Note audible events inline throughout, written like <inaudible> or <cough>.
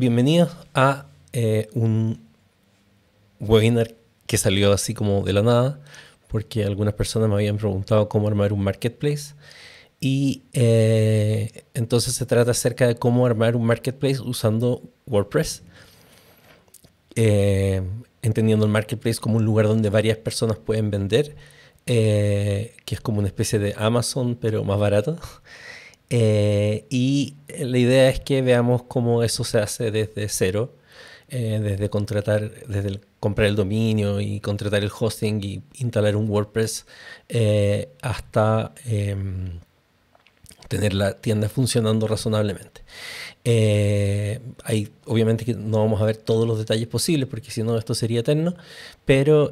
bienvenidos a eh, un webinar que salió así como de la nada, porque algunas personas me habían preguntado cómo armar un marketplace. Y eh, entonces se trata acerca de cómo armar un marketplace usando WordPress, eh, entendiendo el marketplace como un lugar donde varias personas pueden vender, que es como una especie de Amazon, pero más barato. Eh, y la idea es que veamos cómo eso se hace desde cero, eh, desde contratar, desde comprar el dominio y contratar el hosting y instalar un WordPress eh, hasta em, tener la tienda funcionando razonablemente. obviamente que no vamos a ver todos los detalles posibles porque si no esto sería eterno, pero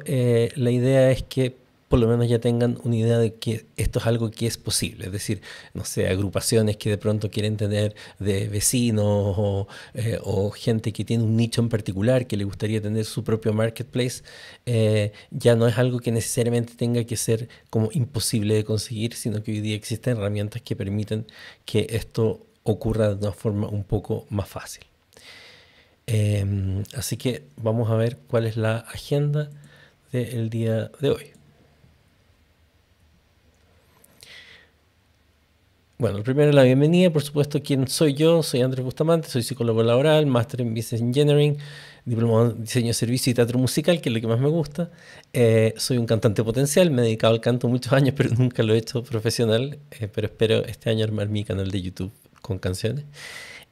la idea es que por lo menos ya tengan una idea de que esto es algo que es posible. Es decir, no sé, agrupaciones que de pronto quieren tener de vecinos o, eh, gente que tiene un nicho en particular que le gustaría tener su propio marketplace, eh, ya no es algo que necesariamente tenga que ser como imposible de conseguir, sino que hoy día existen herramientas que permiten que esto ocurra de una forma un poco más fácil. Em, así que vamos a ver cuál es la agenda del día de hoy. Bueno, primero la bienvenida, por supuesto, ¿quién soy yo? Soy Andrés Bustamante, soy psicólogo laboral, máster en Business Engineering, diplomado en diseño de servicio y teatro musical, que es lo que más me gusta. Eh, soy un cantante potencial, me he dedicado al canto muchos <laughs> años, pero nunca lo he hecho profesional, eh, pero espero este año armar mi canal de YouTube con canciones.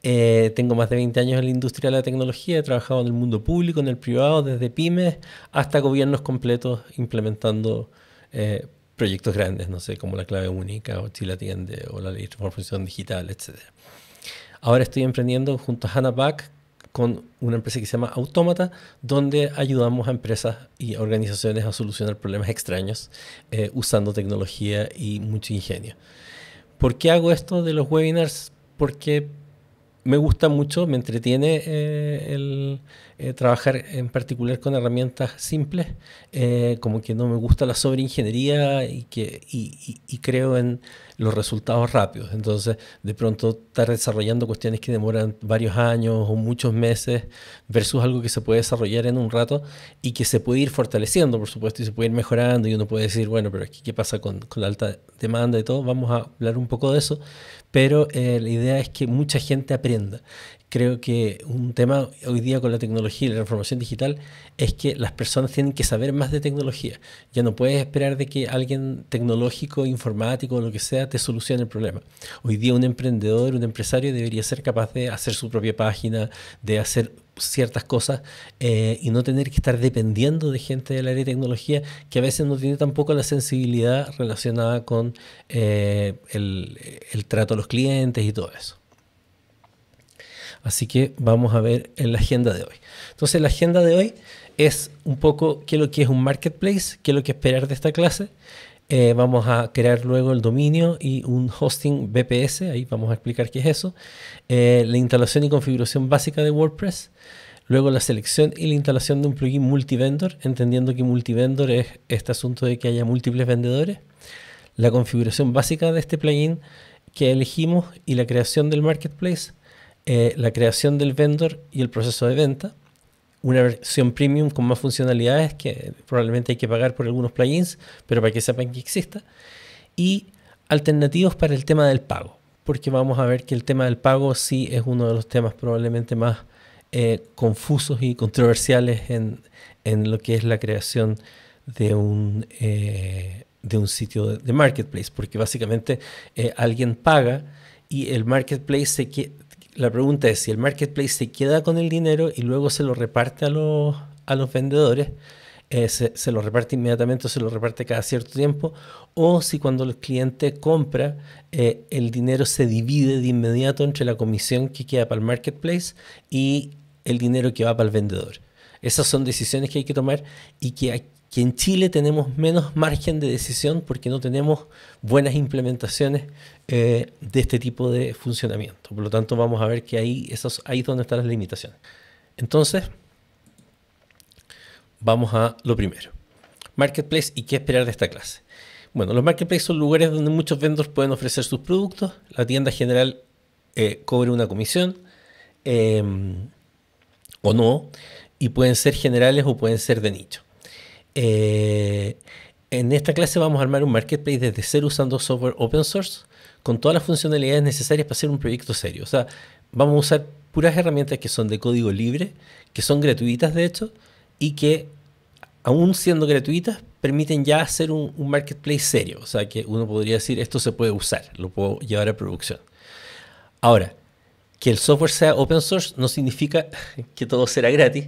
Eh, tengo más de 20 años en la industria de la tecnología, he trabajado en el mundo público, en el privado, desde pymes hasta gobiernos completos implementando eh, proyectos grandes, no sé, como la clave única o Chile Atiende o la ley de transformación digital, etc. Ahora estoy emprendiendo junto a Hannah Back con una empresa que se llama Autómata, donde ayudamos a empresas y organizaciones a solucionar problemas extraños eh, usando tecnología y mucho ingenio. ¿Por qué hago esto de los webinars? Porque me gusta mucho, me entretiene eh, el eh, trabajar en particular con herramientas simples, eh, como que no me gusta la sobreingeniería y, que, y, creo en los resultados rápidos. Entonces, de pronto estar desarrollando cuestiones que demoran varios años o muchos meses versus algo que se puede desarrollar en un rato y que se puede ir fortaleciendo, por supuesto, y se puede ir mejorando y uno puede decir, bueno, pero qué pasa con la alta demanda y todo, vamos a hablar un poco de eso pero eh, la idea es que mucha gente aprenda. Creo que un tema hoy día con la tecnología y la información digital es que las personas tienen que saber más de tecnología. Ya no puedes esperar de que alguien tecnológico, informático o lo que sea te solucione el problema. Hoy día un emprendedor, un empresario debería ser capaz de hacer su propia página, de hacer ciertas cosas eh, y no tener que estar dependiendo de gente del área de tecnología que a veces no tiene tampoco la sensibilidad relacionada con eh, el, el trato a los clientes y todo eso. Así que vamos a ver en la agenda de hoy. Entonces la agenda de hoy es un poco qué es lo que es un marketplace, qué es lo que esperar de esta clase, eh, vamos a crear luego el dominio y un hosting BPS, ahí vamos a explicar qué es eso. Eh, la instalación y configuración básica de WordPress. Luego la selección y la instalación de un plugin multivendor, entendiendo que multivendor es este asunto de que haya múltiples vendedores. La configuración básica de este plugin que elegimos y la creación del marketplace, eh, la creación del vendor y el proceso de venta una versión premium con más funcionalidades que probablemente hay que pagar por algunos plugins, pero para que sepan que exista. Y alternativos para el tema del pago, porque vamos a ver que el tema del pago sí es uno de los temas probablemente más eh, confusos y controversiales en, lo que es la creación de un, eh, de un sitio de, marketplace, porque básicamente eh, alguien paga y el marketplace se, la pregunta es si el marketplace se queda con el dinero y luego se lo reparte a los, a los vendedores, eh, se, lo reparte inmediatamente o se lo reparte cada cierto tiempo, o si cuando el cliente compra, eh, el dinero se divide de inmediato entre la comisión que queda para el marketplace y el dinero que va para el vendedor. Esas son decisiones que hay que tomar y que que en Chile tenemos menos margen de decisión porque no tenemos buenas implementaciones eh, de este tipo de funcionamiento. Por lo tanto, vamos a ver que ahí, ahí es donde están las limitaciones. Entonces, vamos a lo primero. Marketplace y qué esperar de esta clase. Bueno, los marketplaces son lugares donde muchos vendors pueden ofrecer sus productos. La tienda general eh, cobre una comisión eh, o no, y pueden ser generales o pueden ser de nicho. Eh, en esta clase vamos a armar un marketplace desde cero usando software open source con todas las funcionalidades necesarias para hacer un proyecto serio. O sea, vamos a usar puras herramientas que son de código libre, que son gratuitas de hecho, y que aún siendo gratuitas permiten ya hacer un, un marketplace serio. O sea, que uno podría decir, esto se puede usar, lo puedo llevar a producción. Ahora, que el software sea open source no significa <laughs> que todo será gratis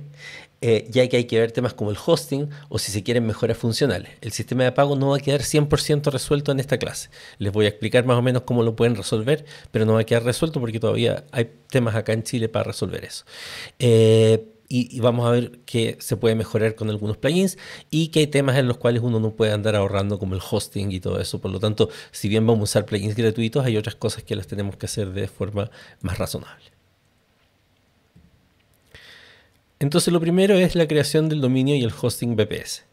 eh, ya que hay que ver temas como el hosting o si se quieren mejoras funcionales. El sistema de pago no va a quedar 100% resuelto en esta clase. Les voy a explicar más o menos cómo lo pueden resolver, pero no va a quedar resuelto porque todavía hay temas acá en Chile para resolver eso. Eh, y, vamos a ver qué se puede mejorar con algunos plugins y que hay temas en los cuales uno no puede andar ahorrando como el hosting y todo eso. Por lo tanto, si bien vamos a usar plugins gratuitos, hay otras cosas que las tenemos que hacer de forma más razonable. Entonces lo primero es la creación del dominio y el hosting BPS.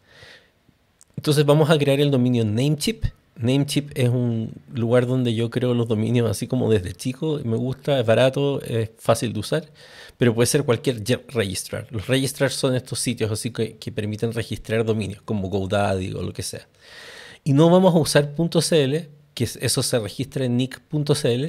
Entonces vamos a crear el dominio Namecheap. Namecheap es un lugar donde yo creo los dominios así como desde chico. Me gusta, es barato, es fácil de usar, pero puede ser cualquier registrar. Los registrar son estos sitios así que, que permiten registrar dominios como GoDaddy o lo que sea. Y no vamos a usar .cl, que eso se registra en nick.cl,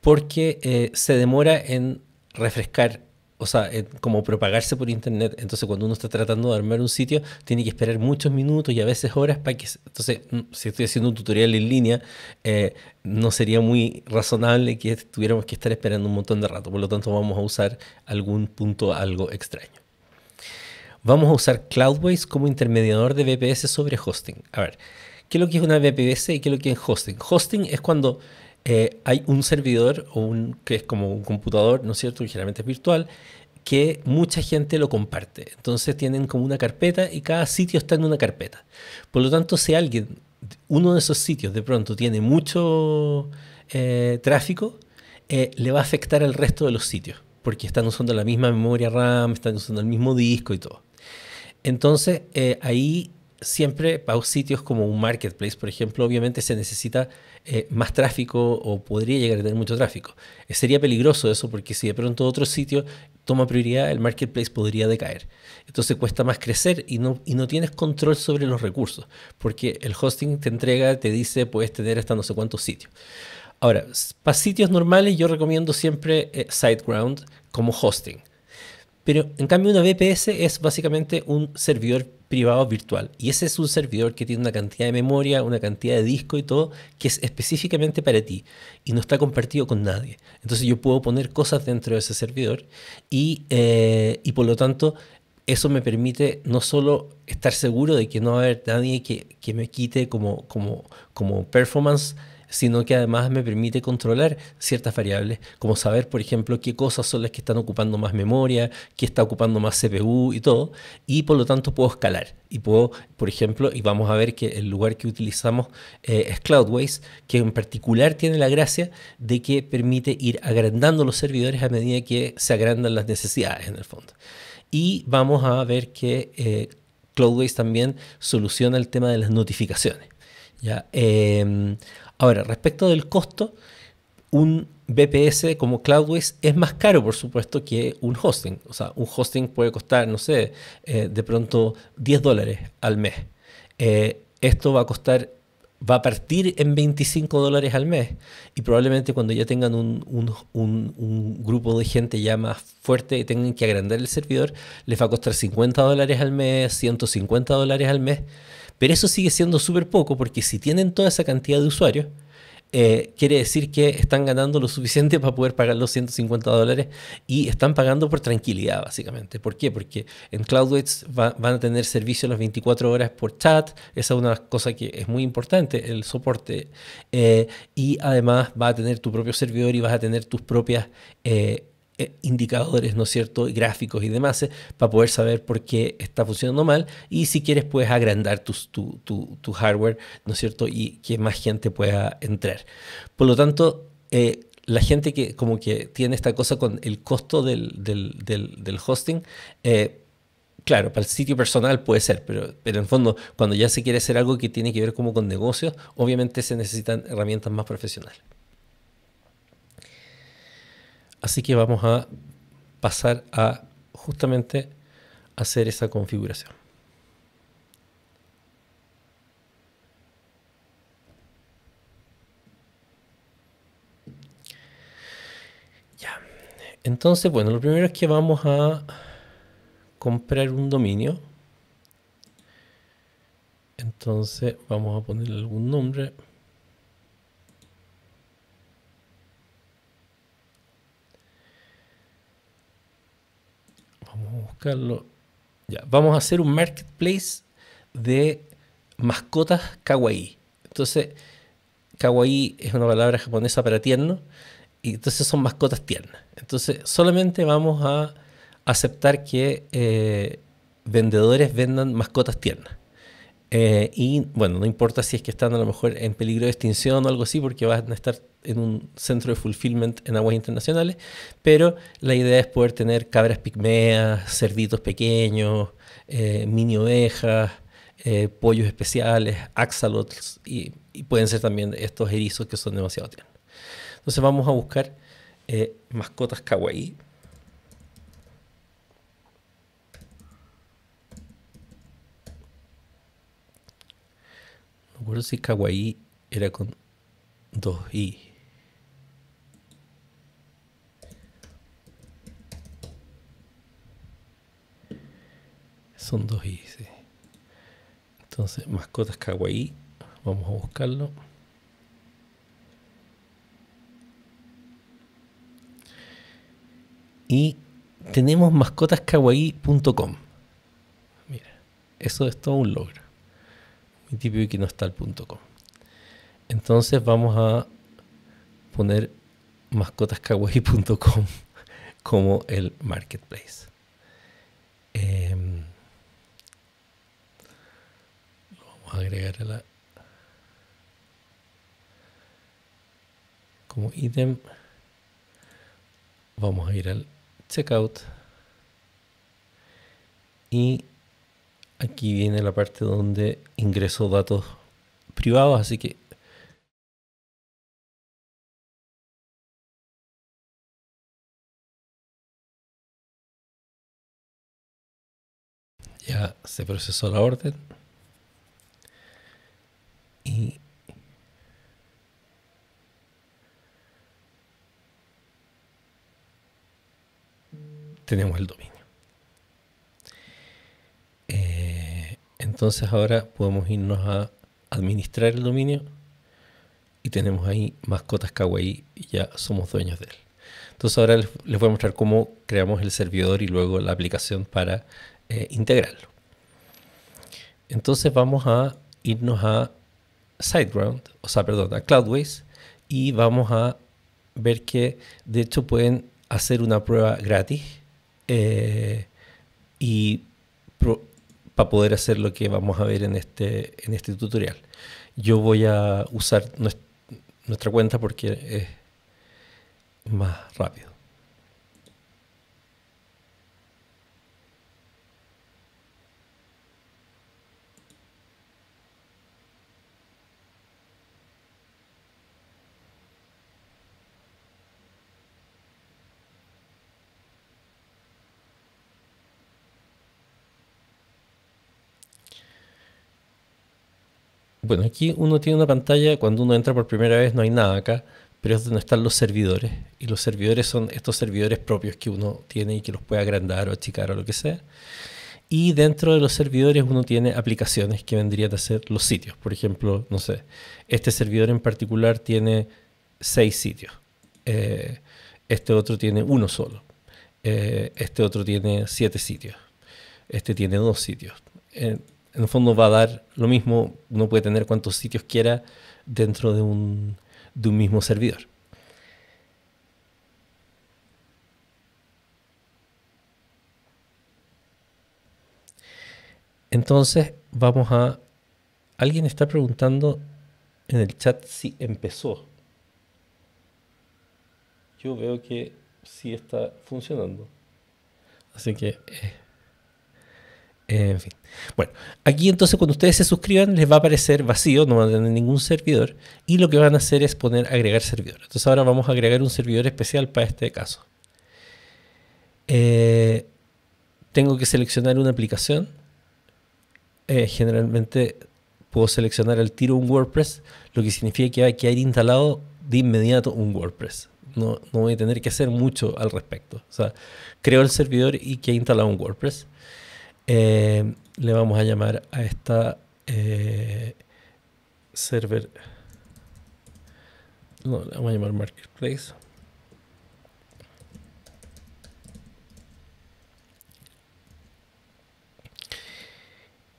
porque eh, se demora en refrescar o sea, eh, como propagarse por internet. Entonces, cuando uno está tratando de armar un sitio, tiene que esperar muchos minutos y a veces horas para que... Entonces, mm, si estoy haciendo un tutorial en línea, eh, no sería muy razonable que tuviéramos que estar esperando un montón de rato. Por lo tanto, vamos a usar algún punto algo extraño. Vamos a usar Cloudways como intermediador de VPS sobre hosting. A ver, ¿qué es lo que es una VPS y qué es lo que es hosting? Hosting es cuando eh, hay un servidor un, que es como un computador, ¿no es cierto?, ligeramente virtual, que mucha gente lo comparte. Entonces tienen como una carpeta y cada sitio está en una carpeta. Por lo tanto, si alguien, uno de esos sitios de pronto tiene mucho eh, tráfico, eh, le va a afectar al resto de los sitios, porque están usando la misma memoria RAM, están usando el mismo disco y todo. Entonces, ahí siempre para sitios como un marketplace, por ejemplo, obviamente se necesita eh, más tráfico o podría llegar a tener mucho tráfico. Eh, sería peligroso eso porque si de pronto otro sitio toma prioridad, el marketplace podría decaer. Entonces cuesta más crecer y no, tienes control sobre los recursos porque el hosting te entrega, te dice, puedes tener hasta no sé cuántos sitios. Ahora, para sitios normales yo recomiendo siempre eh, SiteGround como hosting. Pero en cambio una VPS es básicamente un servidor privado virtual. Y ese es un servidor que tiene una cantidad de memoria, una cantidad de disco y todo, que es específicamente para ti y no está compartido con nadie. Entonces yo puedo poner cosas dentro de ese servidor y, eh, por lo tanto eso me permite no solo estar seguro de que no va a haber nadie que, me quite como performance sino que además me permite controlar ciertas variables, como saber, por ejemplo, qué cosas son las que están ocupando más memoria, qué está ocupando más CPU y todo, y por lo tanto puedo escalar. Y puedo, por ejemplo, y vamos a ver que el lugar que utilizamos eh, es Cloudways, que en particular tiene la gracia de que permite ir agrandando los servidores a medida que se agrandan las necesidades en el fondo. Y vamos a ver que eh, Cloudways también soluciona el tema de las notificaciones. ¿ya? Em, Ahora, respecto del costo, un BPS como Cloudways es más caro, por supuesto, que un hosting. O sea, un hosting puede costar, no sé, eh, de pronto 10 dólares al mes. Eh, esto va a costar, va a partir en 25 dólares al mes. Y probablemente cuando ya tengan un, un, grupo de gente ya más fuerte y tengan que agrandar el servidor, les va a costar 50 dólares al mes, 150 dólares al mes. Pero eso sigue siendo súper poco porque si tienen toda esa cantidad de usuarios, eh, quiere decir que están ganando lo suficiente para poder pagar los 150 dólares y están pagando por tranquilidad, básicamente. ¿Por qué? Porque en Cloudways van a tener servicio las 24 horas por chat, esa es una cosa que es muy importante, el soporte. Eh, y además va a tener tu propio servidor y vas a tener tus propias... Eh, eh, indicadores, ¿no es cierto?, gráficos y demás, eh, para poder saber por qué está funcionando mal. Y si quieres, puedes agrandar tu, hardware, ¿no es cierto?, y que más gente pueda entrar. Por lo tanto, eh, la gente que como que tiene esta cosa con el costo del, hosting, claro, para el sitio personal puede ser, pero, pero en fondo, cuando ya se quiere hacer algo que tiene que ver como con negocios, obviamente se necesitan herramientas más profesionales. Así que vamos a pasar a justamente hacer esa configuración. Ya. Entonces, bueno, lo primero es que vamos a comprar un dominio. Entonces, vamos a ponerle algún nombre. buscarlo. Ya, vamos a hacer un marketplace de mascotas kawaii. Entonces, kawaii es una palabra japonesa para tierno, y entonces son mascotas tiernas. Entonces, solamente vamos a aceptar que eh, vendedores vendan mascotas tiernas. Eh, y bueno, no importa si es que están a lo mejor en peligro de extinción o algo así, porque van a estar en un centro de fulfillment en aguas internacionales, pero la idea es poder tener cabras pigmeas, cerditos pequeños, eh, mini ovejas, eh, pollos especiales, axolotls y, pueden ser también estos erizos que son demasiado tiernos. Entonces vamos a buscar eh, mascotas kawaii. No recuerdo si kawaii era con dos i son dos y Entonces, mascotas kawaii. Vamos a buscarlo. Y tenemos mascotas mascotaskawaii.com. Mira, eso es todo un logro. Mi típico que no está el punto .com. Entonces vamos a poner mascotas mascotaskawaii.com <laughs> como el marketplace. Em, Vamos a agregarla como ítem. Vamos a ir al checkout. Y aquí viene la parte donde ingreso datos privados, así que ya se procesó la orden y tenemos el dominio. Eh, entonces ahora podemos irnos a administrar el dominio y tenemos ahí mascotas kawaii y ya somos dueños de él. Entonces ahora les, voy a mostrar cómo creamos el servidor y luego la aplicación para eh, integrarlo. Entonces vamos a irnos a SideGround, o sea, perdona, a Cloudways y vamos a ver que de hecho pueden hacer una prueba gratis eh, y para poder hacer lo que vamos a ver en este, en este tutorial. Yo voy a usar nuestra cuenta porque es más rápido. Bueno, aquí uno tiene una pantalla, cuando uno entra por primera vez no hay nada acá, pero es donde están los servidores. Y los servidores son estos servidores propios que uno tiene y que los puede agrandar o achicar o lo que sea. Y dentro de los servidores uno tiene aplicaciones que vendrían a ser los sitios. Por ejemplo, no sé, este servidor en particular tiene seis sitios. Eh, este otro tiene uno solo. Eh, este otro tiene siete sitios. Este tiene dos sitios. Eh, en el fondo va a dar lo mismo, uno puede tener cuantos sitios quiera dentro de un, mismo servidor. Entonces, vamos a... Alguien está preguntando en el chat si empezó. Yo veo que sí está funcionando. Así que... Eh, en fin. Bueno, aquí entonces cuando ustedes se suscriban les va a aparecer vacío, no van a tener ningún servidor y lo que van a hacer es poner agregar servidor. Entonces ahora vamos a agregar un servidor especial para este caso. Eh, tengo que seleccionar una aplicación. Eh, generalmente puedo seleccionar al tiro un WordPress, lo que significa que hay que haber instalado de inmediato un WordPress. No, voy a tener que hacer mucho al respecto. O sea, creo el servidor y que he instalado un WordPress. Eh, le vamos a llamar a esta eh, server. No, le vamos a llamar marketplace.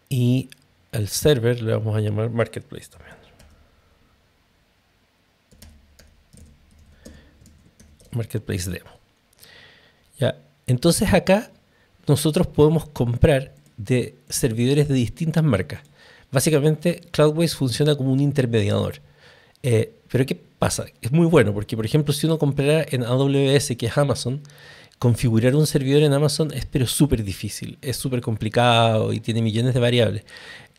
Y al server le vamos a llamar marketplace también. Marketplace demo. Ya, entonces acá nosotros podemos comprar de servidores de distintas marcas. Básicamente, Cloudways funciona como un intermediador. Eh, pero ¿qué pasa? Es muy bueno porque, por ejemplo, si uno comprara en AWS, que es Amazon, configurar un servidor en Amazon es pero súper difícil, es súper complicado y tiene millones de variables.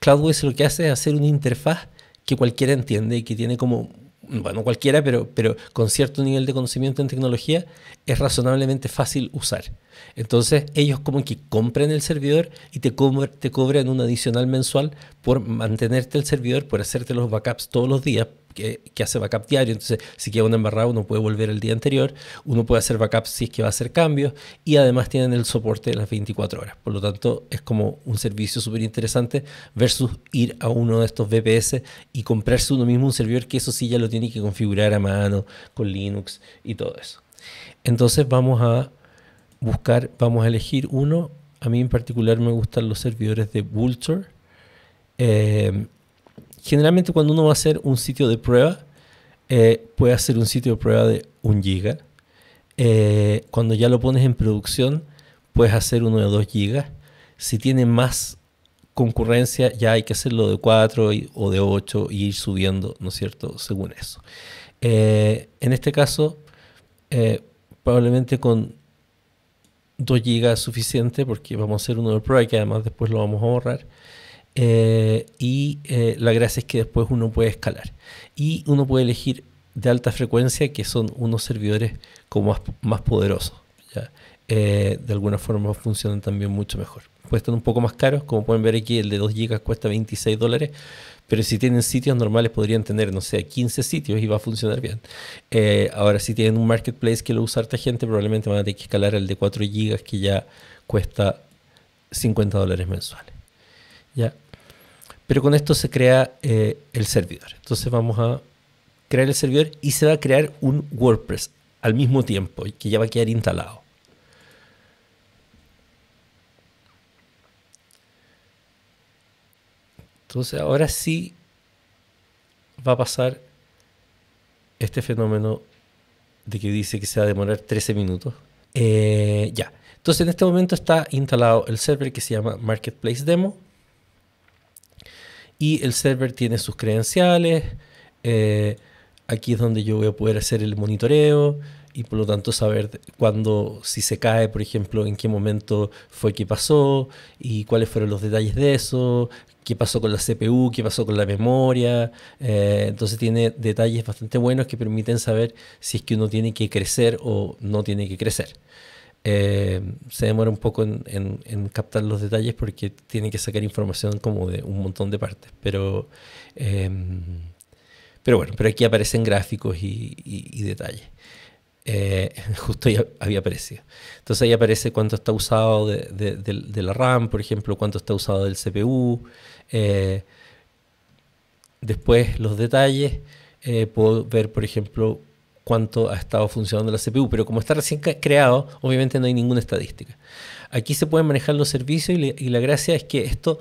Cloudways lo que hace es hacer una interfaz que cualquiera entiende y que tiene como, bueno, cualquiera, pero con cierto nivel de conocimiento en tecnología, es razonablemente fácil usar. Entonces ellos como que compran el servidor y te, te cobran un adicional mensual por mantenerte el servidor, por hacerte los backups todos los días, que, hace backup diario. Entonces, si queda un embarrado uno puede volver el día anterior, uno puede hacer backup si es que va a hacer cambios y además tienen el soporte de las 24 horas. Por lo tanto, es como un servicio súper interesante versus ir a uno de estos VPS y comprarse uno mismo un servidor que eso sí ya lo tiene que configurar a mano con Linux y todo eso. Entonces, vamos a buscar, vamos a elegir uno. A mí en particular me gustan los servidores de Vulture. Eh, generalmente cuando uno va a hacer un sitio de prueba, eh, puede hacer un sitio de prueba de un giga. Eh, cuando ya lo pones en producción, puedes hacer uno de 2 gigas. Si tiene más concurrencia, ya hay que hacerlo de 4 o de 8 y ir subiendo, ¿no es cierto? Según eso. en este caso, probablemente con 2 GB suficiente porque vamos a hacer uno de y que además después lo vamos a ahorrar eh, y eh, la gracia es que después uno puede escalar. Y uno puede elegir de alta frecuencia que son unos servidores como más, poderosos. Eh, de alguna forma funcionan también mucho mejor. Cuestan un poco más caros, como pueden ver aquí el de 2 GB cuesta 26 dólares, pero si tienen sitios normales podrían tener, no sé, 15 sitios y va a funcionar bien. Eh, ahora, si tienen un marketplace que lo usa harta gente, probablemente van a tener que escalar el de 4 gigas que ya cuesta 50 dólares mensuales. ¿Ya? Pero con esto se crea eh, el servidor. Entonces vamos a crear el servidor y se va a crear un WordPress al mismo tiempo que ya va a quedar instalado. Entonces ahora sí va a pasar este fenómeno de que dice que se va a demorar 13 minutos. Eh, ya. Entonces en este momento está instalado el server que se llama Marketplace Demo. Y el server tiene sus credenciales. Eh, aquí es donde yo voy a poder hacer el monitoreo y por lo tanto saber cuándo, si se cae, por ejemplo, en qué momento fue que pasó y cuáles fueron los detalles de eso, qué pasó con la CPU, qué pasó con la memoria. Eh, entonces tiene detalles bastante buenos que permiten saber si es que uno tiene que crecer o no tiene que crecer. Eh, se demora un poco en, captar los detalles porque tiene que sacar información como de un montón de partes. Pero, em, pero bueno, pero aquí aparecen gráficos y, detalles. Eh, <laughs> justo ya había aparecido. Entonces ahí aparece cuánto está usado de, la RAM, por ejemplo, cuánto está usado del CPU, eh, después los detalles, eh, puedo ver, por ejemplo, cuánto ha estado funcionando la CPU, pero como está recién creado, obviamente no hay ninguna estadística. Aquí se pueden manejar los servicios y la gracia es que esto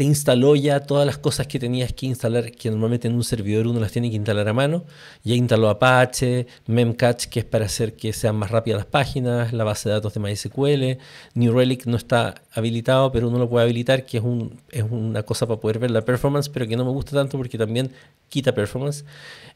te instaló ya todas las cosas que tenías que instalar, que normalmente en un servidor uno las tiene que instalar a mano. Ya instaló Apache, Memcache, que es para hacer que sean más rápidas las páginas, la base de datos de MySQL. New Relic no está habilitado, pero uno lo puede habilitar, que es, un, es una cosa para poder ver la performance, pero que no me gusta tanto porque también quita performance.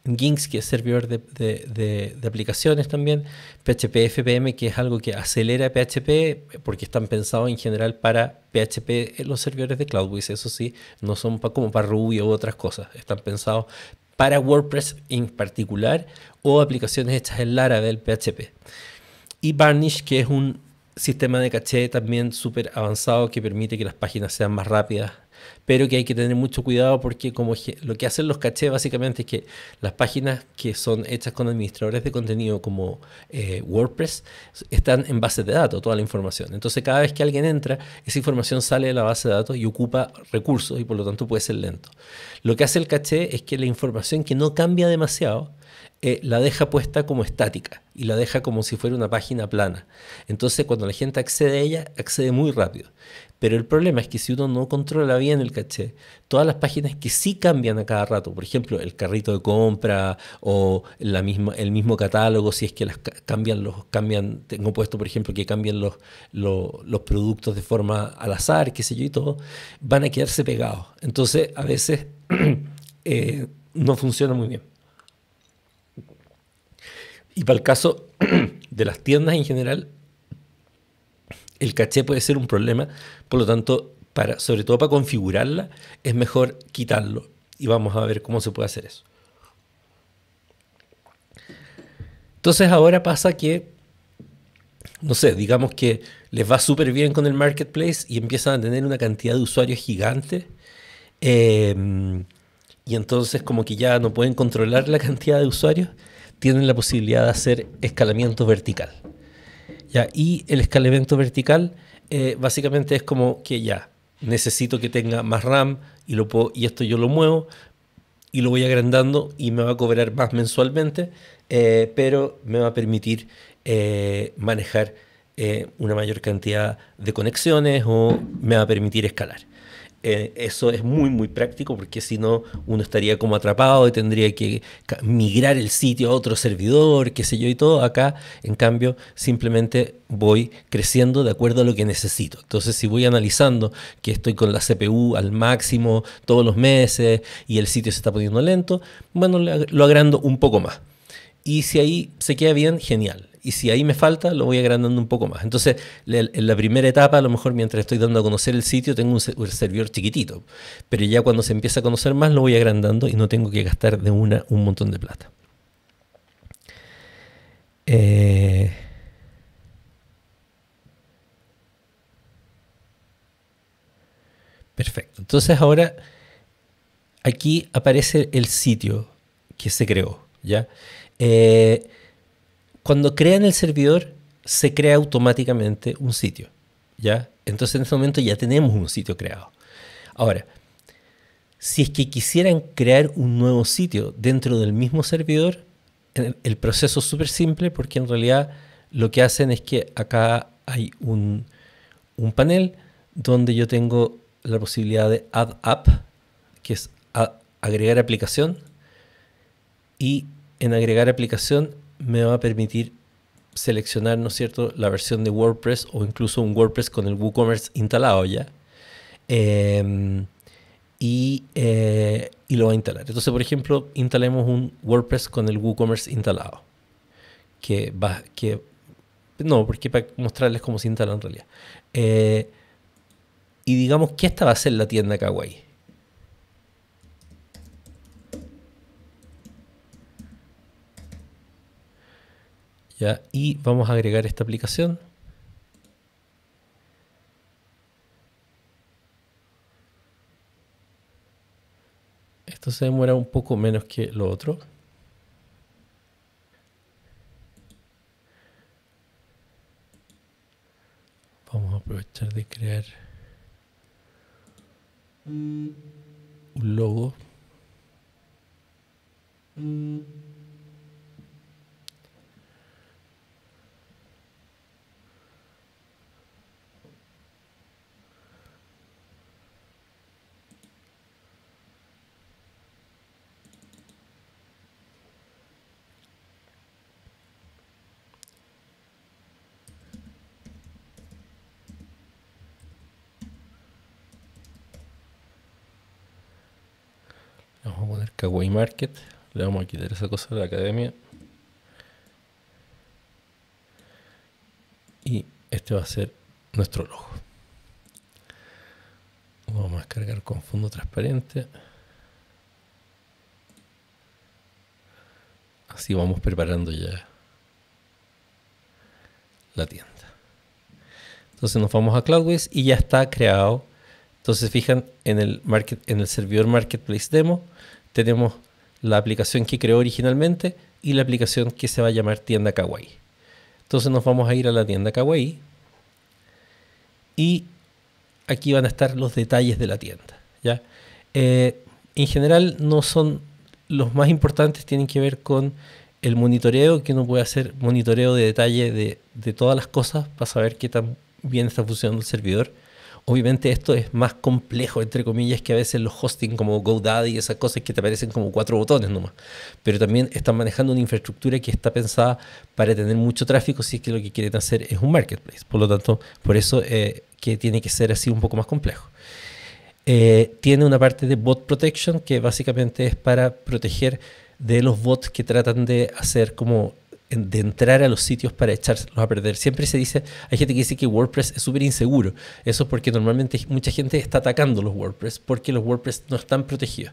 Ginx, que es servidor de, aplicaciones también, PHP FPM, que es algo que acelera PHP, porque están pensados en general para PHP en los servidores de CloudWiz, eso sí, no son como para Ruby u otras cosas, están pensados para WordPress en particular o aplicaciones hechas en Lara del PHP. Y Varnish, que es un sistema de caché también súper avanzado que permite que las páginas sean más rápidas pero que hay que tener mucho cuidado porque como lo que hacen los cachés básicamente es que las páginas que son hechas con administradores de contenido como eh, WordPress están en bases de datos, toda la información. Entonces cada vez que alguien entra, esa información sale de la base de datos y ocupa recursos y por lo tanto puede ser lento. Lo que hace el caché es que la información que no cambia demasiado, eh, la deja puesta como estática y la deja como si fuera una página plana. Entonces cuando la gente accede a ella, accede muy rápido. Pero el problema es que si uno no controla bien el caché, todas las páginas que sí cambian a cada rato, por ejemplo, el carrito de compra o la misma, el mismo catálogo, si es que las cambian los cambian, tengo puesto, por ejemplo, que cambian los, los, productos de forma al azar, qué sé yo y todo, van a quedarse pegados. Entonces, a veces <clears throat> eh, no funciona muy bien. Y para el caso <clears throat> de las tiendas en general, el caché puede ser un problema, por lo tanto, para, sobre todo para configurarla, es mejor quitarlo. Y vamos a ver cómo se puede hacer eso. Entonces ahora pasa que, no sé, digamos que les va súper bien con el marketplace y empiezan a tener una cantidad de usuarios gigantes. Em, y entonces como que ya no pueden controlar la cantidad de usuarios, tienen la posibilidad de hacer escalamiento vertical. Y el escalamiento vertical eh, básicamente es como que ya, necesito que tenga más RAM y, esto yo lo muevo y lo voy agrandando y me va a cobrar más mensualmente, eh, pero me va a permitir eh, manejar una mayor cantidad de conexiones o me va a permitir escalar. Eh, eso es muy, muy práctico porque si no, uno estaría como atrapado y tendría que migrar el sitio a otro servidor, qué sé yo y todo. Acá, en cambio, simplemente voy creciendo de acuerdo a lo que necesito. Entonces, si voy analizando que estoy con la CPU al máximo todos los meses y el sitio se está poniendo lento, bueno, lo agrando un poco más. Y si ahí se queda bien, genial y si ahí me falta, lo voy agrandando un poco más. Entonces, en la primera etapa, a lo mejor mientras estoy dando a conocer el sitio, tengo un, servidor chiquitito, pero ya cuando se empieza a conocer más, lo voy agrandando y no tengo que gastar de una un montón de plata. Eh, perfecto. Entonces ahora aquí aparece el sitio que se creó, ¿ya? Eh, cuando crean el servidor, se crea automáticamente un sitio, ¿ya? Entonces en ese momento ya tenemos un sitio creado. Ahora, si es que quisieran crear un nuevo sitio dentro del mismo servidor, el proceso es súper simple porque en realidad lo que hacen es que acá hay un, un panel donde yo tengo la posibilidad de add app, que es agregar aplicación, y en agregar aplicación me va a permitir seleccionar, ¿no es cierto?, la versión de WordPress o incluso un WordPress con el WooCommerce instalado ya. Em, eh, y, lo va a instalar. Entonces, por ejemplo, instalemos un WordPress con el WooCommerce instalado. Que va, que... No, porque para mostrarles cómo se instala en realidad. Eh, y digamos que esta va a ser la tienda Kawaii. Y vamos a agregar esta aplicación. Esto se demora un poco menos que lo otro. Vamos a aprovechar de crear un logo. poner Kawaii Market. Le vamos a quitar esa cosa de la academia. Y este va a ser nuestro logo. vamos a cargar con fondo transparente. Así vamos preparando ya la tienda. Entonces nos vamos a Cloudways y ya está creado. Entonces fijan en el, market, en el servidor Marketplace Demo tenemos la aplicación que creó originalmente y la aplicación que se va a llamar tienda kawaii. Entonces nos vamos a ir a la tienda kawaii y aquí van a estar los detalles de la tienda. ¿ya? Eh, en general no son los más importantes, tienen que ver con el monitoreo, que uno puede hacer monitoreo de detalle de, de todas las cosas para saber qué tan bien está funcionando el servidor Obviamente esto es más complejo, entre comillas, que a veces los hosting como GoDaddy y esas cosas que te aparecen como cuatro botones nomás. Pero también están manejando una infraestructura que está pensada para tener mucho tráfico si es que lo que quieren hacer es un marketplace. Por lo tanto, por eso eh, que tiene que ser así un poco más complejo. Eh, tiene una parte de bot protection que básicamente es para proteger de los bots que tratan de hacer como de entrar a los sitios para echarlos a perder. Siempre se dice, hay gente que dice que WordPress es súper inseguro. Eso es porque normalmente mucha gente está atacando los WordPress porque los WordPress no están protegidos.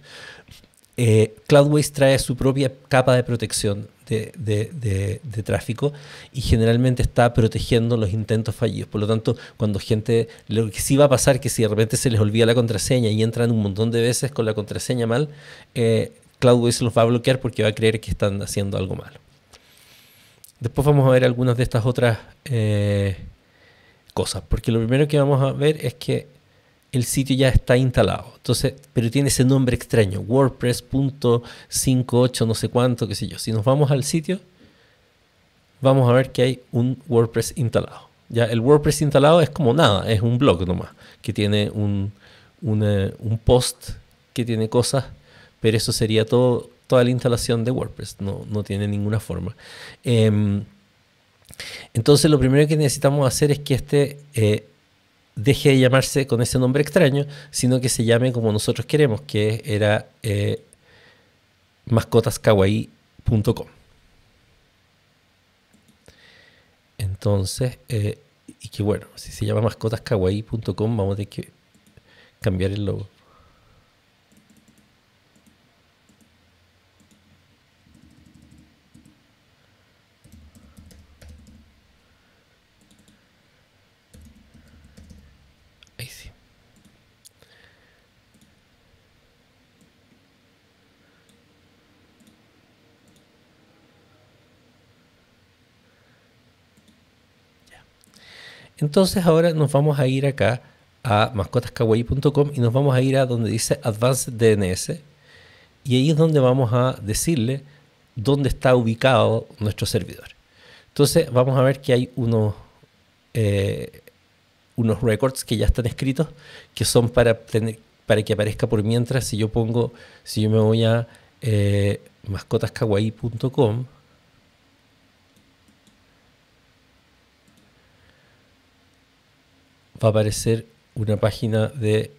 Eh, Cloudways trae su propia capa de protección de, tráfico y generalmente está protegiendo los intentos fallidos. Por lo tanto, cuando gente, lo que sí va a pasar que si de repente se les olvida la contraseña y entran un montón de veces con la contraseña mal, eh, Cloudways los va a bloquear porque va a creer que están haciendo algo mal Después vamos a ver algunas de estas otras eh, cosas, porque lo primero que vamos a ver es que el sitio ya está instalado, entonces, pero tiene ese nombre extraño, WordPress.58 no sé cuánto, qué sé yo. Si nos vamos al sitio, vamos a ver que hay un WordPress instalado. Ya el WordPress instalado es como nada, es un blog nomás, que tiene un, un post que tiene cosas, pero eso sería todo toda la instalación de WordPress, no, no tiene ninguna forma. Em, entonces lo primero que necesitamos hacer es que este eh, deje de llamarse con ese nombre extraño, sino que se llame como nosotros queremos, que era eh, mascotaskawaii.com. Entonces, eh, y que bueno, si se llama mascotaskawaii.com, vamos a tener que cambiar el logo. Entonces ahora nos vamos a ir acá a mascotaskawaii.com y nos vamos a ir a donde dice Advanced DNS y ahí es donde vamos a decirle dónde está ubicado nuestro servidor. Entonces vamos a ver que hay unos, eh, unos records que ya están escritos que son para, que aparezca por mientras si yo pongo, si yo me voy a eh, mascotaskawaii.com va a aparecer una página de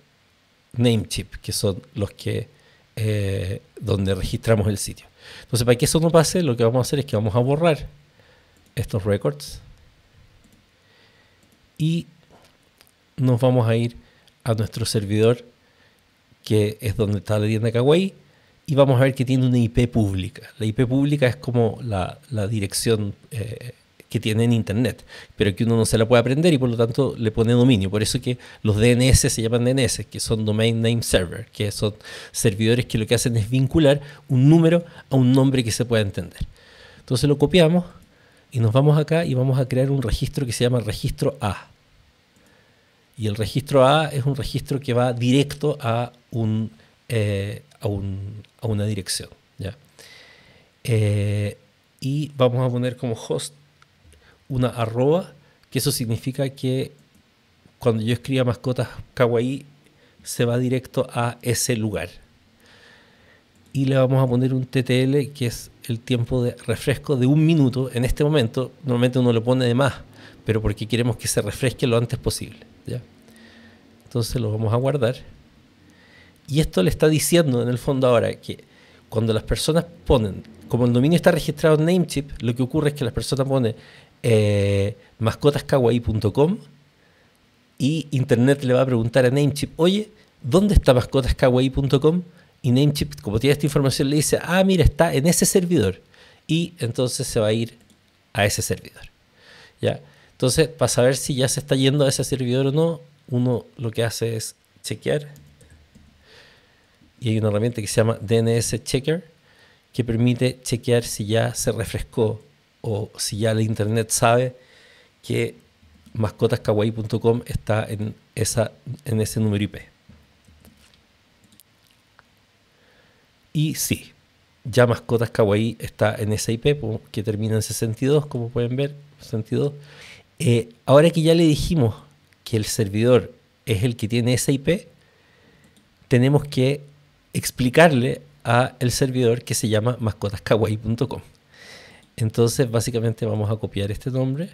Namecheap, que son los que eh, donde registramos el sitio. Entonces, para que eso no pase, lo que vamos a hacer es que vamos a borrar estos records y nos vamos a ir a nuestro servidor que es donde está la tienda Kawaii y vamos a ver que tiene una IP pública. La IP pública es como la, dirección eh, que tiene en Internet, pero que uno no se la puede aprender y por lo tanto le pone dominio. Por eso que los DNS se llaman DNS, que son Domain Name Server, que son servidores que lo que hacen es vincular un número a un nombre que se pueda entender. Entonces lo copiamos y nos vamos acá y vamos a crear un registro que se llama registro A. Y el registro A es un registro que va directo a, un, eh, a, una dirección. Eh, y vamos a poner como host una arroba, que eso significa que cuando yo escriba mascotas kawaii, se va directo a ese lugar. Y le vamos a poner un TTL, que es el tiempo de refresco de un minuto. En este momento, normalmente uno lo pone de más, pero porque queremos que se refresque lo antes posible. Entonces lo vamos a guardar. Y esto le está diciendo en el fondo ahora que cuando las personas ponen, como el dominio está registrado en Namecheap, lo que ocurre es que las personas ponen eh, mascotaskawaii.com y internet le va a preguntar a Namechip: oye, ¿dónde está mascotaskawaii.com? Y Namechip, como tiene esta información, le dice, ah, mira, está en ese servidor. Y entonces se va a ir a ese servidor. ¿Ya? Entonces, para saber si ya se está yendo a ese servidor o no, uno lo que hace es chequear. Y hay una herramienta que se llama DNS Checker que permite chequear si ya se refrescó o si ya la internet sabe que mascotaskawaii.com está en, esa, en ese número IP. Y sí, ya Mascotas está en ese IP que termina en 62, como pueden ver, 62. Eh, ahora que ya le dijimos que el servidor es el que tiene ese IP, tenemos que explicarle a el servidor que se llama mascotaskawaii.com. Entonces, básicamente vamos a copiar este nombre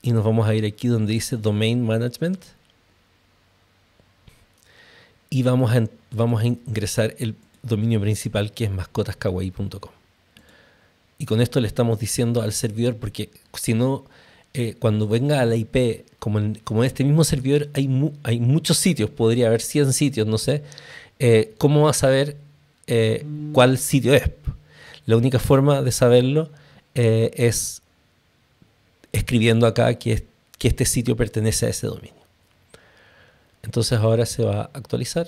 y nos vamos a ir aquí donde dice Domain Management y vamos a, vamos a ingresar el dominio principal que es mascotaskawaii.com. Y con esto le estamos diciendo al servidor, porque si no, eh, cuando venga a la IP, como en, este mismo servidor hay, hay muchos sitios, podría haber 100 sitios, no sé, eh, ¿cómo va a saber eh, cuál sitio es? La única forma de saberlo eh, es escribiendo acá que, este sitio pertenece a ese dominio. Entonces ahora se va a actualizar.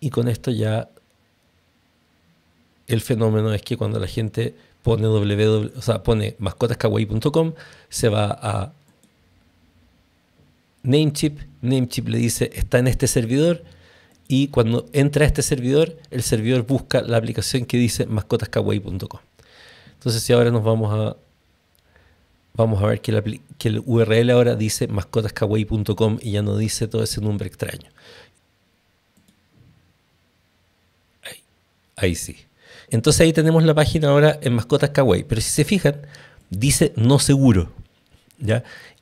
Y con esto ya el fenómeno es que cuando la gente pone, www, o sea, pone se va a namechip, namechip le dice está en este servidor y cuando entra a este servidor, el servidor busca la aplicación que dice mascotaskawaii.com. Entonces si ahora nos vamos a vamos a ver que, el URL ahora dice mascotaskawaii.com y ya no dice todo ese nombre extraño. Ahí, sí. Entonces ahí tenemos la página ahora en Mascotas Pero si se fijan, dice no seguro.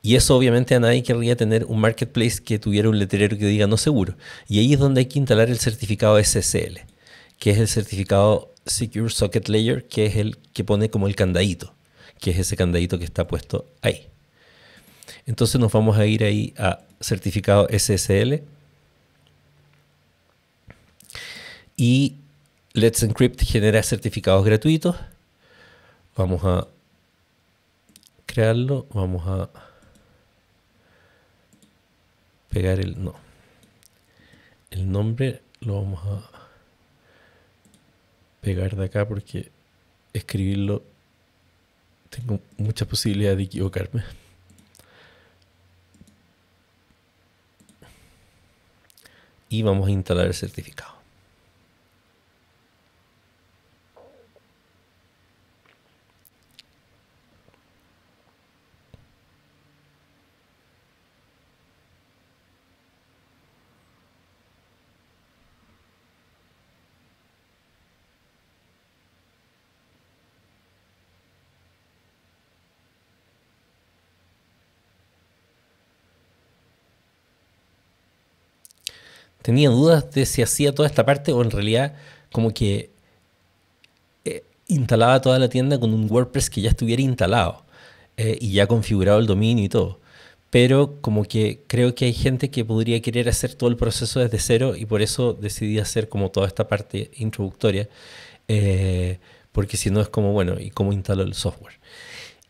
Y eso obviamente a nadie querría tener un marketplace que tuviera un letrero que diga no seguro. Y ahí es donde hay que instalar el certificado SSL, que es el certificado Secure Socket Layer, que es el que pone como el candadito, que es ese candadito que está puesto ahí. Entonces nos vamos a ir ahí a certificado SSL y Let's Encrypt genera certificados gratuitos. Vamos a crearlo, vamos a pegar el no. El nombre lo vamos a pegar de acá porque escribirlo tengo mucha posibilidad de equivocarme. Y vamos a instalar el certificado. tenía dudas de si hacía toda esta parte o en realidad como que eh, instalaba toda la tienda con un WordPress que ya estuviera instalado eh, y ya configurado el dominio y todo. Pero como que creo que hay gente que podría querer hacer todo el proceso desde cero y por eso decidí hacer como toda esta parte introductoria, eh, porque si no es como, bueno, ¿y cómo instalo el software?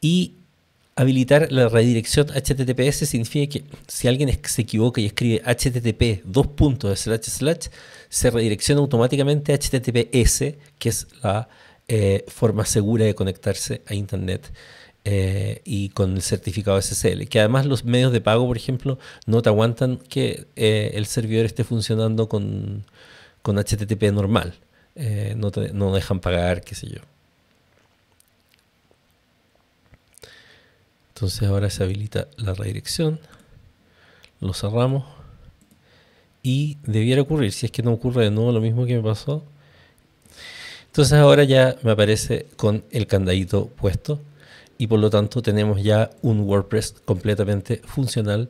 Y habilitar la redirección HTTPS significa que si alguien se equivoca y escribe HTTP dos puntos slash slash, se redirecciona automáticamente a HTTPS, que es la eh, forma segura de conectarse a Internet. Eh, y con el certificado SSL. Que además los medios de pago, por ejemplo, no te aguantan que eh, el servidor esté funcionando con, HTTP normal. no, te, no dejan pagar, qué sé yo. Entonces ahora se habilita la redirección, lo cerramos y debiera ocurrir, si es que no ocurre de nuevo lo mismo que me pasó. Entonces ahora ya me aparece con el candadito puesto y por lo tanto tenemos ya un WordPress completamente funcional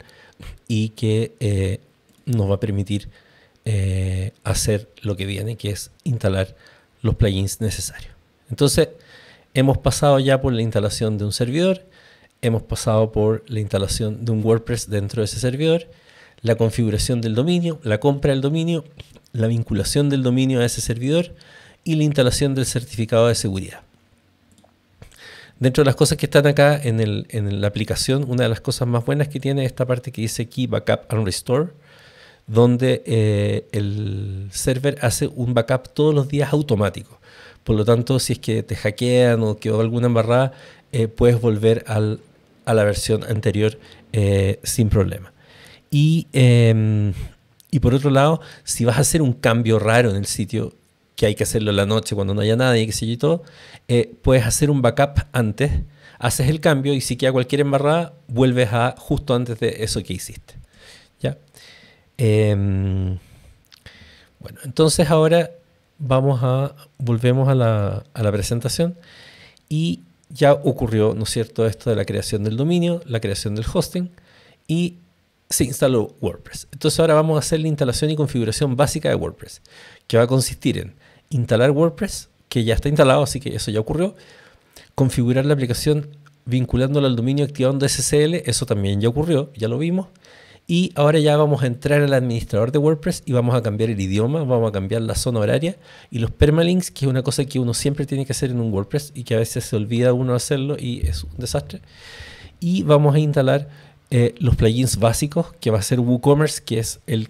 y que eh, nos va a permitir eh, hacer lo que viene, que es instalar los plugins necesarios. Entonces hemos pasado ya por la instalación de un servidor, hemos pasado por la instalación de un WordPress dentro de ese servidor, la configuración del dominio, la compra del dominio, la vinculación del dominio a ese servidor y la instalación del certificado de seguridad. Dentro de las cosas que están acá en, la aplicación, una de las cosas más buenas que tiene es esta parte que dice Key Backup and Restore, donde eh, el server hace un backup todos los días automático. Por lo tanto, si es que te hackean o quedó alguna embarrada, eh, puedes volver al la versión anterior eh, sin problema. Em, y, por otro lado, si vas a hacer un cambio raro en el sitio, que hay que hacerlo en la noche cuando no haya nadie, que sé yo y todo, eh, puedes hacer un backup antes, haces el cambio y si queda cualquier embarrada, vuelves a justo antes de eso que hiciste. ¿Ya? Em, bueno, entonces ahora vamos a, volvemos a la, a la presentación y ya ocurrió, ¿no es cierto?, esto de la creación del dominio, la creación del hosting y se instaló WordPress. Entonces ahora vamos a hacer la instalación y configuración básica de WordPress, que va a consistir en instalar WordPress, que ya está instalado, así que eso ya ocurrió, configurar la aplicación vinculándola al dominio activando SSL, eso también ya ocurrió, ya lo vimos, y ahora ya vamos a entrar al administrador de WordPress y vamos a cambiar el idioma, vamos a cambiar la zona horaria y los permalinks, que es una cosa que uno siempre tiene que hacer en un WordPress y que a veces se olvida uno hacerlo y es un desastre. Y vamos a instalar eh, los plugins básicos, que va a ser WooCommerce, que es el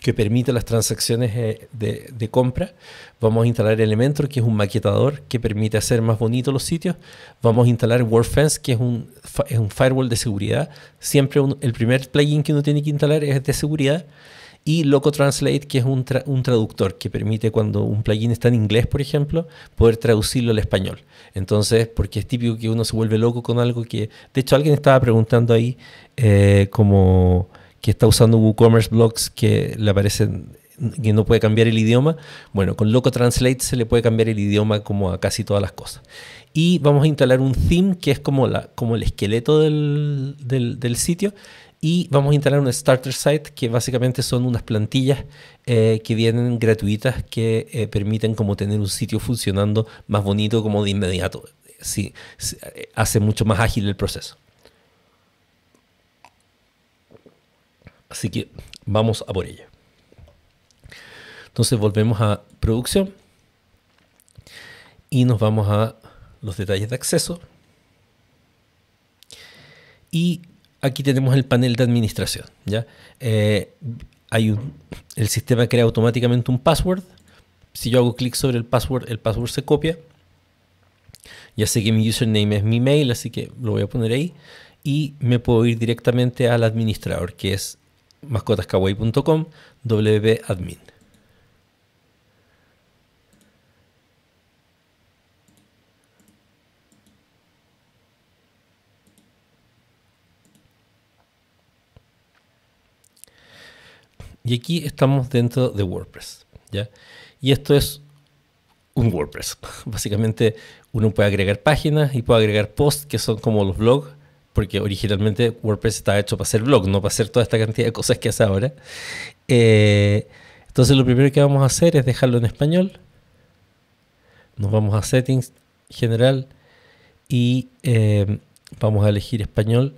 que permite las transacciones eh, de, compra. Vamos a instalar Elementor, que es un maquetador que permite hacer más bonitos los sitios. Vamos a instalar WordFence, que es un, firewall de seguridad. Siempre el primer plugin que uno tiene que instalar es de seguridad. Y Loco Translate, que es un, un traductor que permite cuando un plugin está en inglés, por ejemplo, poder traducirlo al español. Entonces, porque es típico que uno se vuelve loco con algo que... De hecho, alguien estaba preguntando ahí eh, como que está usando WooCommerce Blogs que le aparecen que no puede cambiar el idioma. Bueno, con Loco Translate se le puede cambiar el idioma como a casi todas las cosas. Y vamos a instalar un theme que es como, la, como el esqueleto del, del, sitio. Y vamos a instalar un starter site que básicamente son unas plantillas eh, que vienen gratuitas que eh, permiten como tener un sitio funcionando más bonito como de inmediato. Sí, hace mucho más ágil el proceso. Así que vamos a por ella. Entonces volvemos a producción y nos vamos a los detalles de acceso. Y aquí tenemos el panel de administración. ¿ya? Eh, hay el sistema crea automáticamente un password. Si yo hago clic sobre el password, el password se copia. Ya sé que mi username es mi mail, así que lo voy a poner ahí. Y me puedo ir directamente al administrador, que es mascotaskawaii.com, wp-admin. Y aquí estamos dentro de WordPress. ¿ya? Y esto es un WordPress. <laughs> Básicamente uno puede agregar páginas y puede agregar posts que son como los blogs porque originalmente WordPress estaba hecho para hacer blog, no para hacer toda esta cantidad de cosas que hace ahora. Eh, entonces lo primero que vamos a hacer es dejarlo en español. Nos vamos a settings general y eh, vamos a elegir español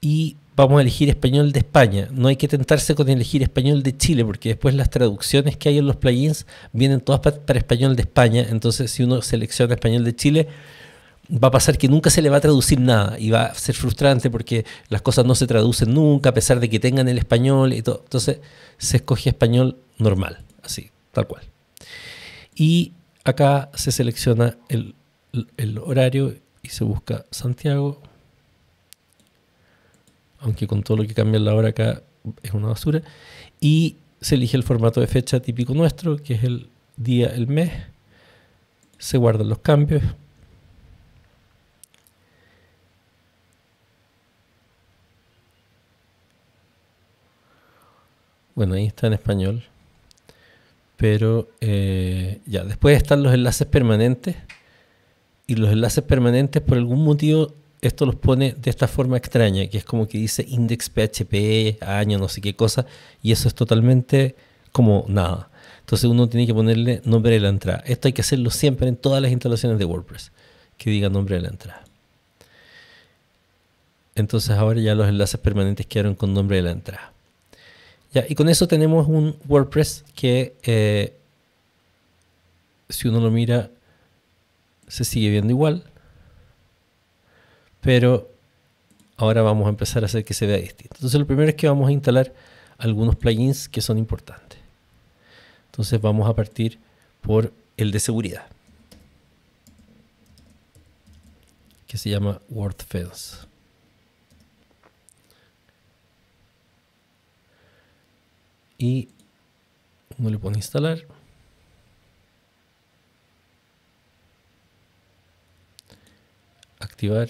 y vamos a elegir español de España. No hay que tentarse con elegir español de Chile porque después las traducciones que hay en los plugins vienen todas para español de España. Entonces si uno selecciona español de Chile va a pasar que nunca se le va a traducir nada y va a ser frustrante porque las cosas no se traducen nunca a pesar de que tengan el español y todo. Entonces se escoge español normal, así, tal cual. Y acá se selecciona el, el horario y se busca Santiago. Aunque con todo lo que cambia la hora acá es una basura. Y se elige el formato de fecha típico nuestro, que es el día, el mes. Se guardan los cambios. Bueno, ahí está en español. Pero eh, ya, después están los enlaces permanentes. Y los enlaces permanentes, por algún motivo, esto los pone de esta forma extraña, que es como que dice index.php, año, no sé qué cosa. Y eso es totalmente como nada. Entonces uno tiene que ponerle nombre de la entrada. Esto hay que hacerlo siempre en todas las instalaciones de WordPress, que diga nombre de la entrada. Entonces ahora ya los enlaces permanentes quedaron con nombre de la entrada y con eso tenemos un WordPress que, eh, si uno lo mira, se sigue viendo igual. Pero ahora vamos a empezar a hacer que se vea distinto. Entonces, lo primero es que vamos a instalar algunos plugins que son importantes. Entonces, vamos a partir por el de seguridad, que se llama WordFence. y uno le pone instalar. Activar.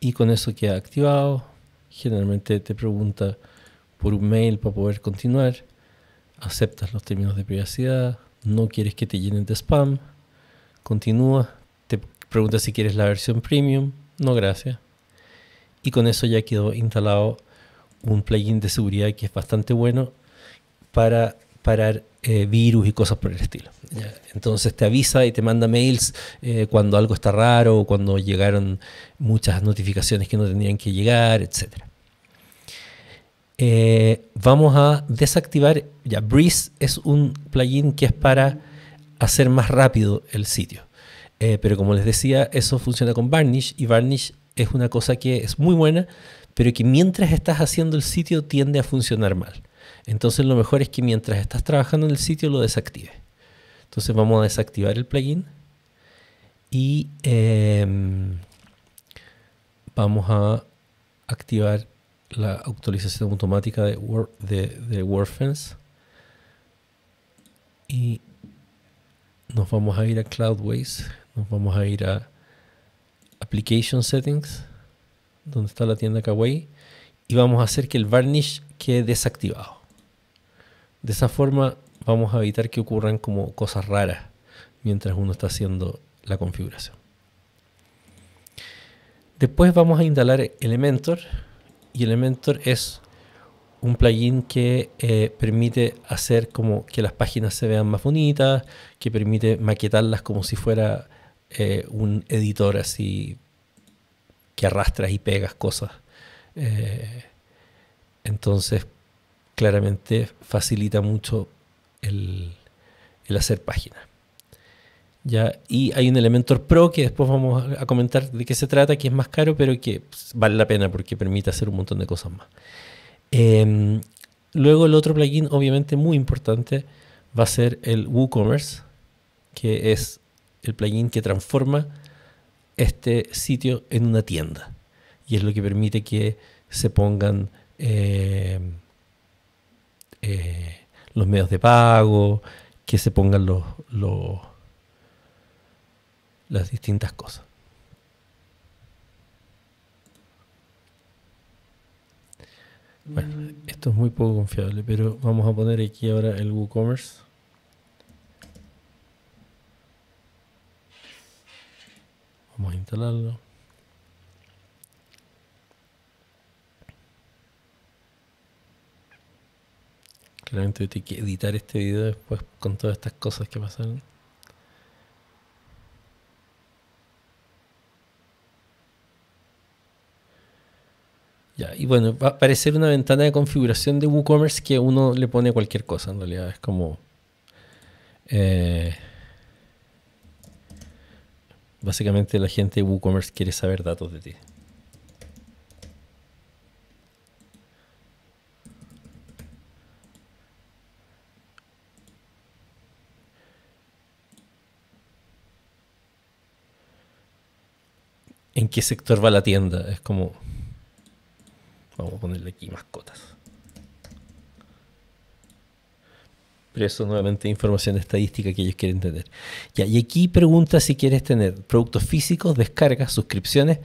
Y con eso queda activado. Generalmente te pregunta por un mail para poder continuar. Aceptas los términos de privacidad. No quieres que te llenen de spam. Continúa. Te pregunta si quieres la versión premium. No, gracias y con eso ya quedó instalado un plugin de seguridad que es bastante bueno para parar eh, virus y cosas por el estilo. Entonces te avisa y te manda mails eh, cuando algo está raro, o cuando llegaron muchas notificaciones que no tenían que llegar, etc. Eh, vamos a desactivar, ya Breeze es un plugin que es para hacer más rápido el sitio. pero como les decía, eso funciona con Varnish y Varnish es una cosa que es muy buena, pero que mientras estás haciendo el sitio tiende a funcionar mal. Entonces lo mejor es que mientras estás trabajando en el sitio lo desactive. Entonces vamos a desactivar el plugin y em, vamos a activar la actualización automática de, de WordFence y nos vamos a ir a Cloudways, nos vamos a ir a Application Settings, donde está la tienda Kawaii, y vamos a hacer que el Varnish quede desactivado. De esa forma vamos a evitar que ocurran como cosas raras mientras uno está haciendo la configuración. Después vamos a instalar Elementor y Elementor es un plugin que eh, permite hacer como que las páginas se vean más bonitas, que permite maquetarlas como si fuera eh, un editor así que arrastras y pegas cosas. Eh, entonces, claramente facilita mucho el, hacer páginas. Ya, y hay un Elementor Pro que después vamos a comentar de qué se trata, que es más caro, pero que pues, vale la pena porque permite hacer un montón de cosas más. Em, luego el otro plugin, obviamente muy importante, va a ser el WooCommerce, que es el plugin que transforma este sitio en una tienda. Y es lo que permite que se pongan eh, eh, los medios de pago, que se pongan los, los, las distintas cosas. Bueno, esto es muy poco confiable, pero vamos a poner aquí ahora el WooCommerce. Vamos a instalarlo. Claramente hay que editar este video después con todas estas cosas que pasaron. Ya, y bueno, va a aparecer una ventana de configuración de WooCommerce que uno le pone cualquier cosa, en realidad es como... Eh, Básicamente la gente de WooCommerce quiere saber datos de ti. ¿En qué sector va la tienda? Es como... Vamos a ponerle aquí mascotas. Pero eso nuevamente información estadística que ellos quieren tener. y aquí pregunta si quieres tener productos físicos, descargas, suscripciones.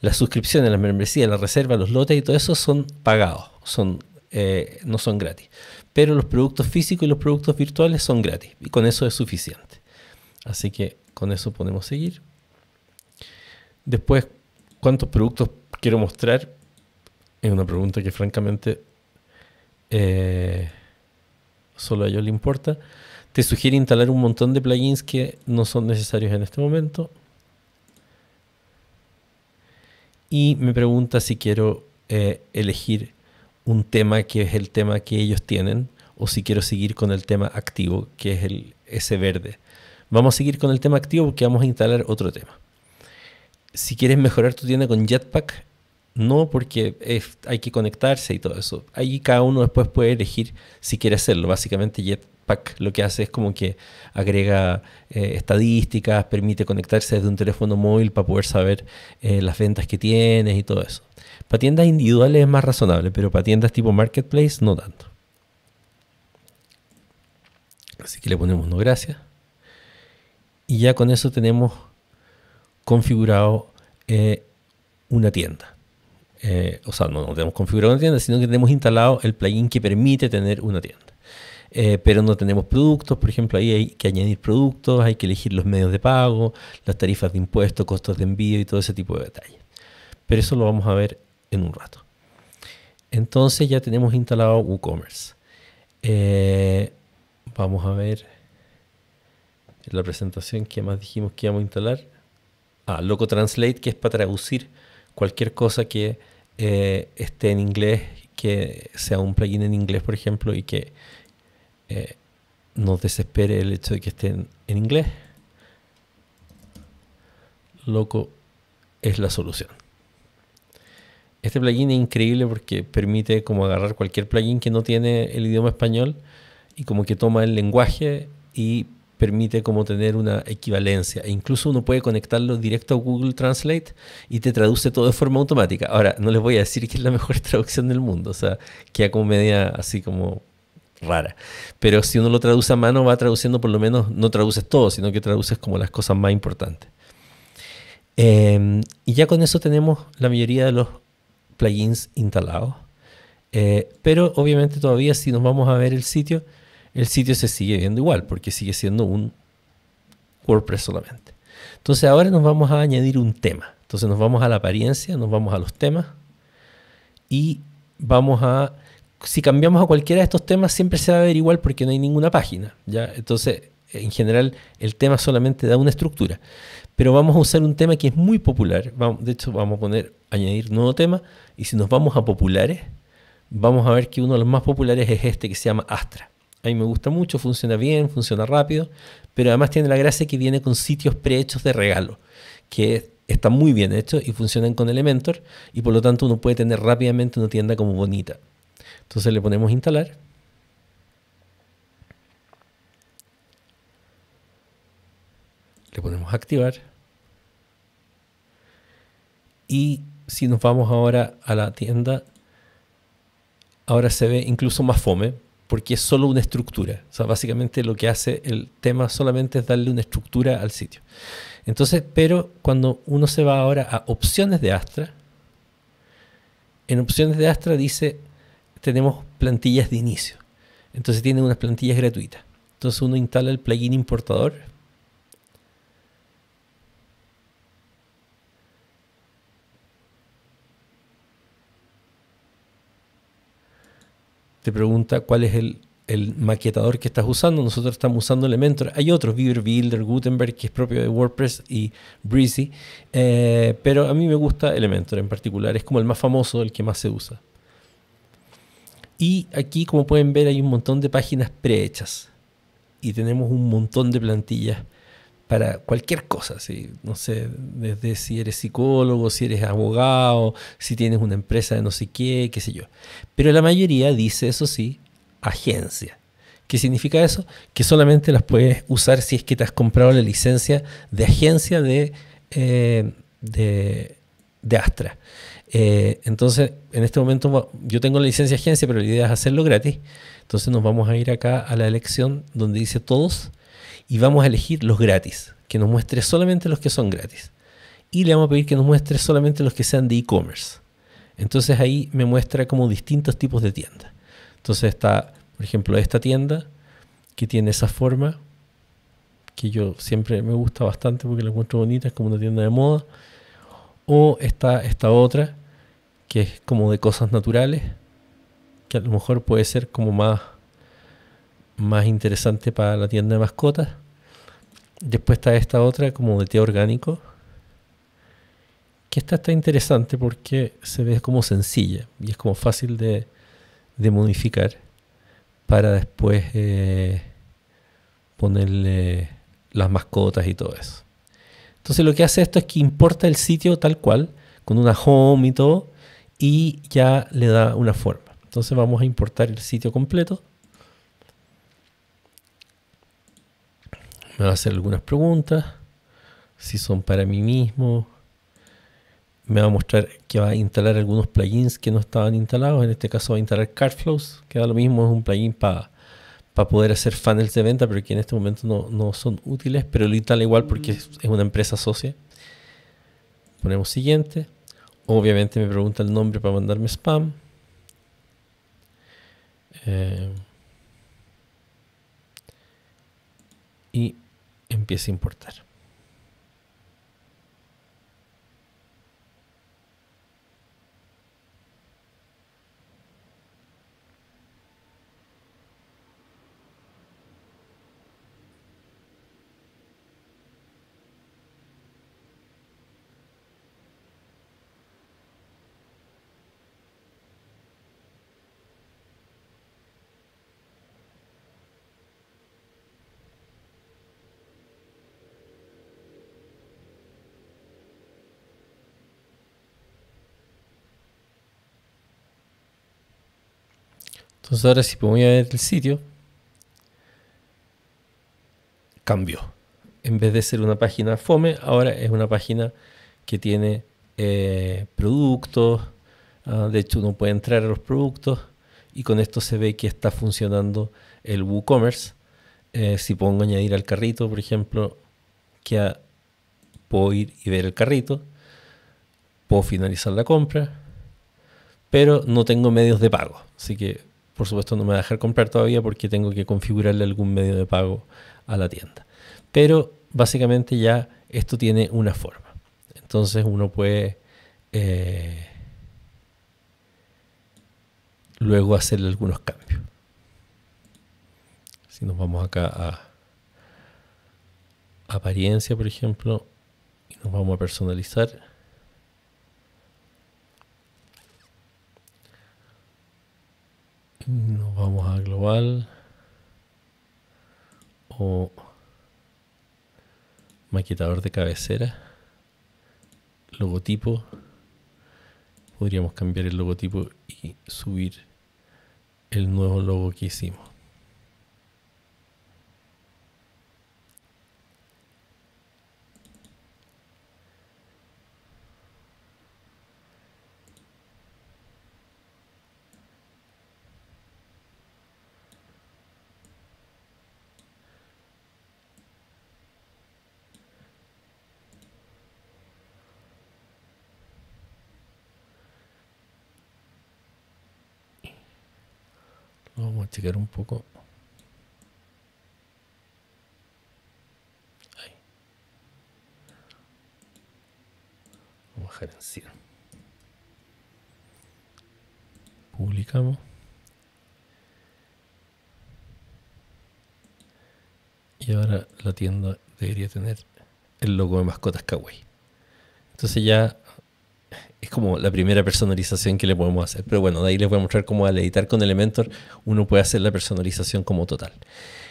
Las suscripciones, las membresías, las reservas, los lotes y todo eso son pagados, son, eh, no son gratis. Pero los productos físicos y los productos virtuales son gratis y con eso es suficiente. Así que con eso podemos seguir. Después, ¿cuántos productos quiero mostrar? Es una pregunta que francamente... Eh, solo a ellos le importa. Te sugiere instalar un montón de plugins que no son necesarios en este momento. Y me pregunta si quiero eh, elegir un tema que es el tema que ellos tienen o si quiero seguir con el tema activo, que es el, ese verde. Vamos a seguir con el tema activo porque vamos a instalar otro tema. Si quieres mejorar tu tienda con Jetpack, no, porque hay que conectarse y todo eso. Ahí cada uno después puede elegir si quiere hacerlo. Básicamente Jetpack lo que hace es como que agrega eh, estadísticas, permite conectarse desde un teléfono móvil para poder saber eh, las ventas que tienes y todo eso. Para tiendas individuales es más razonable, pero para tiendas tipo marketplace no tanto. Así que le ponemos no gracias. Y ya con eso tenemos configurado eh, una tienda. Eh, o sea, no, nos tenemos configurado una tienda, sino que tenemos instalado el plugin que permite tener una tienda. Eh, pero no tenemos productos, por ejemplo, ahí hay que añadir productos, hay que elegir los medios de pago, las tarifas de impuestos, costos de envío y todo ese tipo de detalles. Pero eso lo vamos a ver en un rato. Entonces ya tenemos instalado WooCommerce. Eh, vamos a ver la presentación que más dijimos que íbamos a instalar. Ah, Loco Translate, que es para traducir cualquier cosa que eh, esté en inglés, que sea un plugin en inglés, por ejemplo, y que eh, no desespere el hecho de que esté en, en inglés. Loco es la solución. Este plugin es increíble porque permite como agarrar cualquier plugin que no tiene el idioma español y como que toma el lenguaje y permite como tener una equivalencia. E incluso uno puede conectarlo directo a Google Translate y te traduce todo de forma automática. Ahora, no les voy a decir que es la <laughs> mejor traducción del mundo, o sea, queda como media así como rara. Pero si uno lo traduce a mano, va traduciendo por lo menos, no traduces todo, sino que traduces como las cosas más importantes. Em, y ya con eso tenemos la mayoría de los plugins instalados. Eh, pero obviamente todavía si nos vamos a ver el sitio, el sitio se sigue viendo igual, porque sigue siendo un WordPress solamente. Entonces ahora nos vamos a añadir un tema. Entonces nos vamos a la apariencia, nos vamos a los temas y vamos a... Si cambiamos a cualquiera de estos temas siempre se va a ver igual porque no hay ninguna página. ¿ya? Entonces, en general, el tema solamente da una estructura. Pero vamos a usar un tema que es muy popular. de hecho, vamos a poner añadir nuevo tema y si nos vamos a populares, vamos a ver que uno de los más populares es este que se llama Astra. A mí me gusta mucho, funciona bien, funciona rápido, pero además tiene la gracia que viene con sitios prehechos de regalo, que están muy bien hechos y funcionan con Elementor, y por lo tanto uno puede tener rápidamente una tienda como bonita. Entonces le ponemos instalar. Le ponemos activar. Y si nos vamos ahora a la tienda, ahora se ve incluso más fome, porque es solo una estructura. O sea, básicamente lo que hace el tema solamente es darle una estructura al sitio. Entonces, pero cuando uno se va ahora a opciones de Astra, en opciones de Astra dice, tenemos plantillas de inicio. Entonces tiene unas plantillas gratuitas. Entonces uno instala el plugin importador te pregunta cuál es el, maquetador que estás usando. Nosotros estamos usando Elementor. Hay otros, Beaver Builder, Gutenberg, que es propio de WordPress y Breezy. Eh, pero a mí me gusta Elementor en particular. Es como el más famoso, el que más se usa. Y aquí, como pueden ver, hay un montón de páginas prehechas. Y tenemos un montón de plantillas para cualquier cosa, ¿sí? no sé, desde si eres psicólogo, si eres abogado, si tienes una empresa de no sé qué, qué sé yo. Pero la mayoría dice, eso sí, agencia. ¿Qué significa eso? Que solamente las puedes usar si es que te has comprado la licencia de agencia de, eh, de, Astra. Eh, entonces, en este momento yo tengo la licencia de agencia, pero la idea es hacerlo gratis. Entonces nos vamos a ir acá a la elección donde dice todos y vamos a elegir los gratis, que nos muestre solamente los que son gratis. Y le vamos a pedir que nos muestre solamente los que sean de e-commerce. Entonces ahí me muestra como distintos tipos de tiendas. Entonces está, por ejemplo, esta tienda que tiene esa forma, que yo siempre me gusta bastante porque la encuentro bonita, es como una tienda de moda. O está esta otra, que es como de cosas naturales, que a lo mejor puede ser como más más interesante para la tienda de mascotas. Después está esta otra como de té orgánico. Que esta está interesante porque se ve como sencilla y es como fácil de, modificar para después eh, ponerle las mascotas y todo eso. Entonces lo que hace esto es que importa el sitio tal cual, con una home y todo, y ya le da una forma. Entonces vamos a importar el sitio completo. me va a hacer algunas preguntas, si son para mí mismo, me va a mostrar que va a instalar algunos plugins que no estaban instalados, en este caso va a instalar Cardflows, que da lo mismo, es un plugin para para poder hacer funnels de venta, pero que en este momento no, son útiles, pero lo instala igual porque es, una empresa socia. Ponemos siguiente. Obviamente me pregunta el nombre para mandarme spam. Eh, y empieza a importar. Entonces ahora si pongo pues, a ver el sitio, cambió. En vez de ser una página fome, ahora es una página que tiene eh, productos. Ah, de hecho, uno puede entrar a los productos y con esto se ve que está funcionando el WooCommerce. Eh, si pongo añadir al carrito, por ejemplo, que puedo ir y ver el carrito, puedo finalizar la compra, pero no tengo medios de pago. Así que por supuesto no me va a dejar comprar todavía porque tengo que configurarle algún medio de pago a la tienda. Pero básicamente ya esto tiene una forma. Entonces uno puede eh, luego hacerle algunos cambios. Si nos vamos acá a apariencia, por ejemplo, y nos vamos a personalizar. Nos vamos a global o maquetador de cabecera, logotipo. Podríamos cambiar el logotipo y subir el nuevo logo que hicimos. un poco. Ahí. Vamos a bajar Publicamos. Y ahora la tienda debería tener el logo de mascotas kawaii. Entonces ya como la primera personalización que le podemos hacer. Pero bueno, de ahí les voy a mostrar cómo al editar con Elementor uno puede hacer la personalización como total.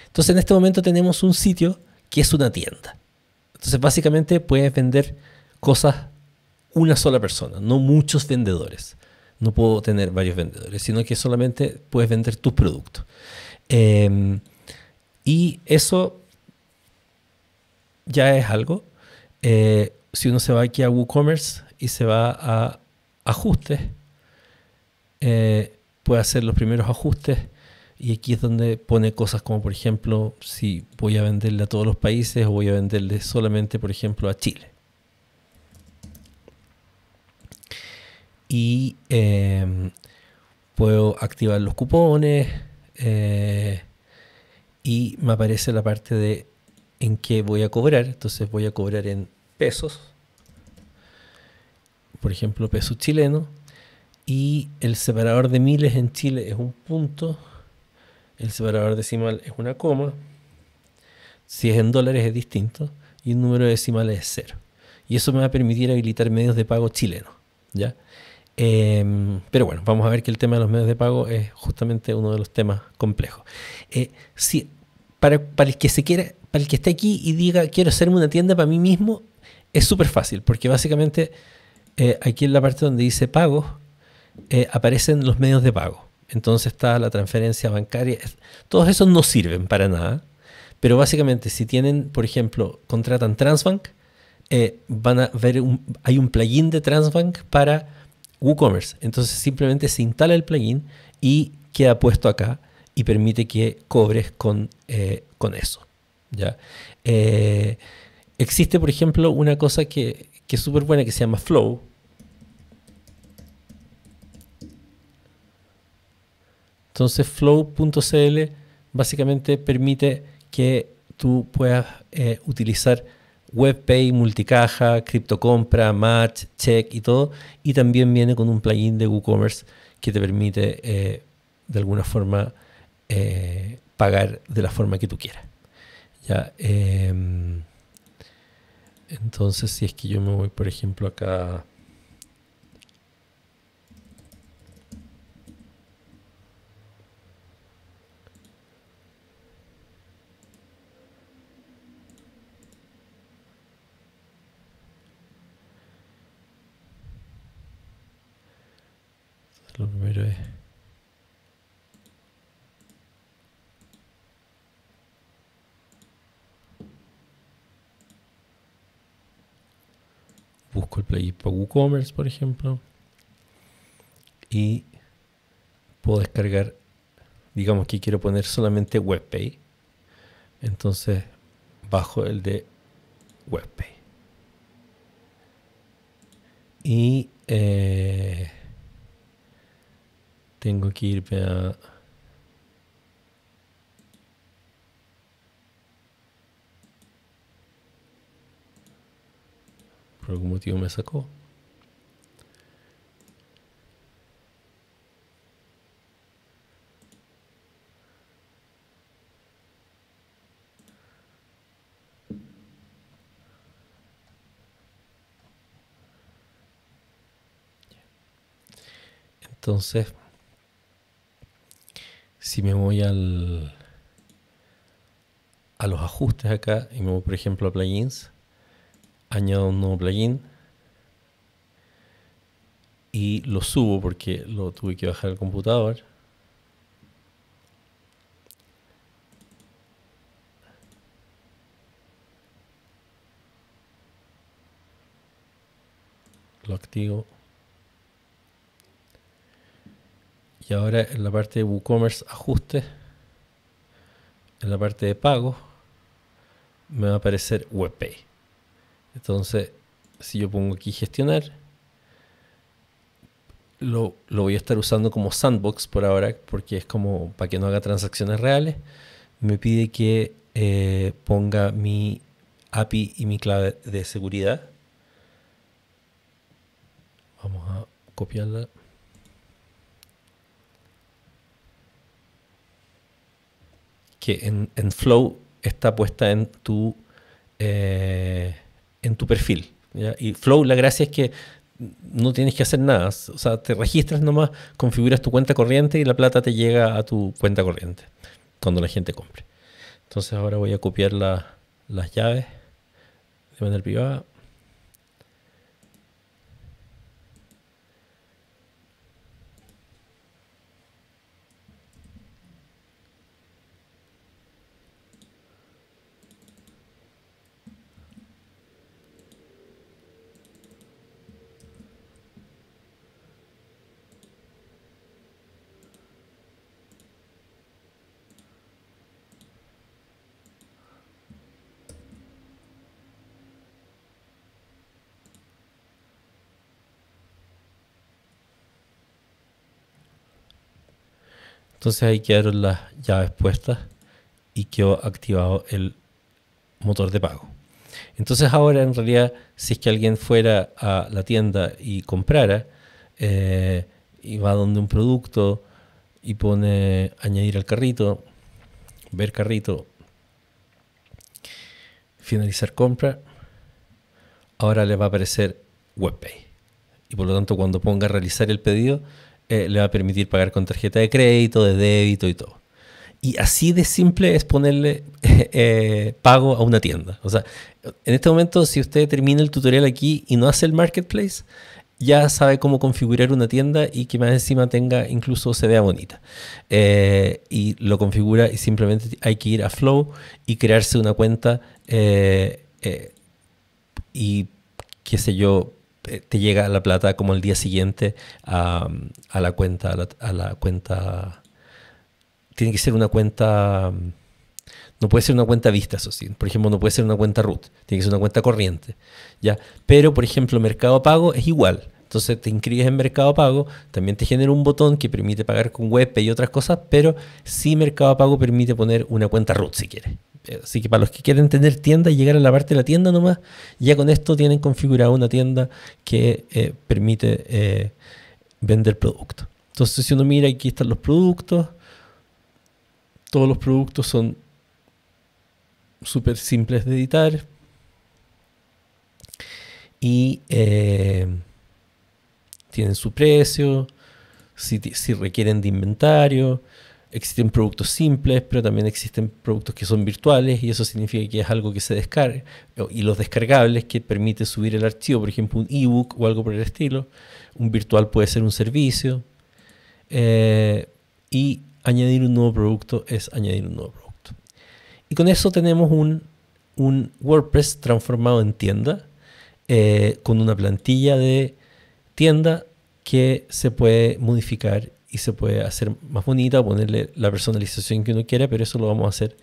Entonces en este momento tenemos un sitio que es una tienda. Entonces básicamente puedes vender cosas una sola persona, no muchos vendedores. No puedo tener varios vendedores, sino que solamente puedes vender tus productos. Em, y eso ya es algo. Eh, si uno se va aquí a WooCommerce, y se va a ajustes, eh, puede hacer los primeros ajustes y aquí es donde pone cosas como, por ejemplo, si voy a venderle a todos los países o voy a venderle solamente, por ejemplo, a Chile. Y em, puedo activar los cupones eh, y me aparece la parte de en qué voy a cobrar. Entonces voy a cobrar en pesos por ejemplo, peso chileno, y el separador de miles en Chile es un punto, el separador decimal es una coma, si es en dólares es distinto, y el número decimal es cero. Y eso me va a permitir habilitar medios de pago chilenos, ¿ya? Em, pero bueno, vamos a ver que el tema de los medios de pago es justamente uno de los temas complejos. Eh, si, para, para, el que se quiera, para el que esté aquí y diga quiero hacerme una tienda para mí mismo, es súper fácil, porque básicamente eh, aquí en la parte donde dice pagos, eh, aparecen los medios de pago. Entonces está la transferencia bancaria. Todos esos no sirven para nada. Pero básicamente, si tienen, por ejemplo, contratan Transbank, eh, van a ver, hay un plugin de Transbank para WooCommerce. Entonces simplemente se instala el plugin y queda puesto acá y permite que cobres con, con eso. ¿ya? existe, por ejemplo, una cosa que, que es súper buena que se llama Flow, Entonces flow.cl básicamente permite que tú puedas eh, utilizar WebPay, multicaja, criptocompra, match, check y todo. Y también viene con un plugin de WooCommerce que te permite eh, de alguna forma eh, pagar de la forma que tú quieras. Ya, em, entonces, si es que yo me voy, por ejemplo, acá Lo primero es... Eh. Busco el plugin para WooCommerce, por ejemplo. Y puedo descargar, digamos que quiero poner solamente WebPay. Entonces bajo el de WebPay. Y eh, tengo que irme a... Por algún motivo me sacó. Entonces, si me voy al, a los ajustes acá y me voy por ejemplo a plugins, añado un nuevo plugin y lo subo porque lo tuve que bajar al computador. Lo activo. Y ahora en la parte de WooCommerce ajuste, en la parte de pago, me va a aparecer WebPay. Entonces, si yo pongo aquí gestionar, lo, voy a estar usando como sandbox por ahora, porque es como para que no haga transacciones reales. Me pide que eh, ponga mi API y mi clave de seguridad. Vamos a copiarla. que en, Flow está puesta en tu, eh, en tu perfil. Y Flow, la gracia es que no tienes que hacer nada. O sea, te registras nomás, configuras tu cuenta corriente y la plata te llega a tu cuenta corriente cuando la gente compre. Entonces ahora voy a copiar las llaves de manera privada. Entonces ahí quedaron las llaves puestas y que quedó activado el motor de pago. Entonces ahora en realidad si es que alguien fuera a la tienda y comprara eh, y va donde un producto y pone añadir al carrito, ver carrito, finalizar compra, ahora le va a aparecer WebPay. Y por lo tanto cuando ponga realizar el pedido, eh, le va a permitir pagar con tarjeta de crédito, de débito y todo. Y así de simple es ponerle <laughs> eh, pago a una tienda. O sea, en este momento, si usted termina el tutorial aquí y no hace el marketplace, ya sabe cómo configurar una tienda y que más encima tenga, incluso se vea bonita. Eh, y lo configura y simplemente hay que ir a Flow y crearse una cuenta y, qué sé yo, eh, te llega la plata como el día siguiente a, la cuenta, a la, cuenta. Tiene que ser una cuenta. No puede ser una cuenta vista, Por ejemplo, no puede ser una cuenta root. Tiene que ser una cuenta corriente. ¿ya? Pero, por ejemplo, Mercado Pago es igual. Entonces te inscribes en Mercado Pago, también te genera un botón que permite pagar con WebPay y otras cosas, pero sí Mercado Pago permite poner una cuenta root si quieres. Eh, así que para los que quieren tener tienda y llegar a la parte de la tienda nomás, ya con esto tienen configurada una tienda que eh, permite eh, vender productos. Entonces si uno mira, aquí están los productos. Todos los productos son súper simples de editar. Y tienen su precio, si, requieren de inventario. Existen productos simples, pero también existen productos que son virtuales y eso significa que es algo que se descarga. Y los descargables que permite subir el archivo, por ejemplo, un ebook o algo por el estilo. Un virtual puede ser un servicio. Eh, y añadir un nuevo producto es añadir un nuevo producto. Y con eso tenemos un, WordPress transformado en tienda, eh, con una plantilla de tienda que se puede modificar y se puede hacer más bonita, ponerle la personalización que uno quiera, pero eso lo vamos a hacer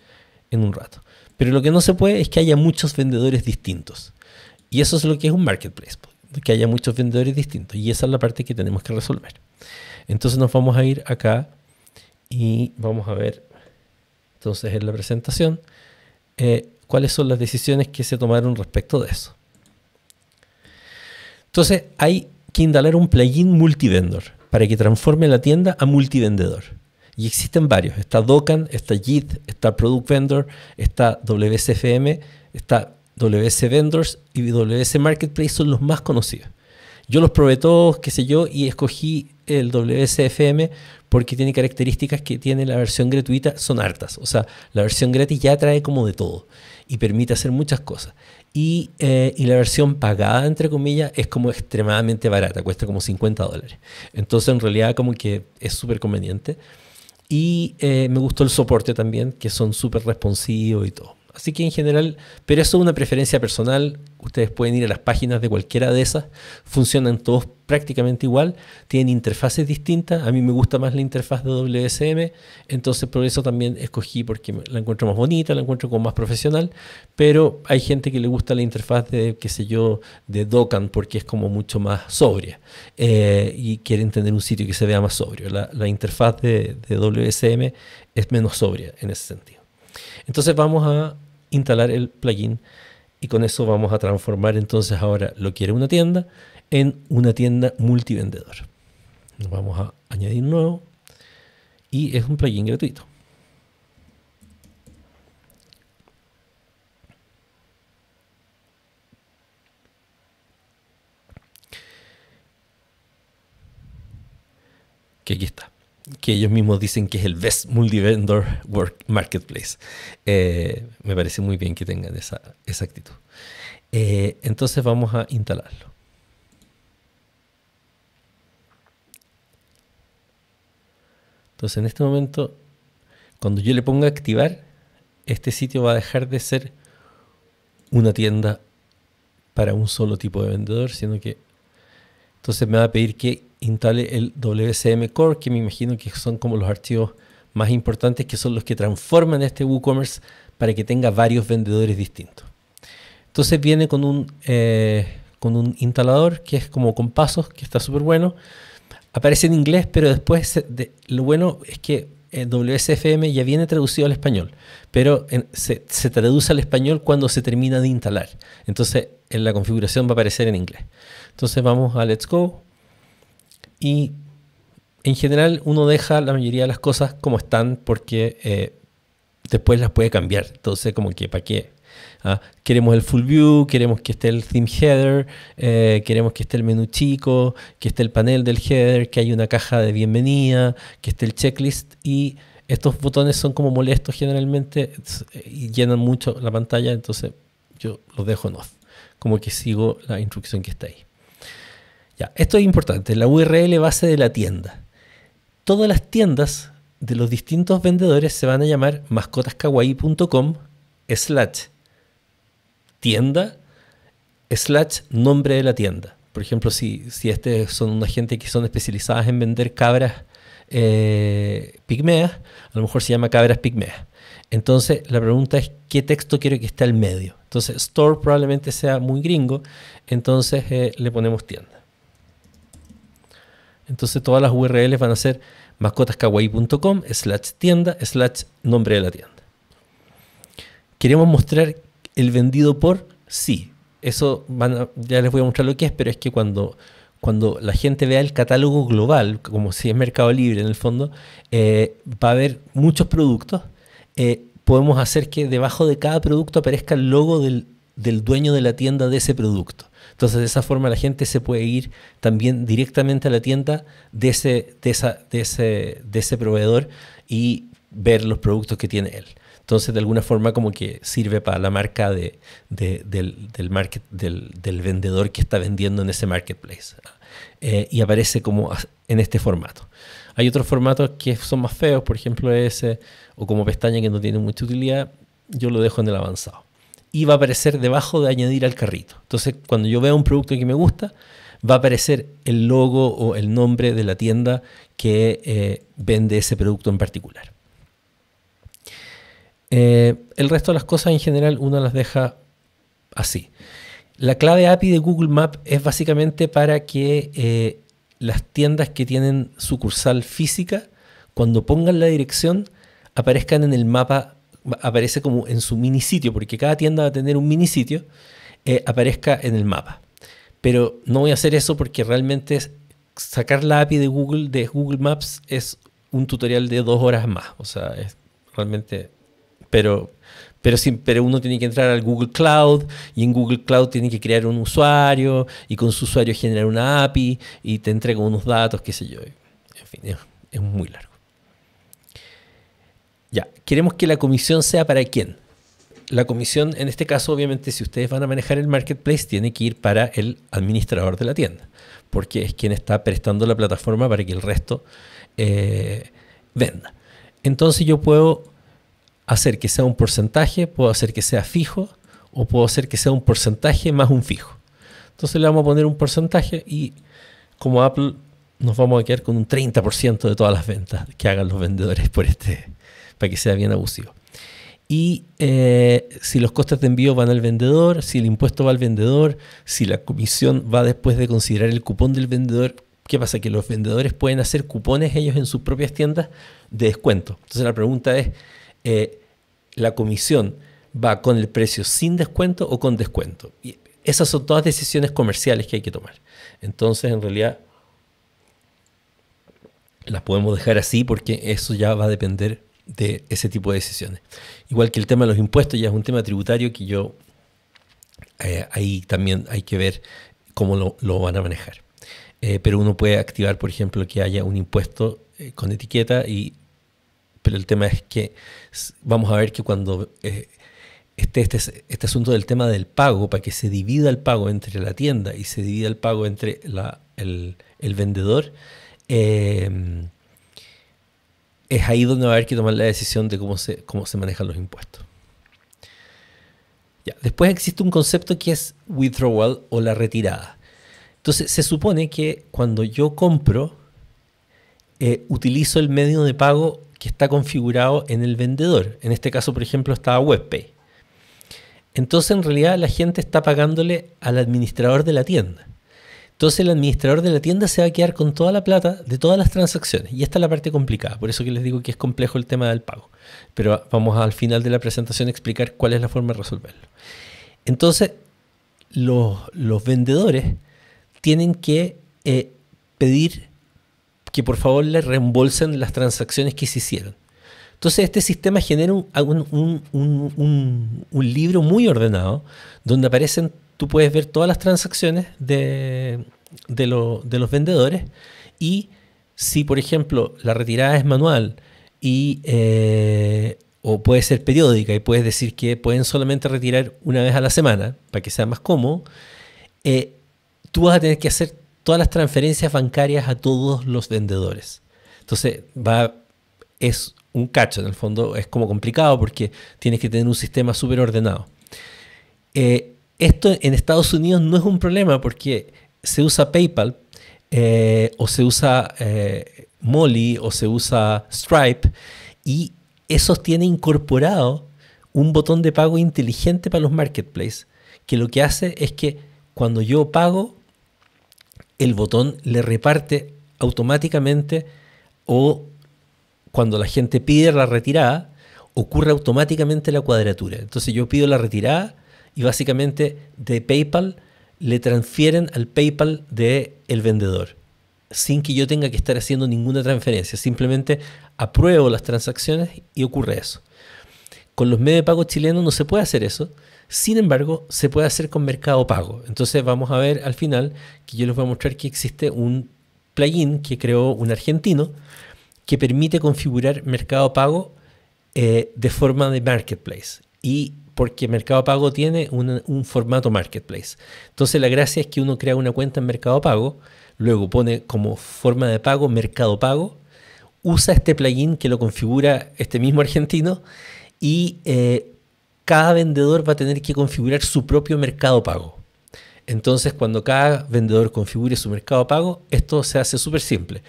en un rato. Pero lo que no se puede es que haya muchos vendedores distintos. Y eso es lo que es un marketplace, pues, que haya muchos vendedores distintos. Y esa es la parte que tenemos que resolver. Entonces nos vamos a ir acá y vamos a ver, entonces en la presentación, eh, cuáles son las decisiones que se tomaron respecto de eso. Entonces hay que era un plugin multivendor para que transforme la tienda a multivendedor. Y existen varios. Está Docan, está JIT, está Product Vendor, está WSFM, está WS Vendors y WS Marketplace son los más conocidos. Yo los probé todos, qué sé yo, y escogí el WSFM porque tiene características que tiene la versión gratuita, son hartas. O sea, la versión gratis ya trae como de todo y permite hacer muchas cosas. Y, eh, y, la versión pagada, entre comillas, es como extremadamente barata, cuesta como 50 dólares. Entonces, en realidad, como que es súper conveniente. Y eh, me gustó el soporte también, que son súper responsivos y todo. Así que en general, pero eso es una preferencia personal. Ustedes pueden ir a las páginas de cualquiera de esas. Funcionan todos prácticamente igual. Tienen interfaces distintas. A mí me gusta más la interfaz de WSM. Entonces por eso también escogí porque la encuentro más bonita, la encuentro como más profesional. Pero hay gente que le gusta la interfaz de, qué sé yo, de DOCAN porque es como mucho más sobria. Eh, y quieren tener un sitio que se vea más sobrio. La, interfaz de WSM es menos sobria en ese sentido. Entonces vamos a instalar el plugin y con eso vamos a transformar entonces ahora lo quiere una tienda en una tienda multivendedor. Vamos a añadir nuevo y es un plugin gratuito. que aquí está que ellos mismos dicen que es el best multivendor work marketplace. Eh, me parece muy bien que tengan esa, actitud. Eh, entonces vamos a instalarlo. Entonces en este momento, cuando yo le ponga activar, este sitio va a dejar de ser una tienda para un solo tipo de vendedor, sino que entonces me va a pedir que instale el WCM Core, que me imagino que son como los archivos más importantes, que son los que transforman este WooCommerce para que tenga varios vendedores distintos. Entonces viene con un, eh, con un instalador que es como con pasos, que está súper bueno. Aparece en inglés, pero después lo bueno es que el eh, WSFM ya viene traducido al español, pero se, se, traduce al español cuando se termina de instalar. Entonces en la configuración va a aparecer en inglés. Entonces vamos a Let's Go, y en general uno deja la mayoría de las cosas como están porque eh, después las puede cambiar. Entonces, como que, ¿para qué? ¿Ah? Queremos el full view, queremos que esté el theme header, eh, queremos que esté el menú chico, que esté el panel del header, que haya una caja de bienvenida, que esté el checklist y estos botones son como molestos generalmente y llenan mucho la pantalla, entonces yo los dejo en como que sigo la instrucción que está ahí esto es importante, la URL base de la tienda. Todas las tiendas de los distintos vendedores se van a llamar mascotaskawaii.com slash tienda slash nombre de la tienda. Por ejemplo, si, si este son una gente que son especializadas en vender cabras eh, pigmeas, a lo mejor se llama cabras pigmeas. Entonces, la pregunta es qué texto quiero que esté al medio. Entonces, store probablemente sea muy gringo, entonces eh, le ponemos tienda. Entonces todas las URLs van a ser mascotaskawaii.com slash tienda slash nombre de la tienda. Queremos mostrar el vendido por sí. Eso ya les voy a mostrar lo que es, pero es que cuando, cuando la gente vea el catálogo global, como si es Mercado Libre en el fondo, eh, va a haber muchos productos. Eh, podemos hacer que debajo de cada producto aparezca el logo del dueño de la tienda de ese producto. Entonces, de esa forma la gente se puede ir también directamente a la tienda de ese, de de ese, de ese proveedor y ver los productos que tiene él. Entonces, de alguna forma, como que sirve para la marca del, market, del, vendedor que está vendiendo en ese marketplace. ¿ah? Eh, y aparece como en este formato. Hay otros formatos que son más feos, por ejemplo, ese, o como pestaña que no tiene mucha utilidad. Yo lo dejo en el avanzado y va a aparecer debajo de añadir al carrito. Entonces, cuando yo vea un producto que me gusta, va a aparecer el logo o el nombre de la tienda que eh, vende ese producto en particular. Eh, el resto de las cosas en general uno las deja así. La clave API de Google Maps es básicamente para que eh, las tiendas que tienen sucursal física, cuando pongan la dirección, aparezcan en el mapa aparece como en su mini sitio, porque cada tienda va a tener un mini sitio, eh, aparezca en el mapa. Pero no voy a hacer eso porque realmente sacar la API de Google, de Google Maps, es un tutorial de dos horas más. O sea, es realmente. Pero, pero, sí, pero uno tiene que entrar al Google Cloud y en Google Cloud tiene que crear un usuario y con su usuario generar una API y te entrega unos datos, qué sé yo. En fin, es muy largo. Ya, queremos que la comisión sea para quién. La comisión, en este caso, obviamente, si ustedes van a manejar el marketplace, tiene que ir para el administrador de la tienda, porque es quien está prestando la plataforma para que el resto eh, venda. Entonces yo puedo hacer que sea un porcentaje, puedo hacer que sea fijo o puedo hacer que sea un porcentaje más un fijo. Entonces le vamos a poner un porcentaje y como Apple nos vamos a quedar con un 30% de todas las ventas que hagan los vendedores por este, que sea bien abusivo. Y eh, si los costes de envío van al vendedor, si el impuesto va al vendedor, si la comisión va después de considerar el cupón del vendedor, ¿qué pasa? Que los vendedores pueden hacer cupones ellos en sus propias tiendas de descuento. Entonces la pregunta es, eh, ¿la comisión va con el precio sin descuento o con descuento? Y esas son todas decisiones comerciales que hay que tomar. Entonces en realidad las podemos dejar así porque eso ya va a depender de ese tipo de decisiones. Igual que el tema de los impuestos, ya es un tema tributario que yo eh, ahí también hay que ver cómo lo, van a manejar. Eh, pero uno puede activar, por ejemplo, que haya un impuesto eh, con etiqueta, y, pero el tema es que vamos a ver que cuando este, este, este asunto del tema del pago, para que se divida el pago entre la tienda y se divida el pago entre el, vendedor, es ahí donde va a haber que tomar la decisión de cómo se, cómo se manejan los impuestos. Después existe un concepto que es withdrawal o la retirada. Entonces se supone que cuando yo compro, eh, utilizo el medio de pago que está configurado en el vendedor. En este caso, por ejemplo, estaba WebPay. Entonces, en realidad, la gente está pagándole al administrador de la tienda. Entonces el administrador de la tienda se va a quedar con toda la plata de todas las transacciones. Y esta es la parte complicada, por eso que les digo que es complejo el tema del pago. Pero vamos al final de la presentación a explicar cuál es la forma de resolverlo. Entonces, los, vendedores tienen que eh, pedir que por favor le reembolsen las transacciones que se hicieron. Entonces este sistema genera un libro muy ordenado donde aparecen, tú puedes ver todas las transacciones de, de, los vendedores. Y si, por ejemplo, la retirada es manual y, eh, o puede ser periódica y puedes decir que pueden solamente retirar una vez a la semana para que sea más cómodo, eh, tú vas a tener que hacer todas las transferencias bancarias a todos los vendedores. Entonces, va, es un cacho, en el fondo es como complicado porque tienes que tener un sistema súper ordenado. Eh, esto en Estados Unidos no es un problema porque se usa PayPal eh, o se usa eh, Molly o se usa Stripe y eso tiene incorporado un botón de pago inteligente para los marketplaces que lo que hace es que cuando yo pago el botón le reparte automáticamente o cuando la gente pide la retirada ocurre automáticamente la cuadratura. Entonces yo pido la retirada y básicamente de PayPal le transfieren al PayPal del el vendedor, sin que yo tenga que estar haciendo ninguna transferencia. Simplemente apruebo las transacciones y ocurre eso. Con los medios de pago chilenos no se puede hacer eso. Sin embargo, se puede hacer con Mercado Pago. Entonces vamos a ver al final que yo les voy a mostrar que existe un plugin que creó un argentino que permite configurar Mercado Pago eh, de forma de marketplace. Y porque Mercado Pago tiene un, formato marketplace. Entonces la gracia es que uno crea una cuenta en Mercado Pago, luego pone como forma de pago Mercado Pago, usa este plugin que lo configura este mismo argentino y eh, cada vendedor va a tener que configurar su propio Mercado Pago. Entonces cuando cada vendedor configure su Mercado Pago, esto se hace súper simple.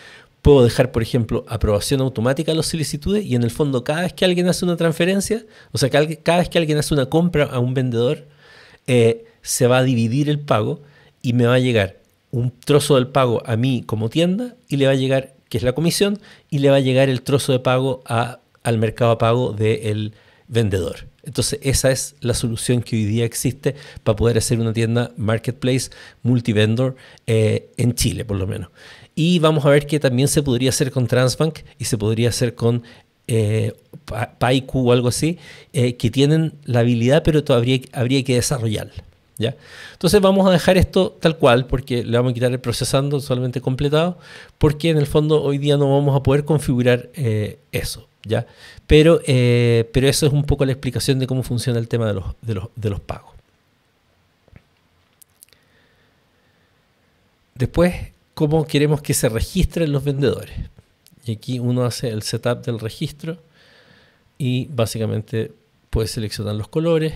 Puedo dejar, por ejemplo, aprobación automática a las solicitudes y en el fondo cada vez que alguien hace una transferencia, o sea, cada vez que alguien hace una compra a un vendedor, eh, se va a dividir el pago y me va a llegar un trozo del pago a mí como tienda y le va a llegar, que es la comisión, y le va a llegar el trozo de pago al mercado a pago del vendedor. Entonces esa es la solución que hoy día existe para poder hacer una tienda marketplace multivendor eh, en Chile por lo menos. Y vamos a ver que también se podría hacer con Transbank y se podría hacer con eh, o algo así, eh, que tienen la habilidad, pero todavía habría que desarrollarla. ¿Ya? Entonces vamos a dejar esto tal cual porque le vamos a quitar el procesando solamente completado porque en el fondo hoy día no vamos a poder configurar eh, eso. ¿ya? Pero, eh, pero eso es un poco la explicación de cómo funciona el tema de los, de los, de los pagos. Después cómo queremos que se registren los vendedores. Y aquí uno hace el setup del registro y básicamente puede seleccionar los colores,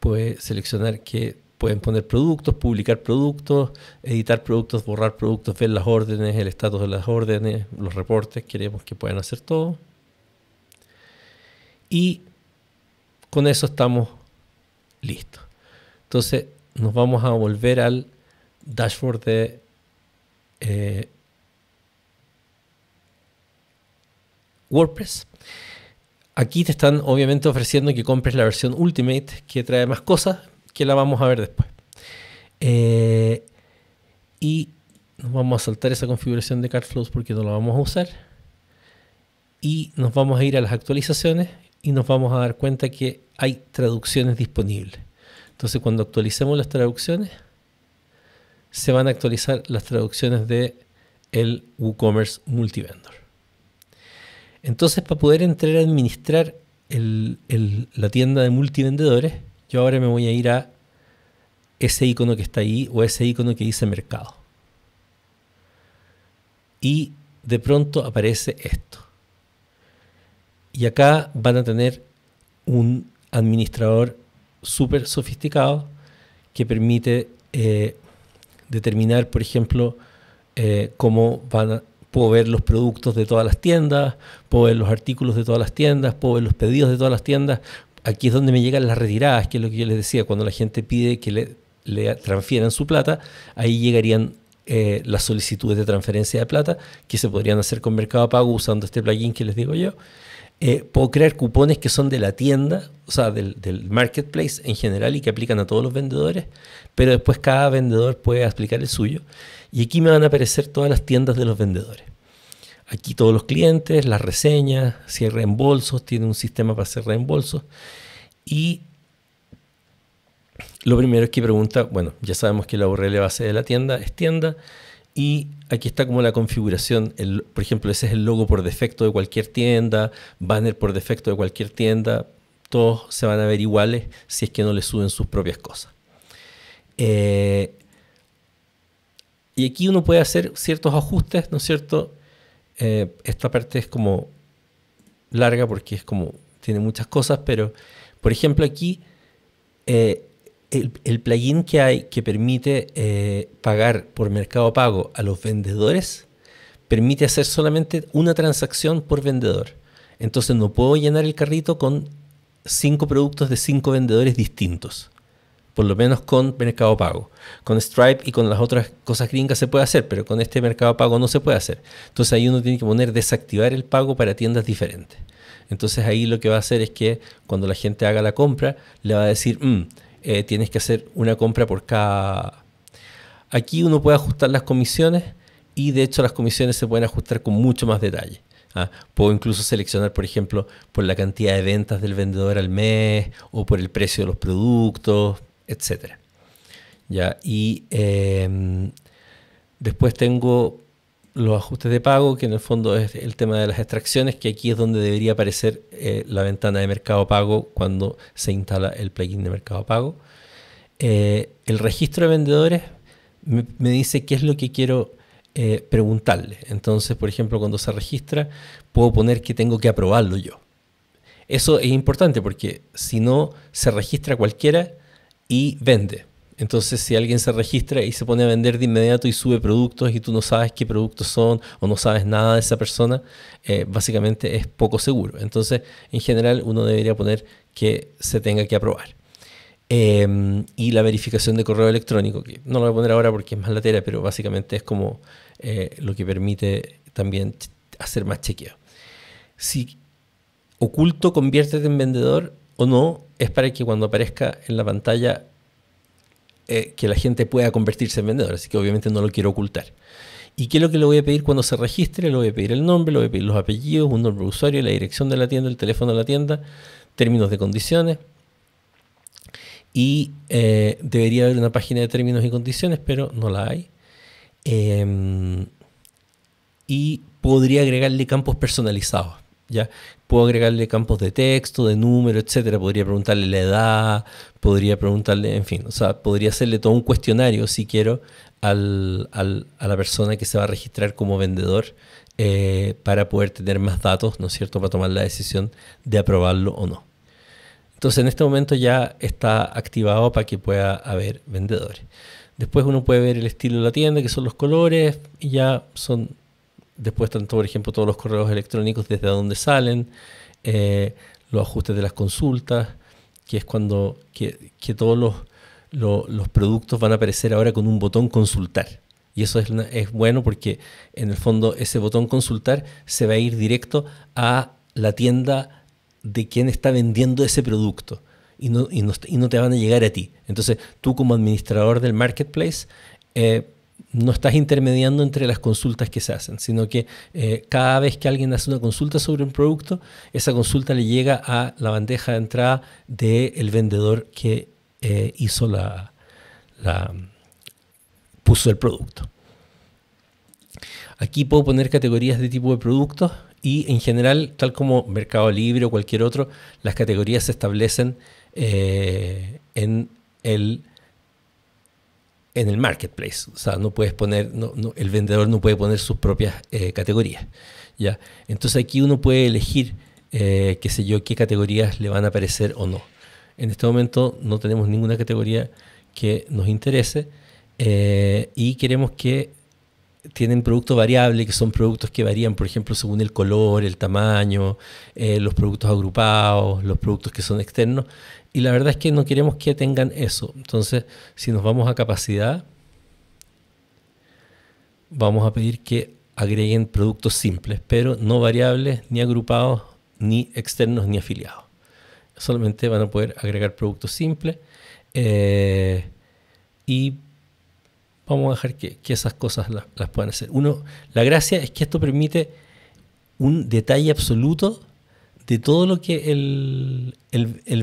puede seleccionar que pueden poner productos, publicar productos, editar productos, borrar productos, ver las órdenes, el estatus de las órdenes, los reportes, queremos que puedan hacer todo. Y con eso estamos listos. Entonces nos vamos a volver al dashboard de eh, WordPress. Aquí te están obviamente ofreciendo que compres la versión Ultimate que trae más cosas que la vamos a ver después. Eh, y nos vamos a saltar esa configuración de CardFlows porque no la vamos a usar. Y nos vamos a ir a las actualizaciones y nos vamos a dar cuenta que hay traducciones disponibles. Entonces cuando actualicemos las traducciones se van a actualizar las traducciones de el WooCommerce Multivendor. Entonces, para poder entrar a administrar la tienda de multivendedores, yo ahora me voy a ir a ese icono que está ahí o ese icono que dice mercado. Y de pronto aparece esto. Y acá van a tener un administrador súper sofisticado que permite eh, determinar, por ejemplo, eh, cómo van a, puedo ver los productos de todas las tiendas, puedo ver los artículos de todas las tiendas, puedo ver los pedidos de todas las tiendas. Aquí es donde me llegan las retiradas, que es lo que yo les decía, cuando la gente pide que le, transfieran su plata, ahí llegarían eh, las solicitudes de transferencia de plata que se podrían hacer con Mercado Pago usando este plugin que les digo yo. Eh, puedo crear cupones que son de la tienda, o sea, del, marketplace en general y que aplican a todos los vendedores pero después cada vendedor puede explicar el suyo. Y aquí me van a aparecer todas las tiendas de los vendedores. Aquí todos los clientes, las reseñas, si hay reembolsos, tiene un sistema para hacer reembolsos. Y lo primero es que pregunta, bueno, ya sabemos que la URL base de la tienda es tienda y aquí está como la configuración, por ejemplo, ese es el logo por defecto de cualquier tienda, banner por defecto de cualquier tienda, todos se van a ver iguales si es que no le suben sus propias cosas. Eh, y aquí uno puede hacer ciertos ajustes, ¿no es cierto? Eh, esta parte es como larga porque es como, tiene muchas cosas, pero por ejemplo aquí eh, el, plugin que hay que permite pagar por mercado pago a los vendedores permite hacer solamente una transacción por vendedor. Entonces no puedo llenar el carrito con cinco productos de cinco vendedores distintos por lo menos con Mercado Pago. Con Stripe y con las otras cosas gringas se puede hacer, pero con este Mercado Pago no se puede hacer. Entonces ahí uno tiene que poner desactivar el pago para tiendas diferentes. Entonces ahí lo que va a hacer es que cuando la gente haga la compra, le va a decir, mm, eh, tienes que hacer una compra por cada... Aquí uno puede ajustar las comisiones y de hecho las comisiones se pueden ajustar con mucho más detalle. ¿ah? puedo incluso seleccionar, por ejemplo, por la cantidad de ventas del vendedor al mes o por el precio de los productos etc. ¿Ya? Y em, después tengo los ajustes de pago, que en el fondo es el tema de las extracciones, que aquí es donde debería aparecer eh, la ventana de mercado pago cuando se instala el plugin de mercado pago. Eh, el registro de vendedores me, dice qué es lo que quiero eh, preguntarle. Entonces, por ejemplo, cuando se registra, puedo poner que tengo que aprobarlo yo. Eso es importante porque si no se registra cualquiera, y vende. Entonces, si alguien se registra y se pone a vender de inmediato y sube productos y tú no sabes qué productos son o no sabes nada de esa persona, eh, básicamente es poco seguro. Entonces, en general, uno debería poner que se tenga que aprobar. Em, y la verificación de correo electrónico, que no lo voy a poner ahora porque es más latera, pero básicamente es como eh, lo que permite también hacer más chequeo. Si oculto conviértete en vendedor, o no es para que cuando aparezca en la pantalla eh, que la gente pueda convertirse en vendedor, así que obviamente no lo quiero ocultar. ¿Y qué es lo que le voy a pedir cuando se registre? Le voy a pedir el nombre, le voy a pedir los apellidos, un nombre de usuario, la dirección de la tienda, el teléfono de la tienda, términos de condiciones. Y eh, debería haber una página de términos y condiciones, pero no la hay. Em, y podría agregarle campos personalizados. ¿ya? puedo agregarle campos de texto, de número, etcétera. Podría preguntarle la edad, podría preguntarle, en fin, o sea, podría hacerle todo un cuestionario si quiero a la persona que se va a registrar como vendedor eh, para poder tener más datos, ¿no es cierto?, para tomar la decisión de aprobarlo o no. Entonces, en este momento ya está activado para que pueda haber vendedores. Después uno puede ver el estilo de la tienda, que son los colores, y ya son Después están, por ejemplo, todos los correos electrónicos, desde dónde salen, eh, los ajustes de las consultas, que es cuando que, todos los, los, productos van a aparecer ahora con un botón consultar. Y eso es, bueno porque en el fondo ese botón consultar se va a ir directo a la tienda de quien está vendiendo ese producto y no, te van a llegar a ti. Entonces tú como administrador del marketplace eh, no estás intermediando entre las consultas que se hacen, sino que eh, cada vez que alguien hace una consulta sobre un producto, esa consulta le llega a la bandeja de entrada del vendedor que eh, hizo la, puso el producto. Aquí puedo poner categorías de tipo de productos y en general, tal como Mercado Libre o cualquier otro, las categorías se establecen eh, en el en el marketplace. O sea, no puedes poner, el vendedor no puede poner sus propias eh, categorías. ¿ya? Entonces aquí uno puede elegir, eh, qué sé yo, qué categorías le van a aparecer o no. En este momento no tenemos ninguna categoría que nos interese eh, y queremos que tienen producto variable, que son productos que varían, por ejemplo, según el color, el tamaño, los productos agrupados, los productos que son externos. Y la verdad es que no queremos que tengan eso. Entonces, si nos vamos a capacidad, vamos a pedir que agreguen productos simples, pero no variables, ni agrupados, ni externos, ni afiliados. Solamente van a poder agregar productos simples. Eh, y vamos a dejar que, esas cosas las puedan hacer. Uno, la gracia es que esto permite un detalle absoluto de todo lo que el,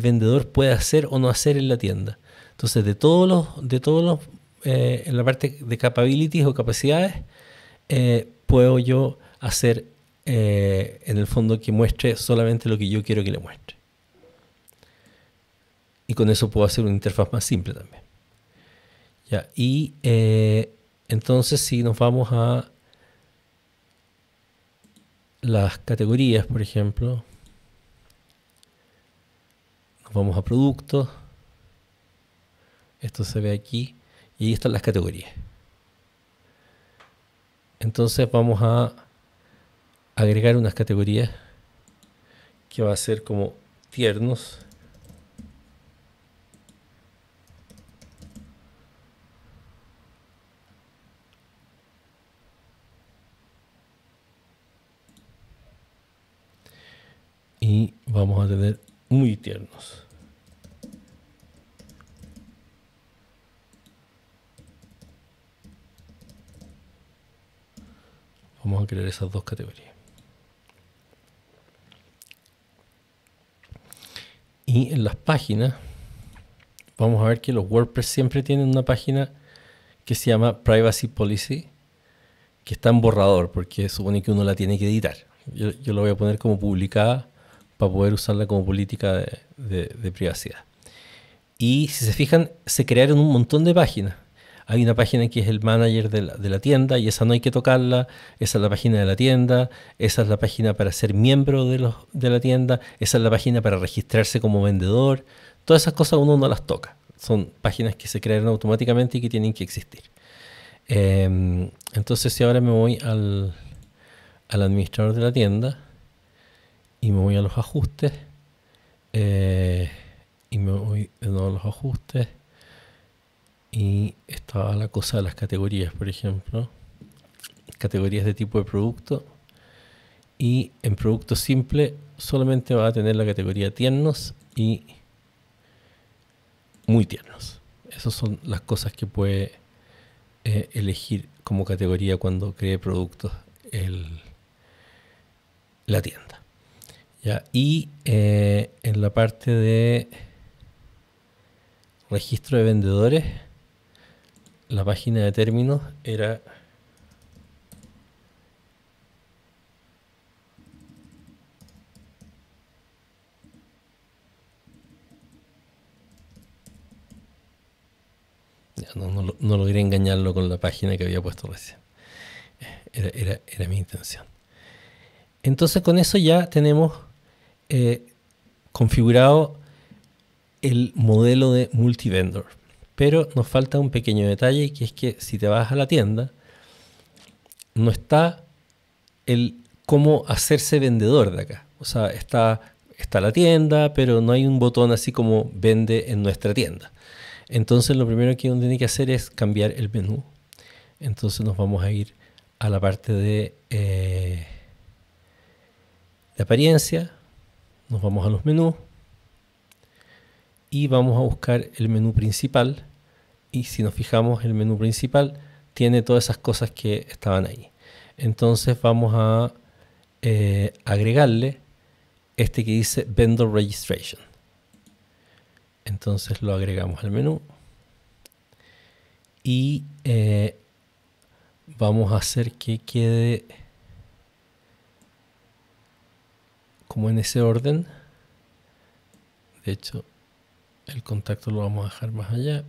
vendedor puede hacer o no hacer en la tienda. Entonces, de todos los, de todos los, eh, en la parte de capabilities o capacidades, eh, puedo yo hacer eh, en el fondo que muestre solamente lo que yo quiero que le muestre. Y con eso puedo hacer una interfaz más simple también. y entonces si nos vamos a las categorías, por ejemplo, vamos a productos. Esto se ve aquí. Y ahí están las categorías. Entonces vamos a agregar unas categorías que va a ser como tiernos. Y vamos a tener muy tiernos. Vamos a crear esas dos categorías. Y en las páginas, vamos a ver que los WordPress siempre tienen una página que se llama Privacy Policy, que está en borrador, porque supone que uno la tiene que editar. Yo, yo la voy a poner como publicada para poder usarla como política de, privacidad. Y si se fijan, se crearon un montón de páginas. Hay una página que es el manager de la, tienda y esa no hay que tocarla. Esa es la página de la tienda. Esa es la página para ser miembro de, la tienda. Esa es la página para registrarse como vendedor. Todas esas cosas uno no las toca. Son páginas que se crearon automáticamente y que tienen que existir. Em, entonces si ahora me voy al administrador de la tienda, y me voy a los ajustes eh, y me voy de nuevo a los ajustes y estaba la cosa de las categorías por ejemplo categorías de tipo de producto y en producto simple solamente va a tener la categoría tiernos y muy tiernos esas son las cosas que puede eh, elegir como categoría cuando cree productos la tienda y eh, en la parte de registro de vendedores, la página de términos era No, no, no, logré engañarlo con la página que había puesto recién. Era, era, era mi intención. Entonces con eso ya tenemos eh, configurado el modelo de multivendor. Pero nos falta un pequeño detalle que es que si te vas a la tienda, no está el cómo hacerse vendedor de acá. O sea, está, está la tienda, pero no hay un botón así como vende en nuestra tienda. Entonces lo primero que uno tiene que hacer es cambiar el menú. Entonces nos vamos a ir a la parte de, eh, de apariencia, nos vamos a los menús y vamos a buscar el menú principal. Y si nos fijamos, el menú principal tiene todas esas cosas que estaban ahí. Entonces vamos a eh, agregarle este que dice Vendor Registration. Entonces lo agregamos al menú. Y eh, vamos a hacer que quede como en ese orden. De hecho, el contacto lo vamos a dejar más allá.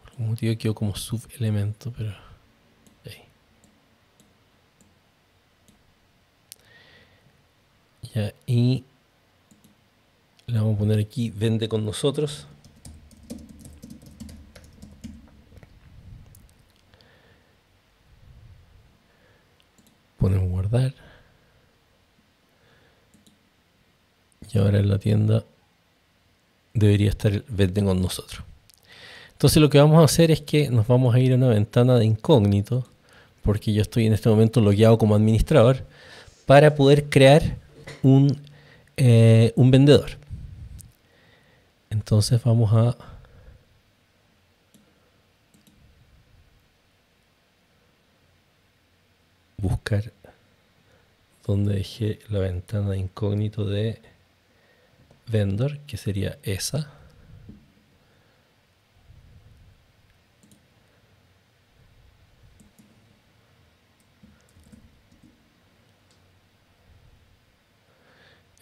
Por algún motivo quedó como subelemento, pero... Ya, y le vamos a poner aquí vende con nosotros. Y ahora en la tienda debería estar el con nosotros. Entonces lo que vamos a hacer es que nos vamos a ir a una ventana de incógnito, porque yo estoy en este momento logueado como administrador, para poder crear un, eh, un vendedor. Entonces vamos a... buscar donde dejé la ventana de incógnito de vendor, que sería esa.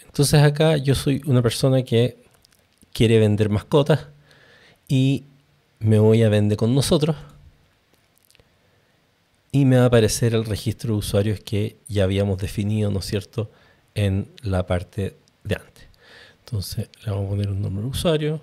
Entonces acá yo soy una persona que quiere vender mascotas y me voy a vender con nosotros y me va a aparecer el registro de usuarios que ya habíamos definido, ¿no es cierto?, en la parte de antes. Entonces le vamos a poner un nombre de usuario,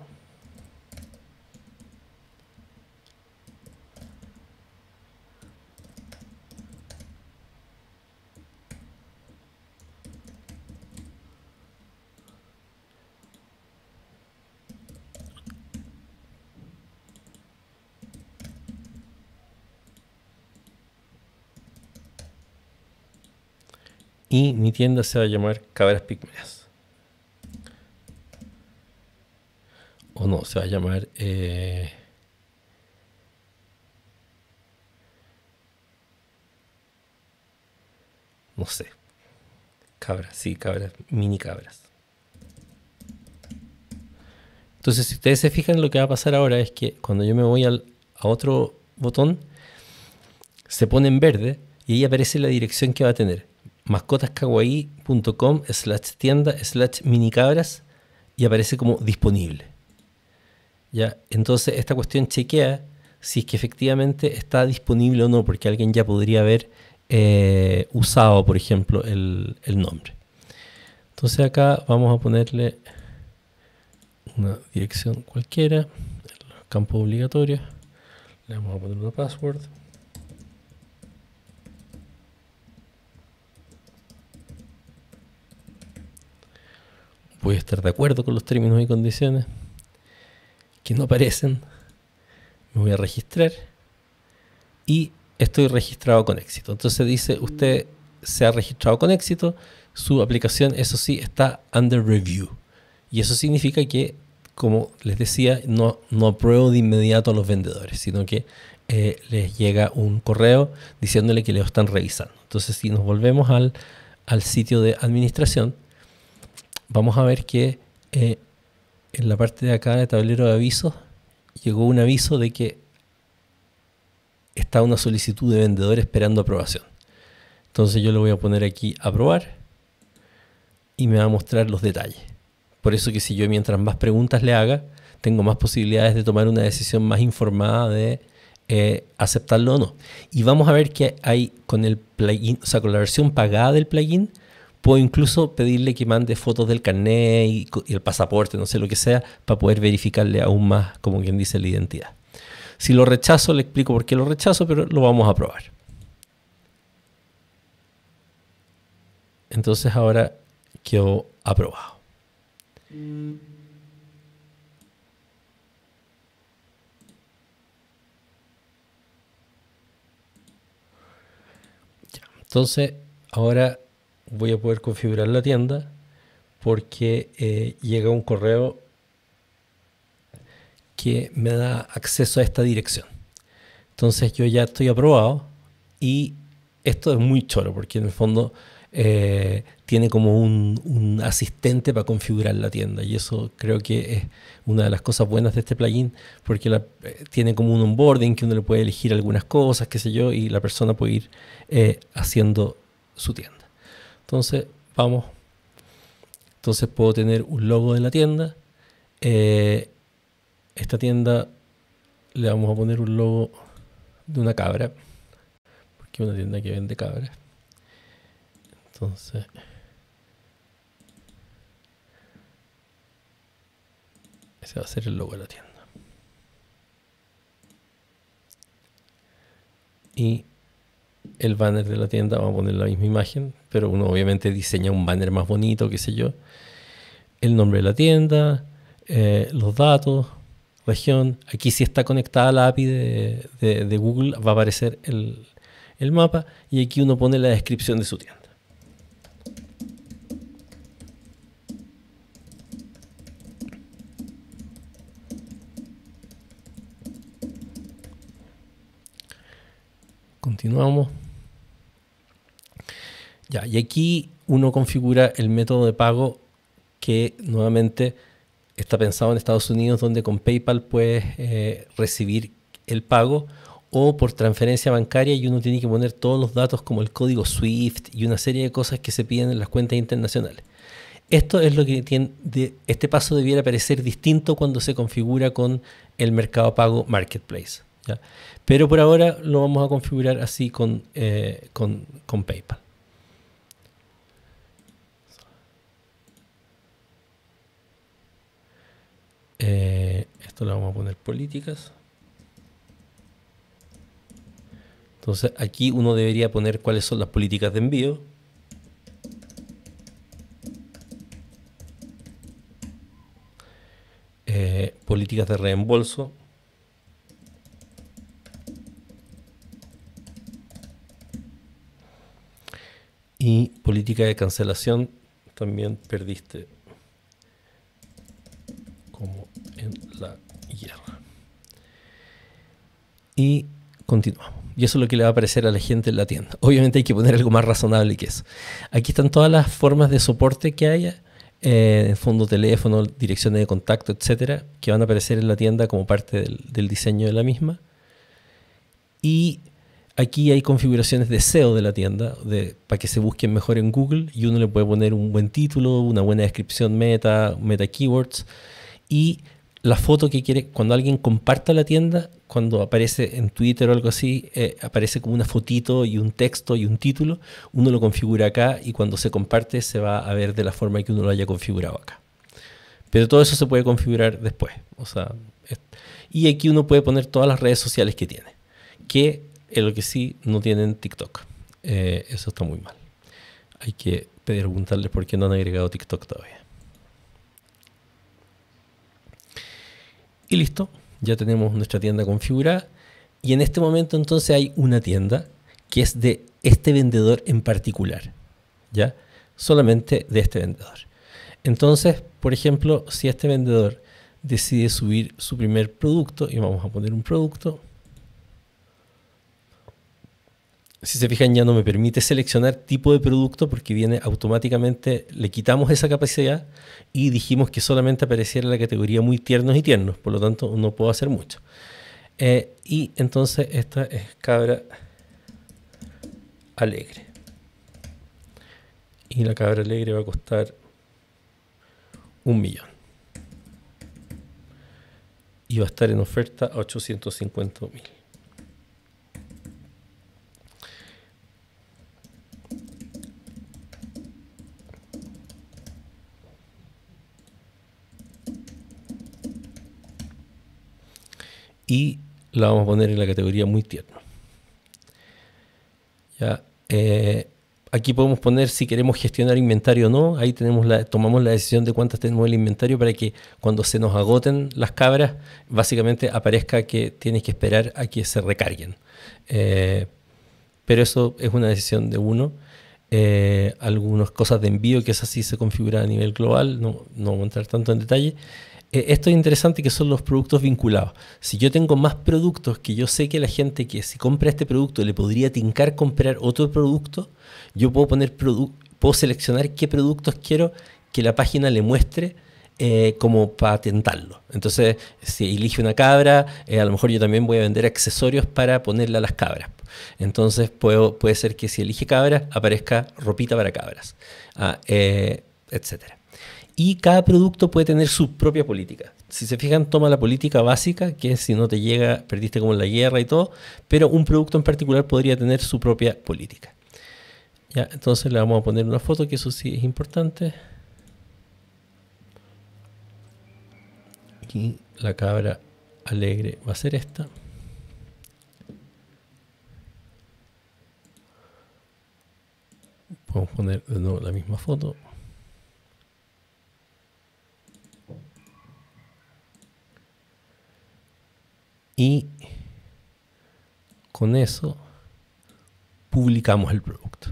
y mi tienda se va a llamar Cabras Pigmeas. O no, se va a llamar... Eh, no sé. Cabras, sí, cabras, mini cabras. Entonces, si ustedes se fijan, lo que va a pasar ahora es que cuando yo me voy al, a otro botón, se pone en verde y ahí aparece la dirección que va a tener mascotaskawaii.com slash tienda slash minicabras y aparece como disponible. ¿Ya? Entonces esta cuestión chequea si es que efectivamente está disponible o no, porque alguien ya podría haber eh, usado, por ejemplo, el, nombre. Entonces acá vamos a ponerle una dirección cualquiera, campo obligatorio, le vamos a poner una password. voy a estar de acuerdo con los términos y condiciones que no aparecen. Me voy a registrar y estoy registrado con éxito. Entonces dice, usted se ha registrado con éxito, su aplicación, eso sí, está under review. Y eso significa que, como les decía, no, no apruebo de inmediato a los vendedores, sino que eh, les llega un correo diciéndole que lo están revisando. Entonces, si nos volvemos al, al sitio de administración, vamos a ver que eh, en la parte de acá de tablero de avisos llegó un aviso de que está una solicitud de vendedor esperando aprobación. Entonces yo le voy a poner aquí aprobar y me va a mostrar los detalles. Por eso que si yo mientras más preguntas le haga, tengo más posibilidades de tomar una decisión más informada de eh, aceptarlo o no. Y vamos a ver que hay con el plugin, con la versión pagada del plugin, Puedo incluso pedirle que mande fotos del carnet y, el pasaporte, no sé lo que sea, para poder verificarle aún más, como quien dice, la identidad. Si lo rechazo, le explico por qué lo rechazo, pero lo vamos a probar. Entonces ahora quedó aprobado. Entonces, ahora voy a poder configurar la tienda porque eh, llega un correo que me da acceso a esta dirección. Entonces yo ya estoy aprobado y esto es muy choro porque en el fondo eh, tiene como un, asistente para configurar la tienda y eso creo que es una de las cosas buenas de este plugin porque la, eh, tiene como un onboarding que uno le puede elegir algunas cosas, qué sé yo, y la persona puede ir haciendo su tienda. Entonces, vamos. Entonces puedo tener un logo de la tienda. Eh, esta tienda le vamos a poner un logo de una cabra. Porque es una tienda que vende cabras. Entonces... Ese va a ser el logo de la tienda. Y el banner de la tienda, vamos a poner la misma imagen, pero uno obviamente diseña un banner más bonito, qué sé yo, el nombre de la tienda, eh, los datos, región, aquí si está conectada la API de, Google va a aparecer el mapa y aquí uno pone la descripción de su tienda. Continuamos. Ya, y aquí uno configura el método de pago que nuevamente está pensado en Estados Unidos, donde con PayPal puedes eh, recibir el pago o por transferencia bancaria y uno tiene que poner todos los datos como el código SWIFT y una serie de cosas que se piden en las cuentas internacionales. Esto es lo que tiene, de, este paso debiera parecer distinto cuando se configura con el mercado pago marketplace. Pero por ahora lo vamos a configurar así con, eh, PayPal. Eh, esto lo vamos a poner políticas. Entonces aquí uno debería poner cuáles son las políticas de envío. Eh, políticas de reembolso, Y política de cancelación también perdiste como en la guerra. Y continuamos. Y eso es lo que le va a aparecer a la gente en la tienda. Obviamente hay que poner algo más razonable que eso. Aquí están todas las formas de soporte que haya. Eh, fondo teléfono, direcciones de contacto, etcétera, que van a aparecer en la tienda como parte del diseño de la misma. Y aquí hay configuraciones de SEO de la tienda de, para que se busquen mejor en Google y uno le puede poner un buen título, una buena descripción meta, meta keywords y la foto que quiere, cuando alguien comparta la tienda, cuando aparece en Twitter o algo así, eh, aparece como una fotito y un texto y un título, uno lo configura acá y cuando se comparte se va a ver de la forma que uno lo haya configurado acá. Pero todo eso se puede configurar después. O sea, y aquí uno puede poner todas las redes sociales que tiene, que en lo que sí no tienen TikTok. Eh, eso está muy mal. Hay que preguntarles por qué no han agregado TikTok todavía. Y listo, ya tenemos nuestra tienda configurada. Y en este momento entonces hay una tienda que es de este vendedor en particular. ¿Ya? Solamente de este vendedor. Entonces, por ejemplo, si este vendedor decide subir su primer producto, y vamos a poner un producto, si se fijan, ya no me permite seleccionar tipo de producto porque viene automáticamente, le quitamos esa capacidad y dijimos que solamente apareciera la categoría muy tiernos y tiernos, por lo tanto no puedo hacer mucho. Eh, y entonces esta es cabra alegre. Y la cabra alegre va a costar un millón. Y va a estar en oferta a 850 mil. la vamos a poner en la categoría muy tierno. Eh, aquí podemos poner si queremos gestionar inventario o no. Ahí tenemos la, tomamos la decisión de cuántas tenemos el inventario para que cuando se nos agoten las cabras, básicamente aparezca que tienes que esperar a que se recarguen. Eh, pero eso es una decisión de uno. Eh, algunas cosas de envío que es así se configura a nivel global, no, no a entrar tanto en detalle. Eh, esto es interesante que son los productos vinculados. Si yo tengo más productos que yo sé que la gente que si compra este producto le podría tincar comprar otro producto, yo puedo poner puedo seleccionar qué productos quiero que la página le muestre eh, como patentarlo. Entonces, si elige una cabra, eh, a lo mejor yo también voy a vender accesorios para ponerle a las cabras. Entonces, puedo, puede ser que si elige cabra, aparezca ropita para cabras, ah, etcétera y cada producto puede tener su propia política. Si se fijan, toma la política básica, que si no te llega, perdiste como la guerra y todo, pero un producto en particular podría tener su propia política. Ya, entonces le vamos a poner una foto, que eso sí es importante. Y la cabra alegre va a ser esta. Podemos poner de nuevo la misma foto. y con eso publicamos el producto.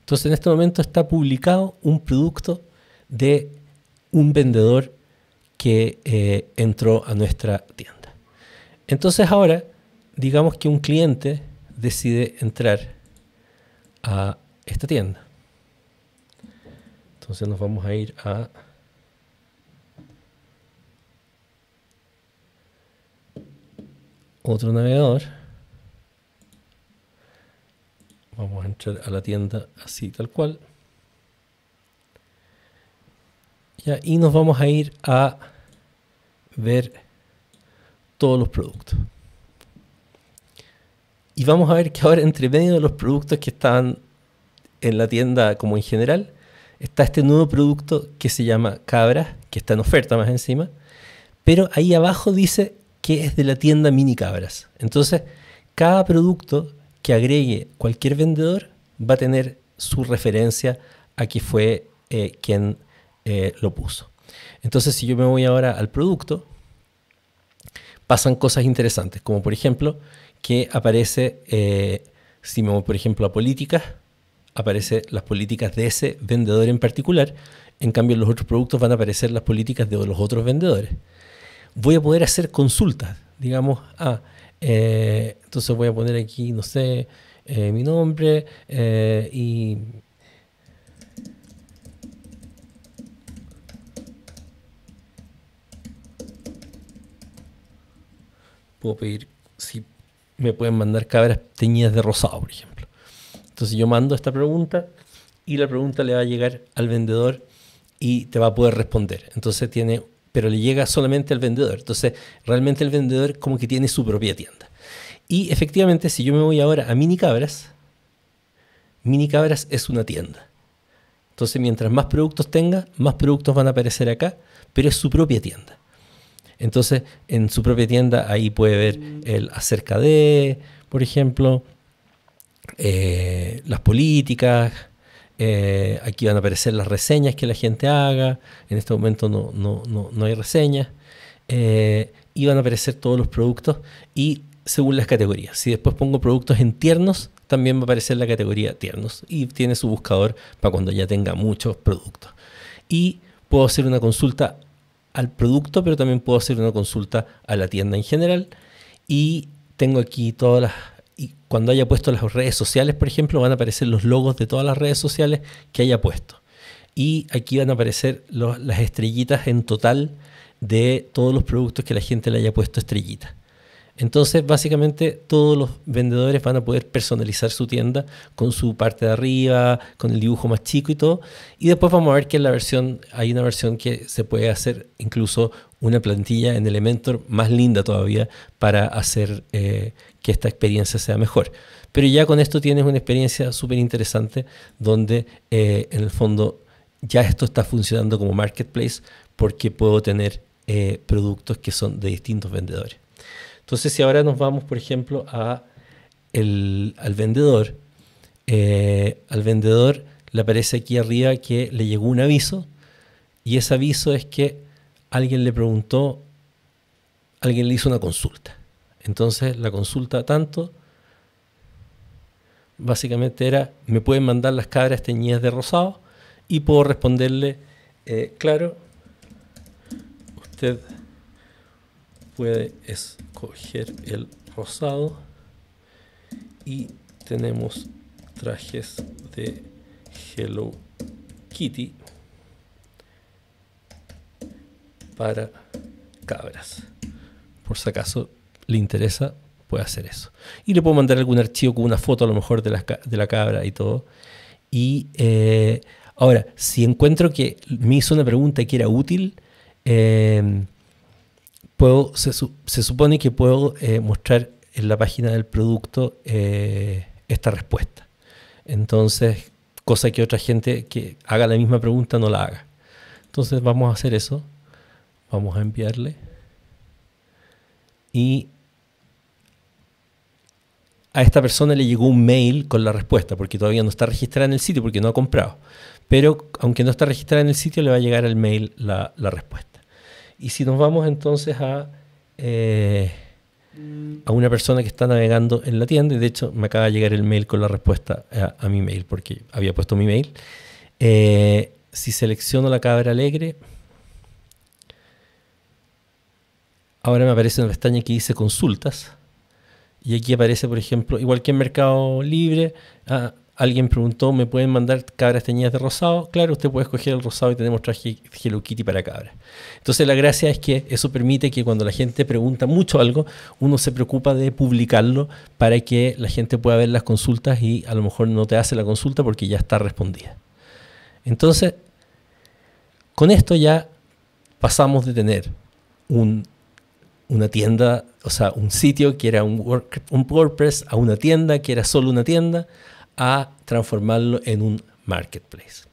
Entonces en este momento está publicado un producto de un vendedor que eh, entró a nuestra tienda. Entonces ahora, digamos que un cliente decide entrar a esta tienda. Entonces nos vamos a ir a otro navegador. Vamos a entrar a la tienda así tal cual. y nos vamos a ir a ver todos los productos. Y vamos a ver que ahora entre medio de los productos que están en la tienda como en general, está este nuevo producto que se llama cabra que está en oferta más encima. Pero ahí abajo dice que es de la tienda Mini Cabras. Entonces, cada producto que agregue cualquier vendedor va a tener su referencia a que fue eh, quien eh, lo puso. Entonces, si yo me voy ahora al producto, pasan cosas interesantes, como por ejemplo que aparece, eh, si me voy por ejemplo a políticas, aparece las políticas de ese vendedor en particular, en cambio en los otros productos van a aparecer las políticas de los otros vendedores voy a poder hacer consultas, digamos, ah, eh, entonces voy a poner aquí, no sé, eh, mi nombre eh, y... Puedo pedir si me pueden mandar cabras teñidas de rosado, por ejemplo. Entonces yo mando esta pregunta y la pregunta le va a llegar al vendedor y te va a poder responder. Entonces tiene pero le llega solamente al vendedor. Entonces, realmente el vendedor como que tiene su propia tienda. Y efectivamente, si yo me voy ahora a Mini Cabras, Mini Cabras es una tienda. Entonces, mientras más productos tenga, más productos van a aparecer acá, pero es su propia tienda. Entonces, en su propia tienda ahí puede ver el acerca de, por ejemplo, eh, las políticas, eh, aquí van a aparecer las reseñas que la gente haga. En este momento no, no, hay reseñas. Eh, y van a aparecer todos los productos y según las categorías. Si después pongo productos en tiernos, también va a aparecer la categoría tiernos y tiene su buscador para cuando ya tenga muchos productos. Y puedo hacer una consulta al producto, pero también puedo hacer una consulta a la tienda en general. Y tengo aquí todas las y cuando haya puesto las redes sociales, por ejemplo, van a aparecer los logos de todas las redes sociales que haya puesto. Y aquí van a aparecer las estrellitas en total de todos los productos que la gente le haya puesto estrellita. Entonces, básicamente, todos los vendedores van a poder personalizar su tienda con su parte de arriba, con el dibujo más chico y todo. Y después vamos a ver que la versión, hay una versión que se puede hacer incluso una plantilla en Elementor más linda todavía para hacer eh, que esta experiencia sea mejor. Pero ya con esto tienes una experiencia súper interesante donde eh, en el fondo ya esto está funcionando como marketplace porque puedo tener eh, productos que son de distintos vendedores. Entonces si ahora nos vamos, por ejemplo, a al vendedor, eh, al vendedor le aparece aquí arriba que le llegó un aviso y ese aviso es que alguien le preguntó, alguien le hizo una consulta. Entonces la consulta tanto básicamente era, me pueden mandar las cabras teñidas de rosado y puedo responderle, eh, claro, usted puede escoger el rosado y tenemos trajes de Hello Kitty para cabras. Por si acaso le interesa, puede hacer eso. Y le puedo mandar algún archivo con una foto a lo mejor de la, cabra y todo. Y eh, ahora, si encuentro que me hizo una pregunta que era útil, em, puedo, se, supone que puedo eh, mostrar en la página del producto eh, esta respuesta. Entonces, cosa que otra gente que haga la misma pregunta no la haga. Entonces vamos a hacer eso. Vamos a enviarle. Y a esta persona le llegó un mail con la respuesta, porque todavía no está registrada en el sitio, porque no ha comprado. Pero aunque no está registrada en el sitio, le va a llegar al mail la, respuesta. Y si nos vamos entonces a, eh, a una persona que está navegando en la tienda, y de hecho me acaba de llegar el mail con la respuesta a, mi mail, porque había puesto mi mail. Eh, si selecciono la cabra alegre, ahora me aparece una pestaña que dice consultas y aquí aparece, por ejemplo, igual que en Mercado Libre, ah, alguien preguntó, ¿me pueden mandar cabras teñidas de rosado? Claro, usted puede escoger el rosado y tenemos traje Hello para cabras. Entonces la gracia es que eso permite que cuando la gente pregunta mucho algo, uno se preocupa de publicarlo para que la gente pueda ver las consultas y a lo mejor no te hace la consulta porque ya está respondida. Entonces, con esto ya pasamos de tener un una tienda, o sea, un sitio que era un, un WordPress a una tienda que era solo una tienda, a transformarlo en un marketplace.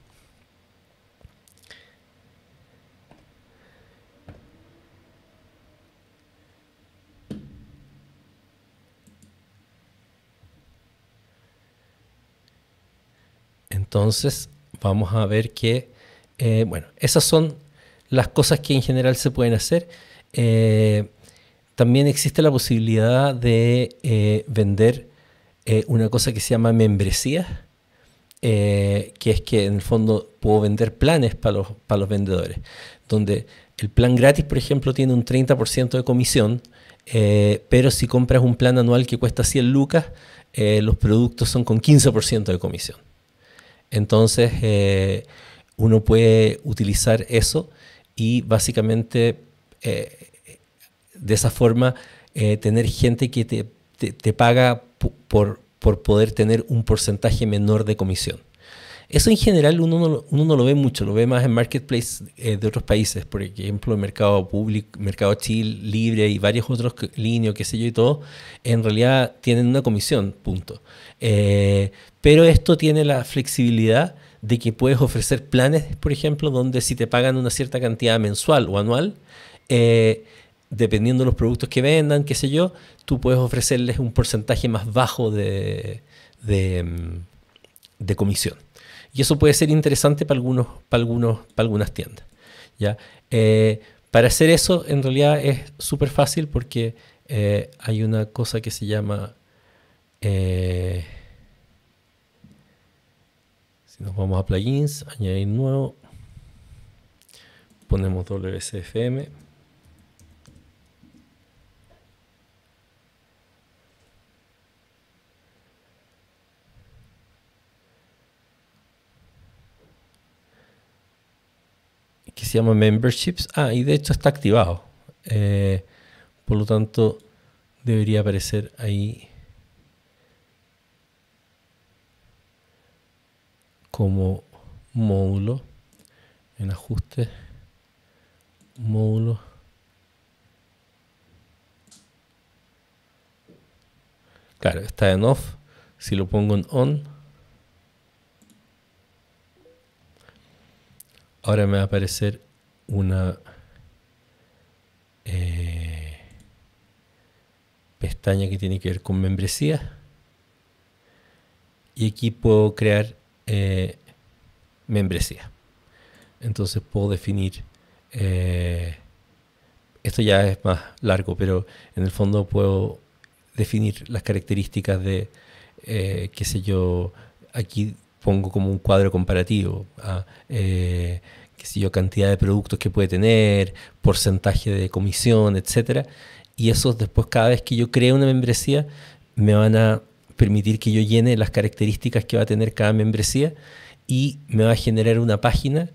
Entonces, vamos a ver que, eh, bueno, esas son las cosas que en general se pueden hacer. Eh, también existe la posibilidad de eh, vender eh, una cosa que se llama membresía, eh, que es que en el fondo puedo vender planes para los, los vendedores, donde el plan gratis, por ejemplo, tiene un 30% de comisión, pero si compras un plan anual que cuesta 100 lucas, los productos son con 15% de comisión. Entonces, uno puede utilizar eso y básicamente de esa forma eh, tener gente que te, te, paga por, por poder tener un porcentaje menor de comisión. Eso en general uno no, uno no, lo ve mucho, lo ve más en marketplace eh, de otros países, por ejemplo, el mercado público, mercado Chile, Libre y varios otros líneas, qué sé yo y todo, en realidad tienen una comisión, punto. Eh, pero esto tiene la flexibilidad de que puedes ofrecer planes, por ejemplo, donde si te pagan una cierta cantidad mensual o anual, eh, dependiendo de los productos que vendan, qué sé yo, tú puedes ofrecerles un porcentaje más bajo de, mm, comisión. Y eso puede ser interesante para, algunos, para, algunos, para algunas tiendas. ¿ya? Eh, para hacer eso, en realidad es súper fácil porque eh, hay una cosa que se llama... Eh, si nos vamos a plugins, añadir nuevo, ponemos WSFM, que se llama Memberships. Ah, y de hecho está activado. Eh, por lo tanto, debería aparecer ahí como módulo en ajuste módulo claro está en off si lo pongo en on Ahora me va a aparecer una eh, pestaña que tiene que ver con membresía. Y aquí puedo crear eh, membresía. Entonces puedo definir... Eh, esto ya es más largo, pero en el fondo puedo definir las características de, qué sé yo, aquí pongo como un cuadro comparativo. Ah, cantidad de productos que puede tener, porcentaje de comisión, etc. Y eso después cada vez que yo cree una membresía me van a permitir que yo llene las características que va a tener cada membresía y me va a generar una página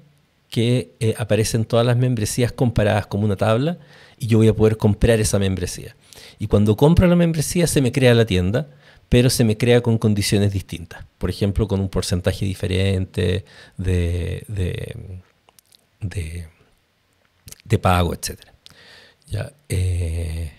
que eh, aparece en todas las membresías comparadas como una tabla y yo voy a poder comprar esa membresía. Y cuando compro la membresía se me crea la tienda, pero se me crea con condiciones distintas. Por ejemplo, con un porcentaje diferente de de, de pago, etcétera. ¿Ya? Eh,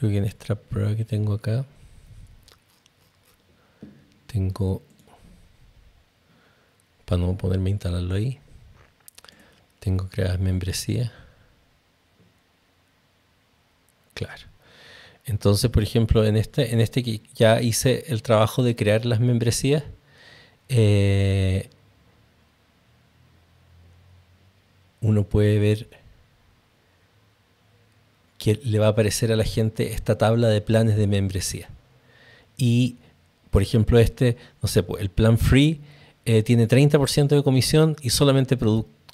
Creo que en esta prueba que tengo acá, tengo, para no ponerme a instalarlo ahí, tengo crear membresía Claro. Entonces, por ejemplo, en este, en este que ya hice el trabajo de crear las membresías, eh, uno puede ver que le va a aparecer a la gente esta tabla de planes de membresía. Y, por ejemplo, este, no sé, pues, el plan free eh, tiene 30% de comisión y solamente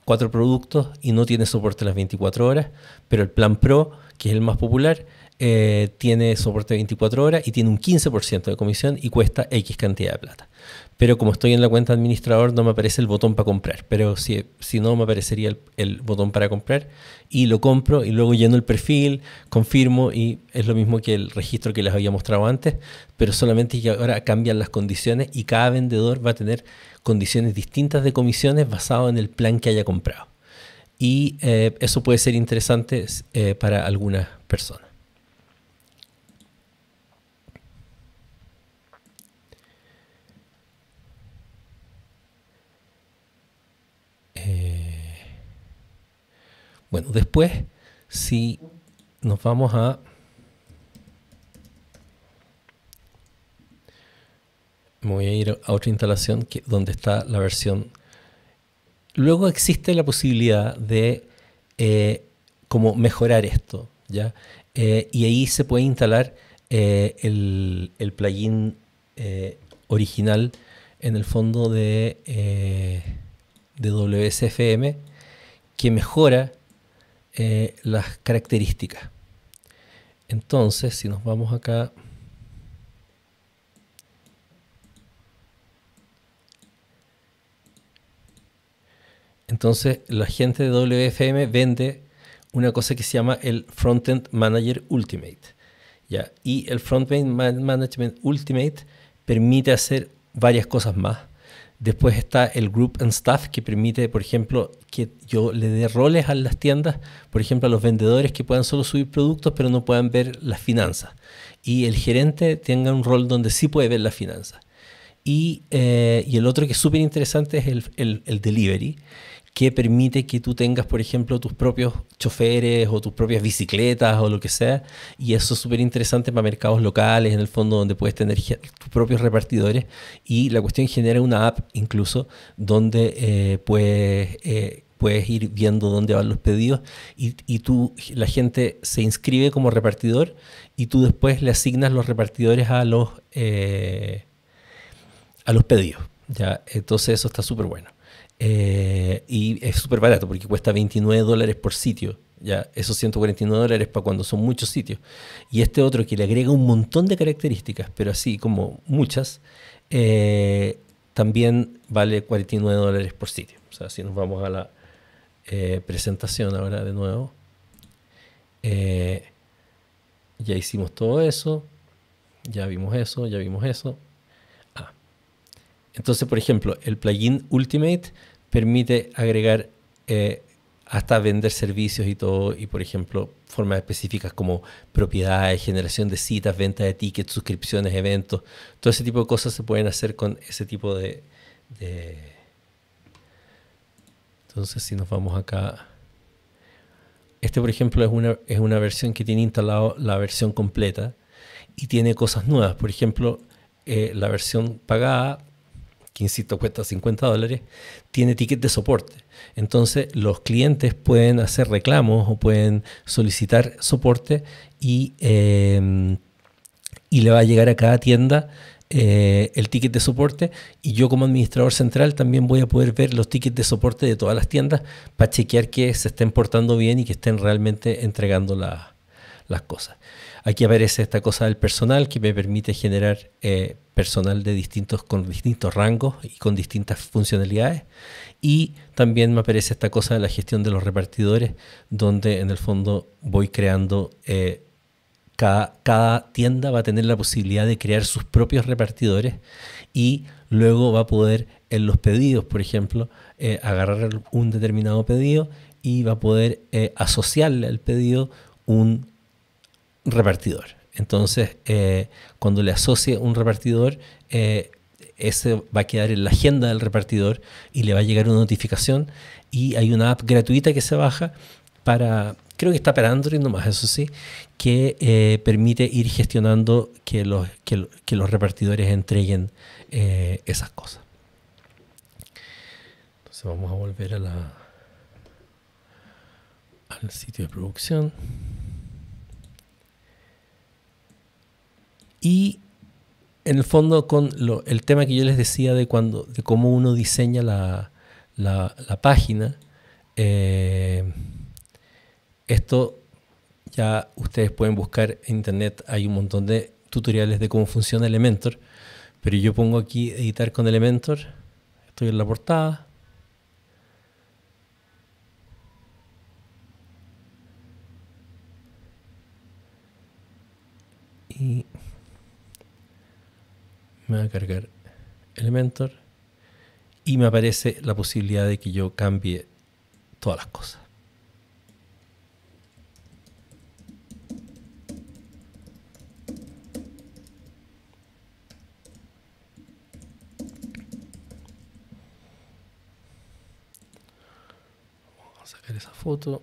cuatro productos y no tiene soporte las 24 horas, pero el plan pro, que es el más popular, eh, tiene soporte 24 horas y tiene un 15% de comisión y cuesta X cantidad de plata. Pero como estoy en la cuenta administrador no me aparece el botón para comprar, pero si, si no me aparecería el, botón para comprar y lo compro y luego lleno el perfil, confirmo y es lo mismo que el registro que les había mostrado antes, pero solamente que ahora cambian las condiciones y cada vendedor va a tener condiciones distintas de comisiones basado en el plan que haya comprado. Y eh, eso puede ser interesante eh, para algunas personas. Eh, bueno, después, si nos vamos a... Me voy a ir a otra instalación que, donde está la versión. Luego existe la posibilidad de eh, como mejorar esto, ¿ya? Eh, y ahí se puede instalar eh, el, plugin original en el fondo de de WSFM que mejora eh, las características. Entonces, si nos vamos acá Entonces, la gente de WFM vende una cosa que se llama el Frontend Manager Ultimate. ¿ya? Y el Frontend Management Ultimate permite hacer varias cosas más. Después está el Group and Staff, que permite, por ejemplo, que yo le dé roles a las tiendas, por ejemplo, a los vendedores que puedan solo subir productos, pero no puedan ver las finanzas. Y el gerente tenga un rol donde sí puede ver las finanzas. Y, eh, el otro que es súper interesante es el delivery, que permite que tú tengas, por ejemplo, tus propios choferes o tus propias bicicletas o lo que sea. Y eso es súper interesante para mercados locales, en el fondo, donde puedes tener tus propios repartidores. Y la cuestión genera una app incluso donde eh, eh, puedes... ir viendo dónde van los pedidos y, tú, la gente se inscribe como repartidor y tú después le asignas los repartidores a los, eh, a los pedidos. ¿ya? Entonces eso está súper bueno. Eh, y es súper barato porque cuesta 29 dólares por sitio. Ya, esos 149 dólares para cuando son muchos sitios. Y este otro que le agrega un montón de características, pero así como muchas, eh, también vale 49 dólares por sitio. O sea, si nos vamos a la eh, presentación ahora de nuevo. ya hicimos todo eso, ya vimos eso, ya vimos eso. Entonces, por ejemplo, el plugin Ultimate permite agregar eh, hasta vender servicios y todo, y por ejemplo, formas específicas como propiedades, generación de citas, venta de tickets, suscripciones, eventos, todo ese tipo de cosas se pueden hacer con ese tipo de... Entonces, si nos vamos acá... Este, por ejemplo, es una, es una versión que tiene instalado la versión completa y tiene cosas nuevas. Por ejemplo, eh, la versión pagada que insisto cuesta 50 dólares, tiene ticket de soporte. Entonces los clientes pueden hacer reclamos o pueden solicitar soporte y, em, y le va a llegar a cada tienda eh, el ticket de soporte y yo como administrador central también voy a poder ver los tickets de soporte de todas las tiendas para chequear que se estén portando bien y que estén realmente entregando las cosas. Aquí aparece esta cosa del personal que me permite generar eh, personal de distintos, con distintos rangos y con distintas funcionalidades. Y también me aparece esta cosa de la gestión de los repartidores, donde en el fondo voy creando... Eh, cada, tienda va a tener la posibilidad de crear sus propios repartidores y luego va a poder en los pedidos, por ejemplo, eh, agarrar un determinado pedido y va a poder asociarle al pedido un repartidor. Entonces, eh, cuando le asocie un repartidor, eh, ese va a quedar en la agenda del repartidor y le va a llegar una notificación y hay una app gratuita que se baja para, creo que está para Android nomás, eso sí, que eh, permite ir gestionando que los, que, los repartidores entreguen esas cosas. Entonces vamos a volver a la, al sitio de producción. Y en el fondo con el tema que yo les decía de, cuando, de cómo uno diseña la, página, eh, esto ya ustedes pueden buscar en internet, hay un montón de tutoriales de cómo funciona Elementor, pero yo pongo aquí editar con Elementor, estoy en la portada. Y me va a cargar Elementor y me aparece la posibilidad de que yo cambie todas las cosas. Vamos a sacar esa foto.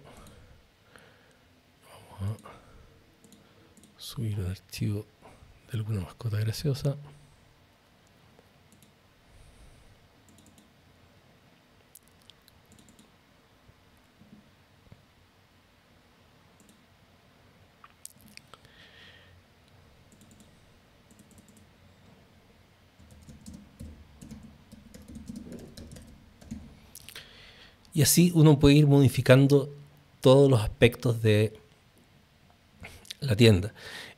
Vamos a subir el archivo de alguna mascota graciosa. Y así uno puede ir modificando todos los aspectos de la tienda.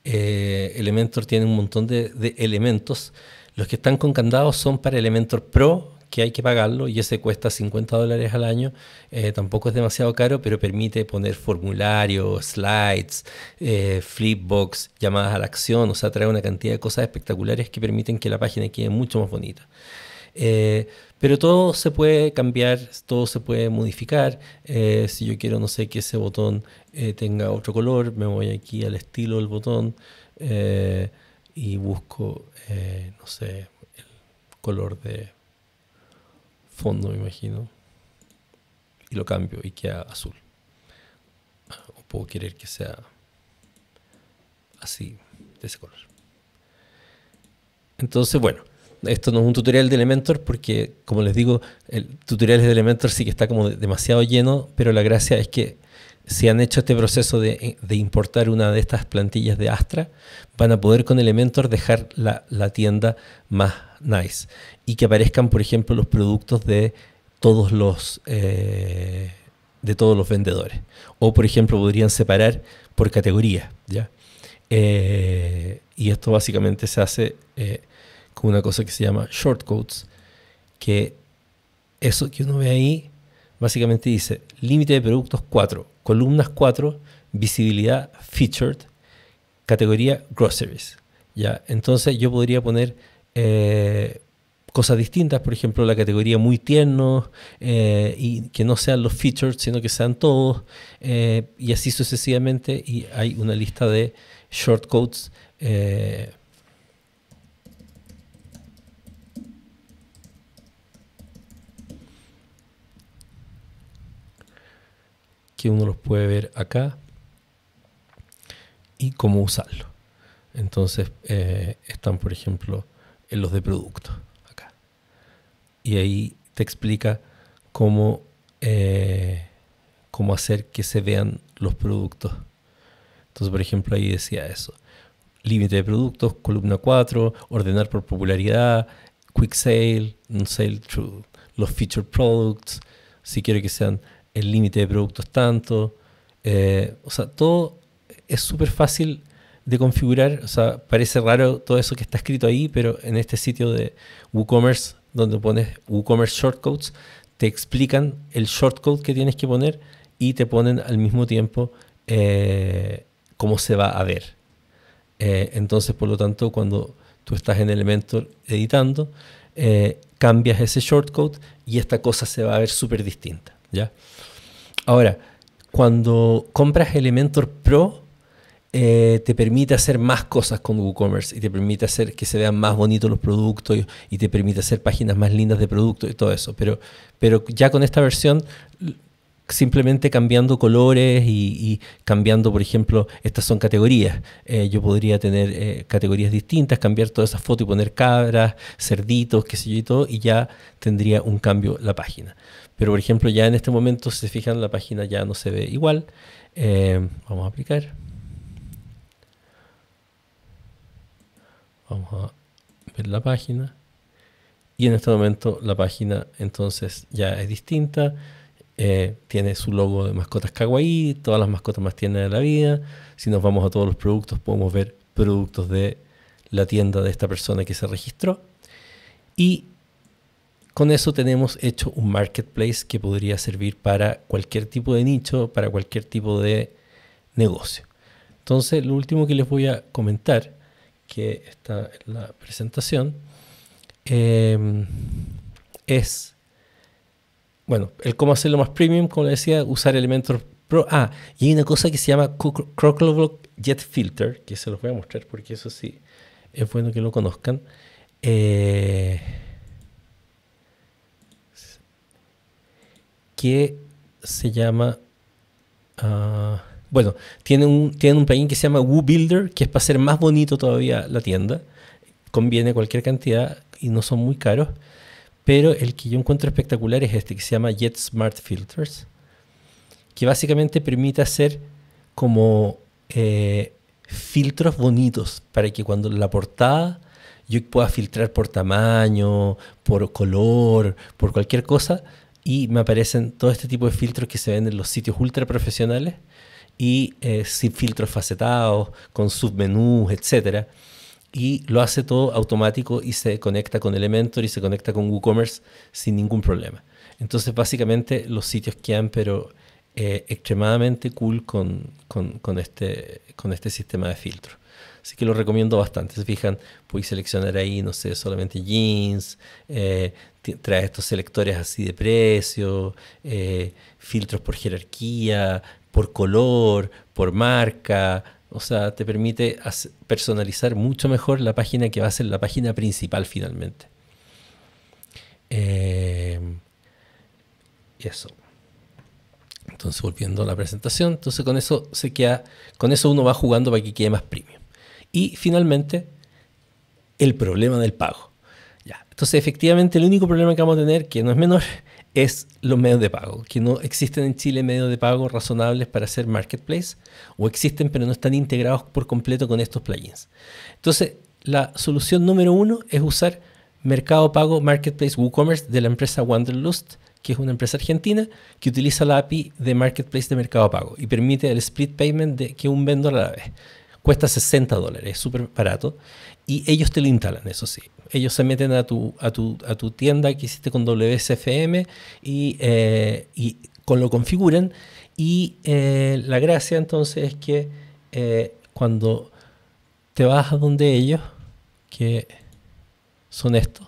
Eh, Elementor tiene un montón de, elementos. Los que están con candados son para Elementor Pro, que hay que pagarlo y ese cuesta 50 dólares al año. Eh, tampoco es demasiado caro, pero permite poner formularios, slides, eh, flipbox, llamadas a la acción. O sea, trae una cantidad de cosas espectaculares que permiten que la página quede mucho más bonita. Pero todo se puede cambiar, todo se puede modificar. Eh, si yo quiero, no sé, que ese botón eh, tenga otro color, me voy aquí al estilo del botón eh, y busco, no sé, el color de fondo, me imagino. Y lo cambio y queda azul. O puedo querer que sea así, de ese color. Entonces, bueno esto no es un tutorial de Elementor porque, como les digo, el tutorial de Elementor sí que está como demasiado lleno, pero la gracia es que si han hecho este proceso de, importar una de estas plantillas de Astra, van a poder con Elementor dejar la, tienda más nice y que aparezcan, por ejemplo, los productos de todos los... Eh, de todos los vendedores. O, por ejemplo, podrían separar por categoría. ¿ya? Eh, y esto básicamente se hace eh, con una cosa que se llama shortcodes, que eso que uno ve ahí básicamente dice límite de productos 4, columnas 4, visibilidad featured, categoría groceries. ¿ya? Entonces yo podría poner eh, cosas distintas, por ejemplo, la categoría muy tierno eh, y que no sean los featured, sino que sean todos, eh, y así sucesivamente. Y hay una lista de shortcodes. uno los puede ver acá y cómo usarlo. Entonces eh, están, por ejemplo, en los de producto, acá. Y ahí te explica cómo, eh, cómo hacer que se vean los productos. Entonces, por ejemplo, ahí decía eso. Límite de productos, columna 4, ordenar por popularidad, quick sale, un sale through, los featured products, si quiero que sean el límite de productos tanto. Eh, o sea, todo es súper fácil de configurar. O sea, parece raro todo eso que está escrito ahí, pero en este sitio de WooCommerce, donde pones WooCommerce Shortcodes, te explican el shortcode que tienes que poner y te ponen al mismo tiempo eh, cómo se va a ver. Eh, entonces, por lo tanto, cuando tú estás en Elementor editando, cambias ese shortcode y esta cosa se va a ver súper distinta. ¿ya? Ahora, cuando compras Elementor Pro, eh, te permite hacer más cosas con WooCommerce y te permite hacer que se vean más bonitos los productos y, te permite hacer páginas más lindas de productos y todo eso. Pero, pero ya con esta versión, simplemente cambiando colores y, cambiando, por ejemplo, estas son categorías. Eh, yo podría tener eh, categorías distintas, cambiar todas esas fotos y poner cabras, cerditos, qué sé yo y todo, y ya tendría un cambio la página. Pero por ejemplo, ya en este momento, si se fijan, la página ya no se ve igual. Eh, vamos a aplicar. Vamos a ver la página. Y en este momento la página entonces ya es distinta. Eh, tiene su logo de mascotas kawaii, todas las mascotas más tienen de la vida. Si nos vamos a todos los productos, podemos ver productos de la tienda de esta persona que se registró. Y con eso tenemos hecho un marketplace que podría servir para cualquier tipo de nicho, para cualquier tipo de negocio. Entonces, lo último que les voy a comentar, que está en la presentación, em, es, bueno, el cómo hacerlo más premium, como les decía, usar elementos pro. Ah, y hay una cosa que se llama Crocoblock Jet Filter, que se los voy a mostrar porque eso sí es bueno que lo conozcan. Eh, que se llama... Ah, bueno, tienen un, tiene un plugin que se llama Woo Builder, que es para hacer más bonito todavía la tienda. Conviene cualquier cantidad y no son muy caros. Pero el que yo encuentro espectacular es este, que se llama Jet Smart Filters, que básicamente permite hacer como eh, filtros bonitos para que cuando la portada yo pueda filtrar por tamaño, por color, por cualquier cosa, y me aparecen todo este tipo de filtros que se ven en los sitios ultra profesionales y eh, sin filtros facetados, con submenús, etc. Y lo hace todo automático y se conecta con Elementor y se conecta con WooCommerce sin ningún problema. Entonces básicamente los sitios quedan pero eh, extremadamente cool con, con, este, con este sistema de filtros. Así que lo recomiendo bastante. Se fijan, puedes seleccionar ahí, no sé, solamente jeans, eh, trae estos selectores así de precio, eh, filtros por jerarquía, por color, por marca. O sea, te permite personalizar mucho mejor la página que va a ser la página principal finalmente. y eh, eso. Entonces, volviendo a la presentación, entonces con eso se queda, con eso uno va jugando para que quede más premium. Y finalmente, el problema del pago. Entonces, efectivamente, el único problema que vamos a tener, que no es menor, <laughs> es los medios de pago, que no existen en Chile medios de pago razonables para hacer marketplace, o existen pero no están integrados por completo con estos plugins. Entonces, la solución número uno es usar Mercado Pago Marketplace WooCommerce de la empresa Wanderlust, que es una empresa argentina que utiliza la API de Marketplace de Mercado Pago y permite el split payment de que un vendedor a la vez. Cuesta 60 dólares, es súper barato. Y ellos te lo instalan, eso sí. Ellos se meten a tu, a tu, tienda que hiciste con WSFM eh, y, con lo configuran. Y eh, la gracia entonces es que eh, cuando te vas a donde ellos, que son estos,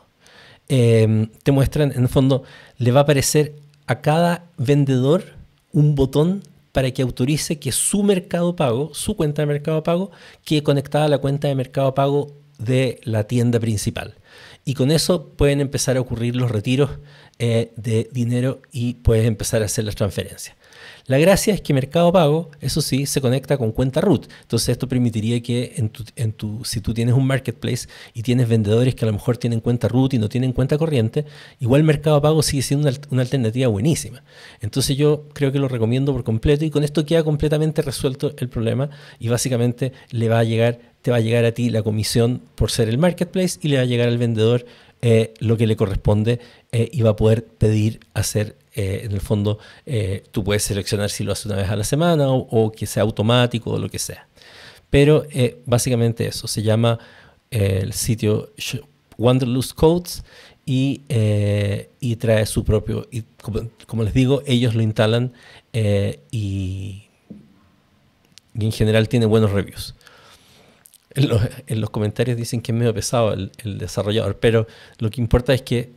em, te muestran, en el fondo, le va a aparecer a cada vendedor un botón para que autorice que su mercado pago, su cuenta de mercado pago, quede conectada a la cuenta de mercado pago de la tienda principal. Y con eso pueden empezar a ocurrir los retiros eh, de dinero y puedes empezar a hacer las transferencias. La gracia es que Mercado Pago, eso sí, se conecta con cuenta root. Entonces esto permitiría que en tu, si tú tienes un marketplace y tienes vendedores que a lo mejor tienen cuenta root y no tienen cuenta corriente, igual Mercado Pago sigue siendo una, alternativa buenísima. Entonces yo creo que lo recomiendo por completo y con esto queda completamente resuelto el problema y básicamente le va a llegar te va a llegar a ti la comisión por ser el marketplace y le va a llegar al vendedor eh, lo que le corresponde eh, y va a poder pedir hacer, eh, en el fondo, tú puedes seleccionar si lo hace una vez a la semana o, que sea automático o lo que sea. Pero básicamente eso, se llama el sitio Wanderlust Codes y, y, trae su propio, y como, les digo, ellos lo instalan y en general tiene buenos reviews en los, comentarios dicen que es medio pesado el, desarrollador, pero lo que importa es que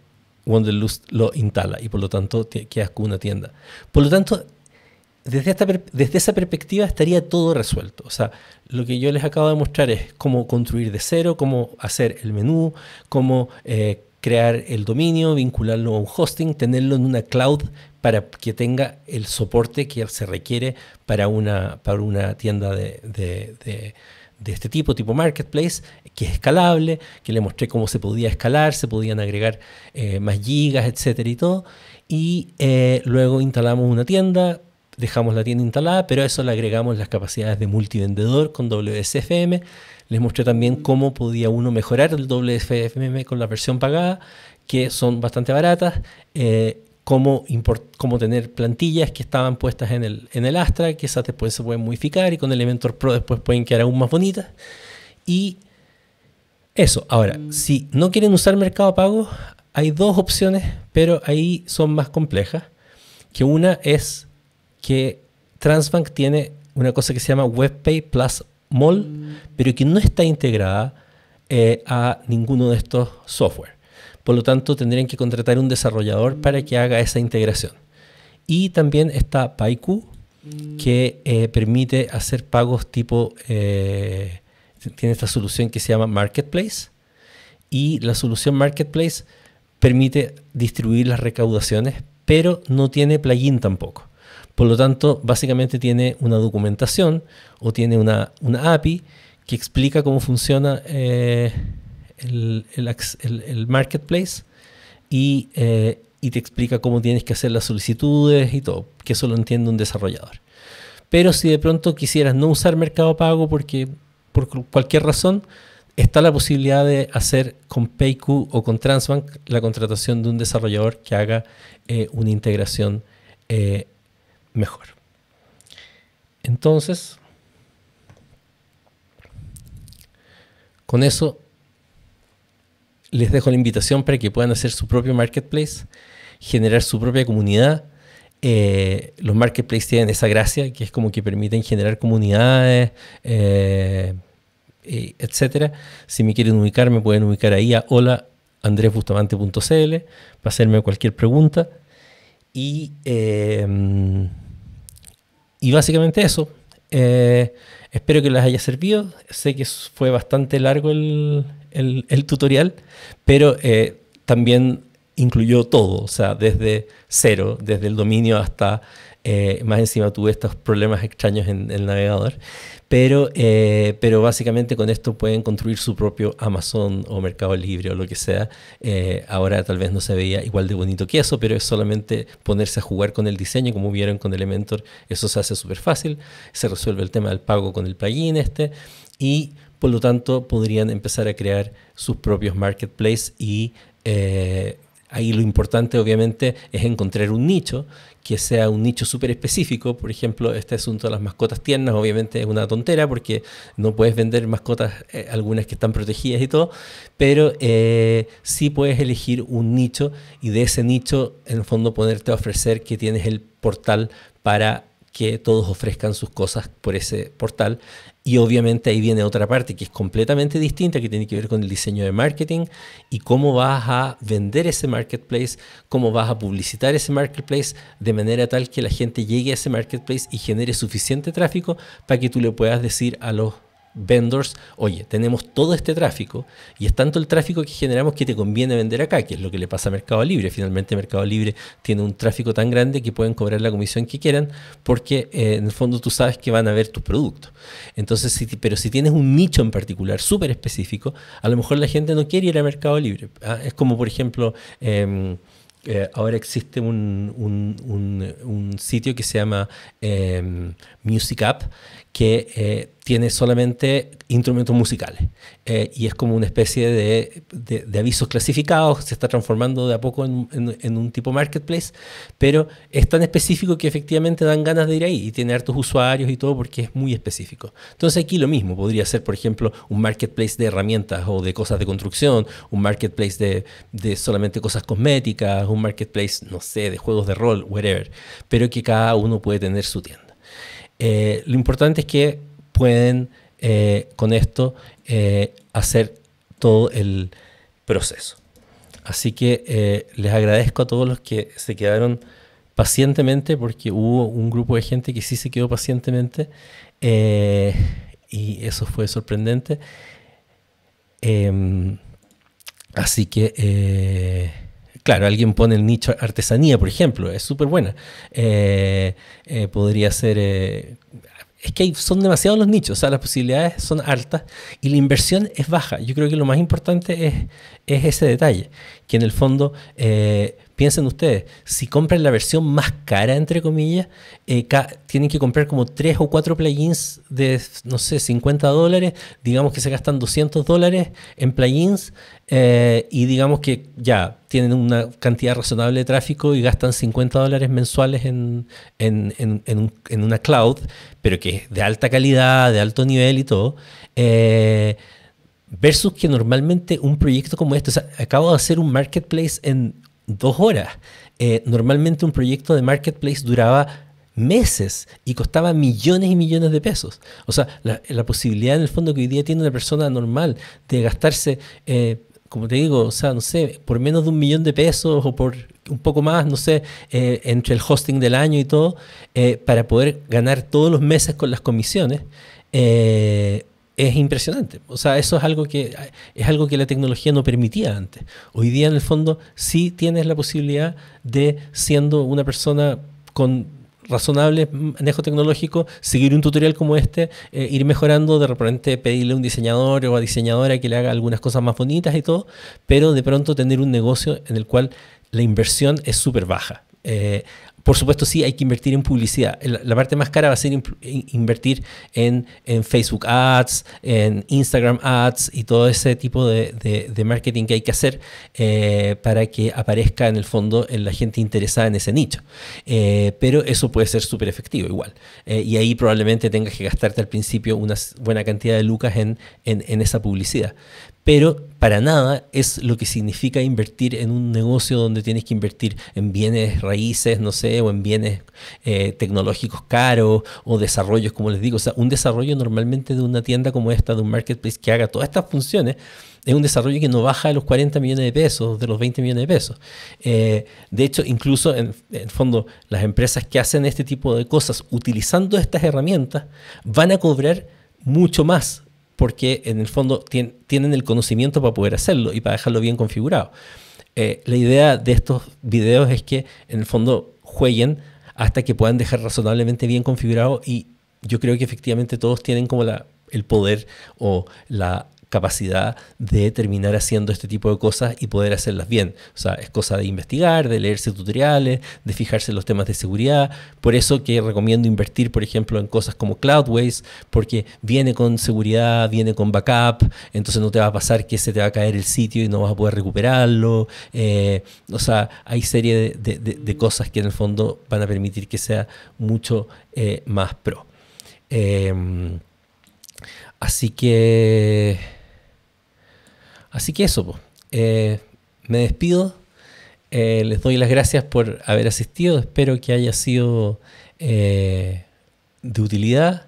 Wanderlust lo instala y por lo tanto quedas con una tienda. Por lo tanto, desde, desde esa perspectiva estaría todo resuelto. O sea, lo que yo les acabo de mostrar es cómo construir de cero, cómo hacer el menú, cómo eh, crear el dominio, vincularlo a un hosting, tenerlo en una cloud para que tenga el soporte que se requiere para una, para una tienda de de este tipo, tipo marketplace, que es escalable, que le mostré cómo se podía escalar, se podían agregar eh, más gigas, etcétera y todo. Y eh, luego instalamos una tienda, dejamos la tienda instalada, pero a eso le agregamos las capacidades de multivendedor con WSFM. Les mostré también cómo podía uno mejorar el WSFM con la versión pagada, que son bastante baratas. Eh, cómo, tener plantillas que estaban puestas en el, en Astra, que esas después se pueden modificar y con Elementor Pro después pueden quedar aún más bonitas. Y eso, ahora, mm. si no quieren usar Mercado Pago, hay dos opciones, pero ahí son más complejas. Que una es que Transbank tiene una cosa que se llama WebPay Plus Mall, mm. pero que no está integrada eh, a ninguno de estos software. Por lo tanto, tendrían que contratar un desarrollador para que haga esa integración. Y también está Paiku, que eh, permite hacer pagos tipo, eh, tiene esta solución que se llama Marketplace. Y la solución Marketplace permite distribuir las recaudaciones, pero no tiene plugin tampoco. Por lo tanto, básicamente tiene una documentación o tiene una, API que explica cómo funciona. Eh, el, el, marketplace eh, y, te explica cómo tienes que hacer las solicitudes y todo, que eso lo entiende un desarrollador. Pero si de pronto quisieras no usar Mercado Pago porque por cualquier razón, está la posibilidad de hacer con PayQ o con Transbank la contratación de un desarrollador que haga eh, una integración eh, mejor. Entonces, con eso les dejo la invitación para que puedan hacer su propio marketplace, generar su propia comunidad. Eh, los marketplaces tienen esa gracia que es como que permiten generar comunidades, eh, eh etcétera. Si me quieren ubicar, me pueden ubicar ahí a hola para hacerme cualquier pregunta. Y, eh, y básicamente eso. espero que les haya servido. Sé que fue bastante largo el, el, tutorial, pero eh, también incluyó todo, o sea, desde cero, desde el dominio hasta, eh, más encima tuve estos problemas extraños en, el navegador, pero, eh, pero básicamente con esto pueden construir su propio Amazon o Mercado Libre o lo que sea. ahora tal vez no se veía igual de bonito que eso, pero es solamente ponerse a jugar con el diseño, como vieron con Elementor, eso se hace súper fácil, se resuelve el tema del pago con el plugin este. Y por lo tanto, podrían empezar a crear sus propios marketplaces y eh, ahí lo importante obviamente es encontrar un nicho que sea un nicho súper específico. Por ejemplo, este asunto de las mascotas tiernas obviamente es una tontera porque no puedes vender mascotas, eh, algunas que están protegidas y todo, pero eh, sí puedes elegir un nicho y de ese nicho en el fondo ponerte a ofrecer que tienes el portal para que todos ofrezcan sus cosas por ese portal y obviamente ahí viene otra parte que es completamente distinta, que tiene que ver con el diseño de marketing y cómo vas a vender ese marketplace, cómo vas a publicitar ese marketplace de manera tal que la gente llegue a ese marketplace y genere suficiente tráfico para que tú le puedas decir a los vendors, oye, tenemos todo este tráfico y es tanto el tráfico que generamos que te conviene vender acá, que es lo que le pasa a Mercado Libre. Finalmente Mercado Libre tiene un tráfico tan grande que pueden cobrar la comisión que quieran porque eh, en el fondo tú sabes que van a ver tus productos. Entonces, pero si tienes un nicho en particular súper específico, a lo mejor la gente no quiere ir a Mercado Libre. ¿ah? Es como, por ejemplo, em, eh, ahora existe un, sitio que se llama em, Music App que eh, tiene solamente instrumentos musicales eh, y es como una especie de, de, avisos clasificados, se está transformando de a poco en, en, un tipo marketplace, pero es tan específico que efectivamente dan ganas de ir ahí y tiene hartos usuarios y todo porque es muy específico. Entonces aquí lo mismo, podría ser por ejemplo un marketplace de herramientas o de cosas de construcción, un marketplace de, de solamente cosas cosméticas, un marketplace, no sé, de juegos de rol, whatever, pero que cada uno puede tener su tienda. Eh, lo importante es que pueden eh, con esto eh, hacer todo el proceso. Así que les agradezco a todos los que se quedaron pacientemente, porque hubo un grupo de gente que sí se quedó pacientemente y eso fue sorprendente. Em, así que claro, alguien pone el nicho artesanía, por ejemplo, es súper buena. Eh, eh, podría ser... Eh, es que son demasiados los nichos, o sea, las posibilidades son altas y la inversión es baja. Yo creo que lo más importante es, es ese detalle, que en el fondo piensen ustedes, si compran la versión más cara, entre comillas, eh, tienen que comprar como tres o cuatro plugins de, no sé, 50 dólares, digamos que se gastan 200 dólares en plugins eh, y digamos que ya tienen una cantidad razonable de tráfico y gastan 50 dólares mensuales en, una cloud, pero que es de alta calidad, de alto nivel y todo. Eh, versus que normalmente un proyecto como este, o sea, acabo de hacer un marketplace en dos horas. Eh, normalmente un proyecto de marketplace duraba meses y costaba millones y millones de pesos. O sea, la, posibilidad en el fondo que hoy día tiene una persona normal de gastarse, eh, como te digo, o sea, no sé, por menos de un millón de pesos o por un poco más, no sé, eh, entre el hosting del año y todo, para poder ganar todos los meses con las comisiones es impresionante. O sea, eso es algo, que, es algo que la tecnología no permitía antes. Hoy día, en el fondo, sí tienes la posibilidad de, siendo una persona con razonable manejo tecnológico, seguir un tutorial como este, eh, ir mejorando, de repente pedirle a un diseñador o a diseñadora que le haga algunas cosas más bonitas y todo, pero de pronto tener un negocio en el cual la inversión es súper baja. Eh, por supuesto, sí, hay que invertir en publicidad. La, parte más cara va a ser invertir en, Facebook Ads, en Instagram Ads y todo ese tipo de, marketing que hay que hacer eh, para que aparezca en el fondo en la gente interesada en ese nicho. Eh, pero eso puede ser súper efectivo igual. Eh, y ahí probablemente tengas que gastarte al principio una buena cantidad de lucas en esa publicidad pero para nada es lo que significa invertir en un negocio donde tienes que invertir en bienes raíces, no sé, o en bienes eh, tecnológicos caros o desarrollos, como les digo. O sea, un desarrollo normalmente de una tienda como esta, de un marketplace que haga todas estas funciones, es un desarrollo que no baja de los 40 millones de pesos, de los 20 millones de pesos. Eh, de hecho, incluso en, el fondo, las empresas que hacen este tipo de cosas utilizando estas herramientas van a cobrar mucho más porque en el fondo tienen el conocimiento para poder hacerlo y para dejarlo bien configurado. Eh, la idea de estos videos es que en el fondo jueguen hasta que puedan dejar razonablemente bien configurado y yo creo que efectivamente todos tienen como la, el poder o la capacidad de terminar haciendo este tipo de cosas y poder hacerlas bien. O sea, es cosa de investigar, de leerse tutoriales, de fijarse en los temas de seguridad. Por eso que recomiendo invertir, por ejemplo, en cosas como Cloudways, porque viene con seguridad, viene con backup, entonces no te va a pasar que se te va a caer el sitio y no vas a poder recuperarlo. Eh, o sea, hay serie de, cosas que en el fondo van a permitir que sea mucho eh, más pro. Em, así que... Así que eso, eh, me despido. Eh, les doy las gracias por haber asistido. Espero que haya sido eh, de utilidad.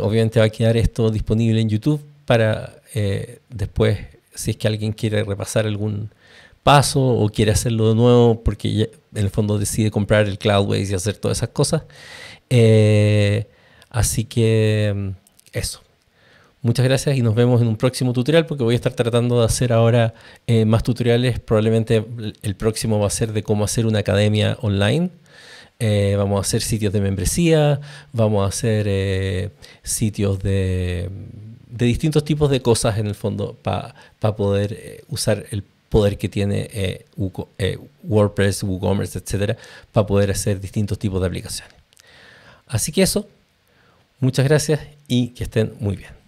obviamente va a quedar esto disponible en YouTube para después, si es que alguien quiere repasar algún paso o quiere hacerlo de nuevo, porque en el fondo decide comprar el Cloudways y hacer todas esas cosas. así que mm, eso. Muchas gracias y nos vemos en un próximo tutorial porque voy a estar tratando de hacer ahora eh, más tutoriales. Probablemente el próximo va a ser de cómo hacer una academia online. Eh, vamos a hacer sitios de membresía, vamos a hacer eh, sitios de, distintos tipos de cosas en el fondo para poder usar el poder que tiene WordPress, WooCommerce, etcétera, para poder hacer distintos tipos de aplicaciones. Así que eso, muchas gracias y que estén muy bien.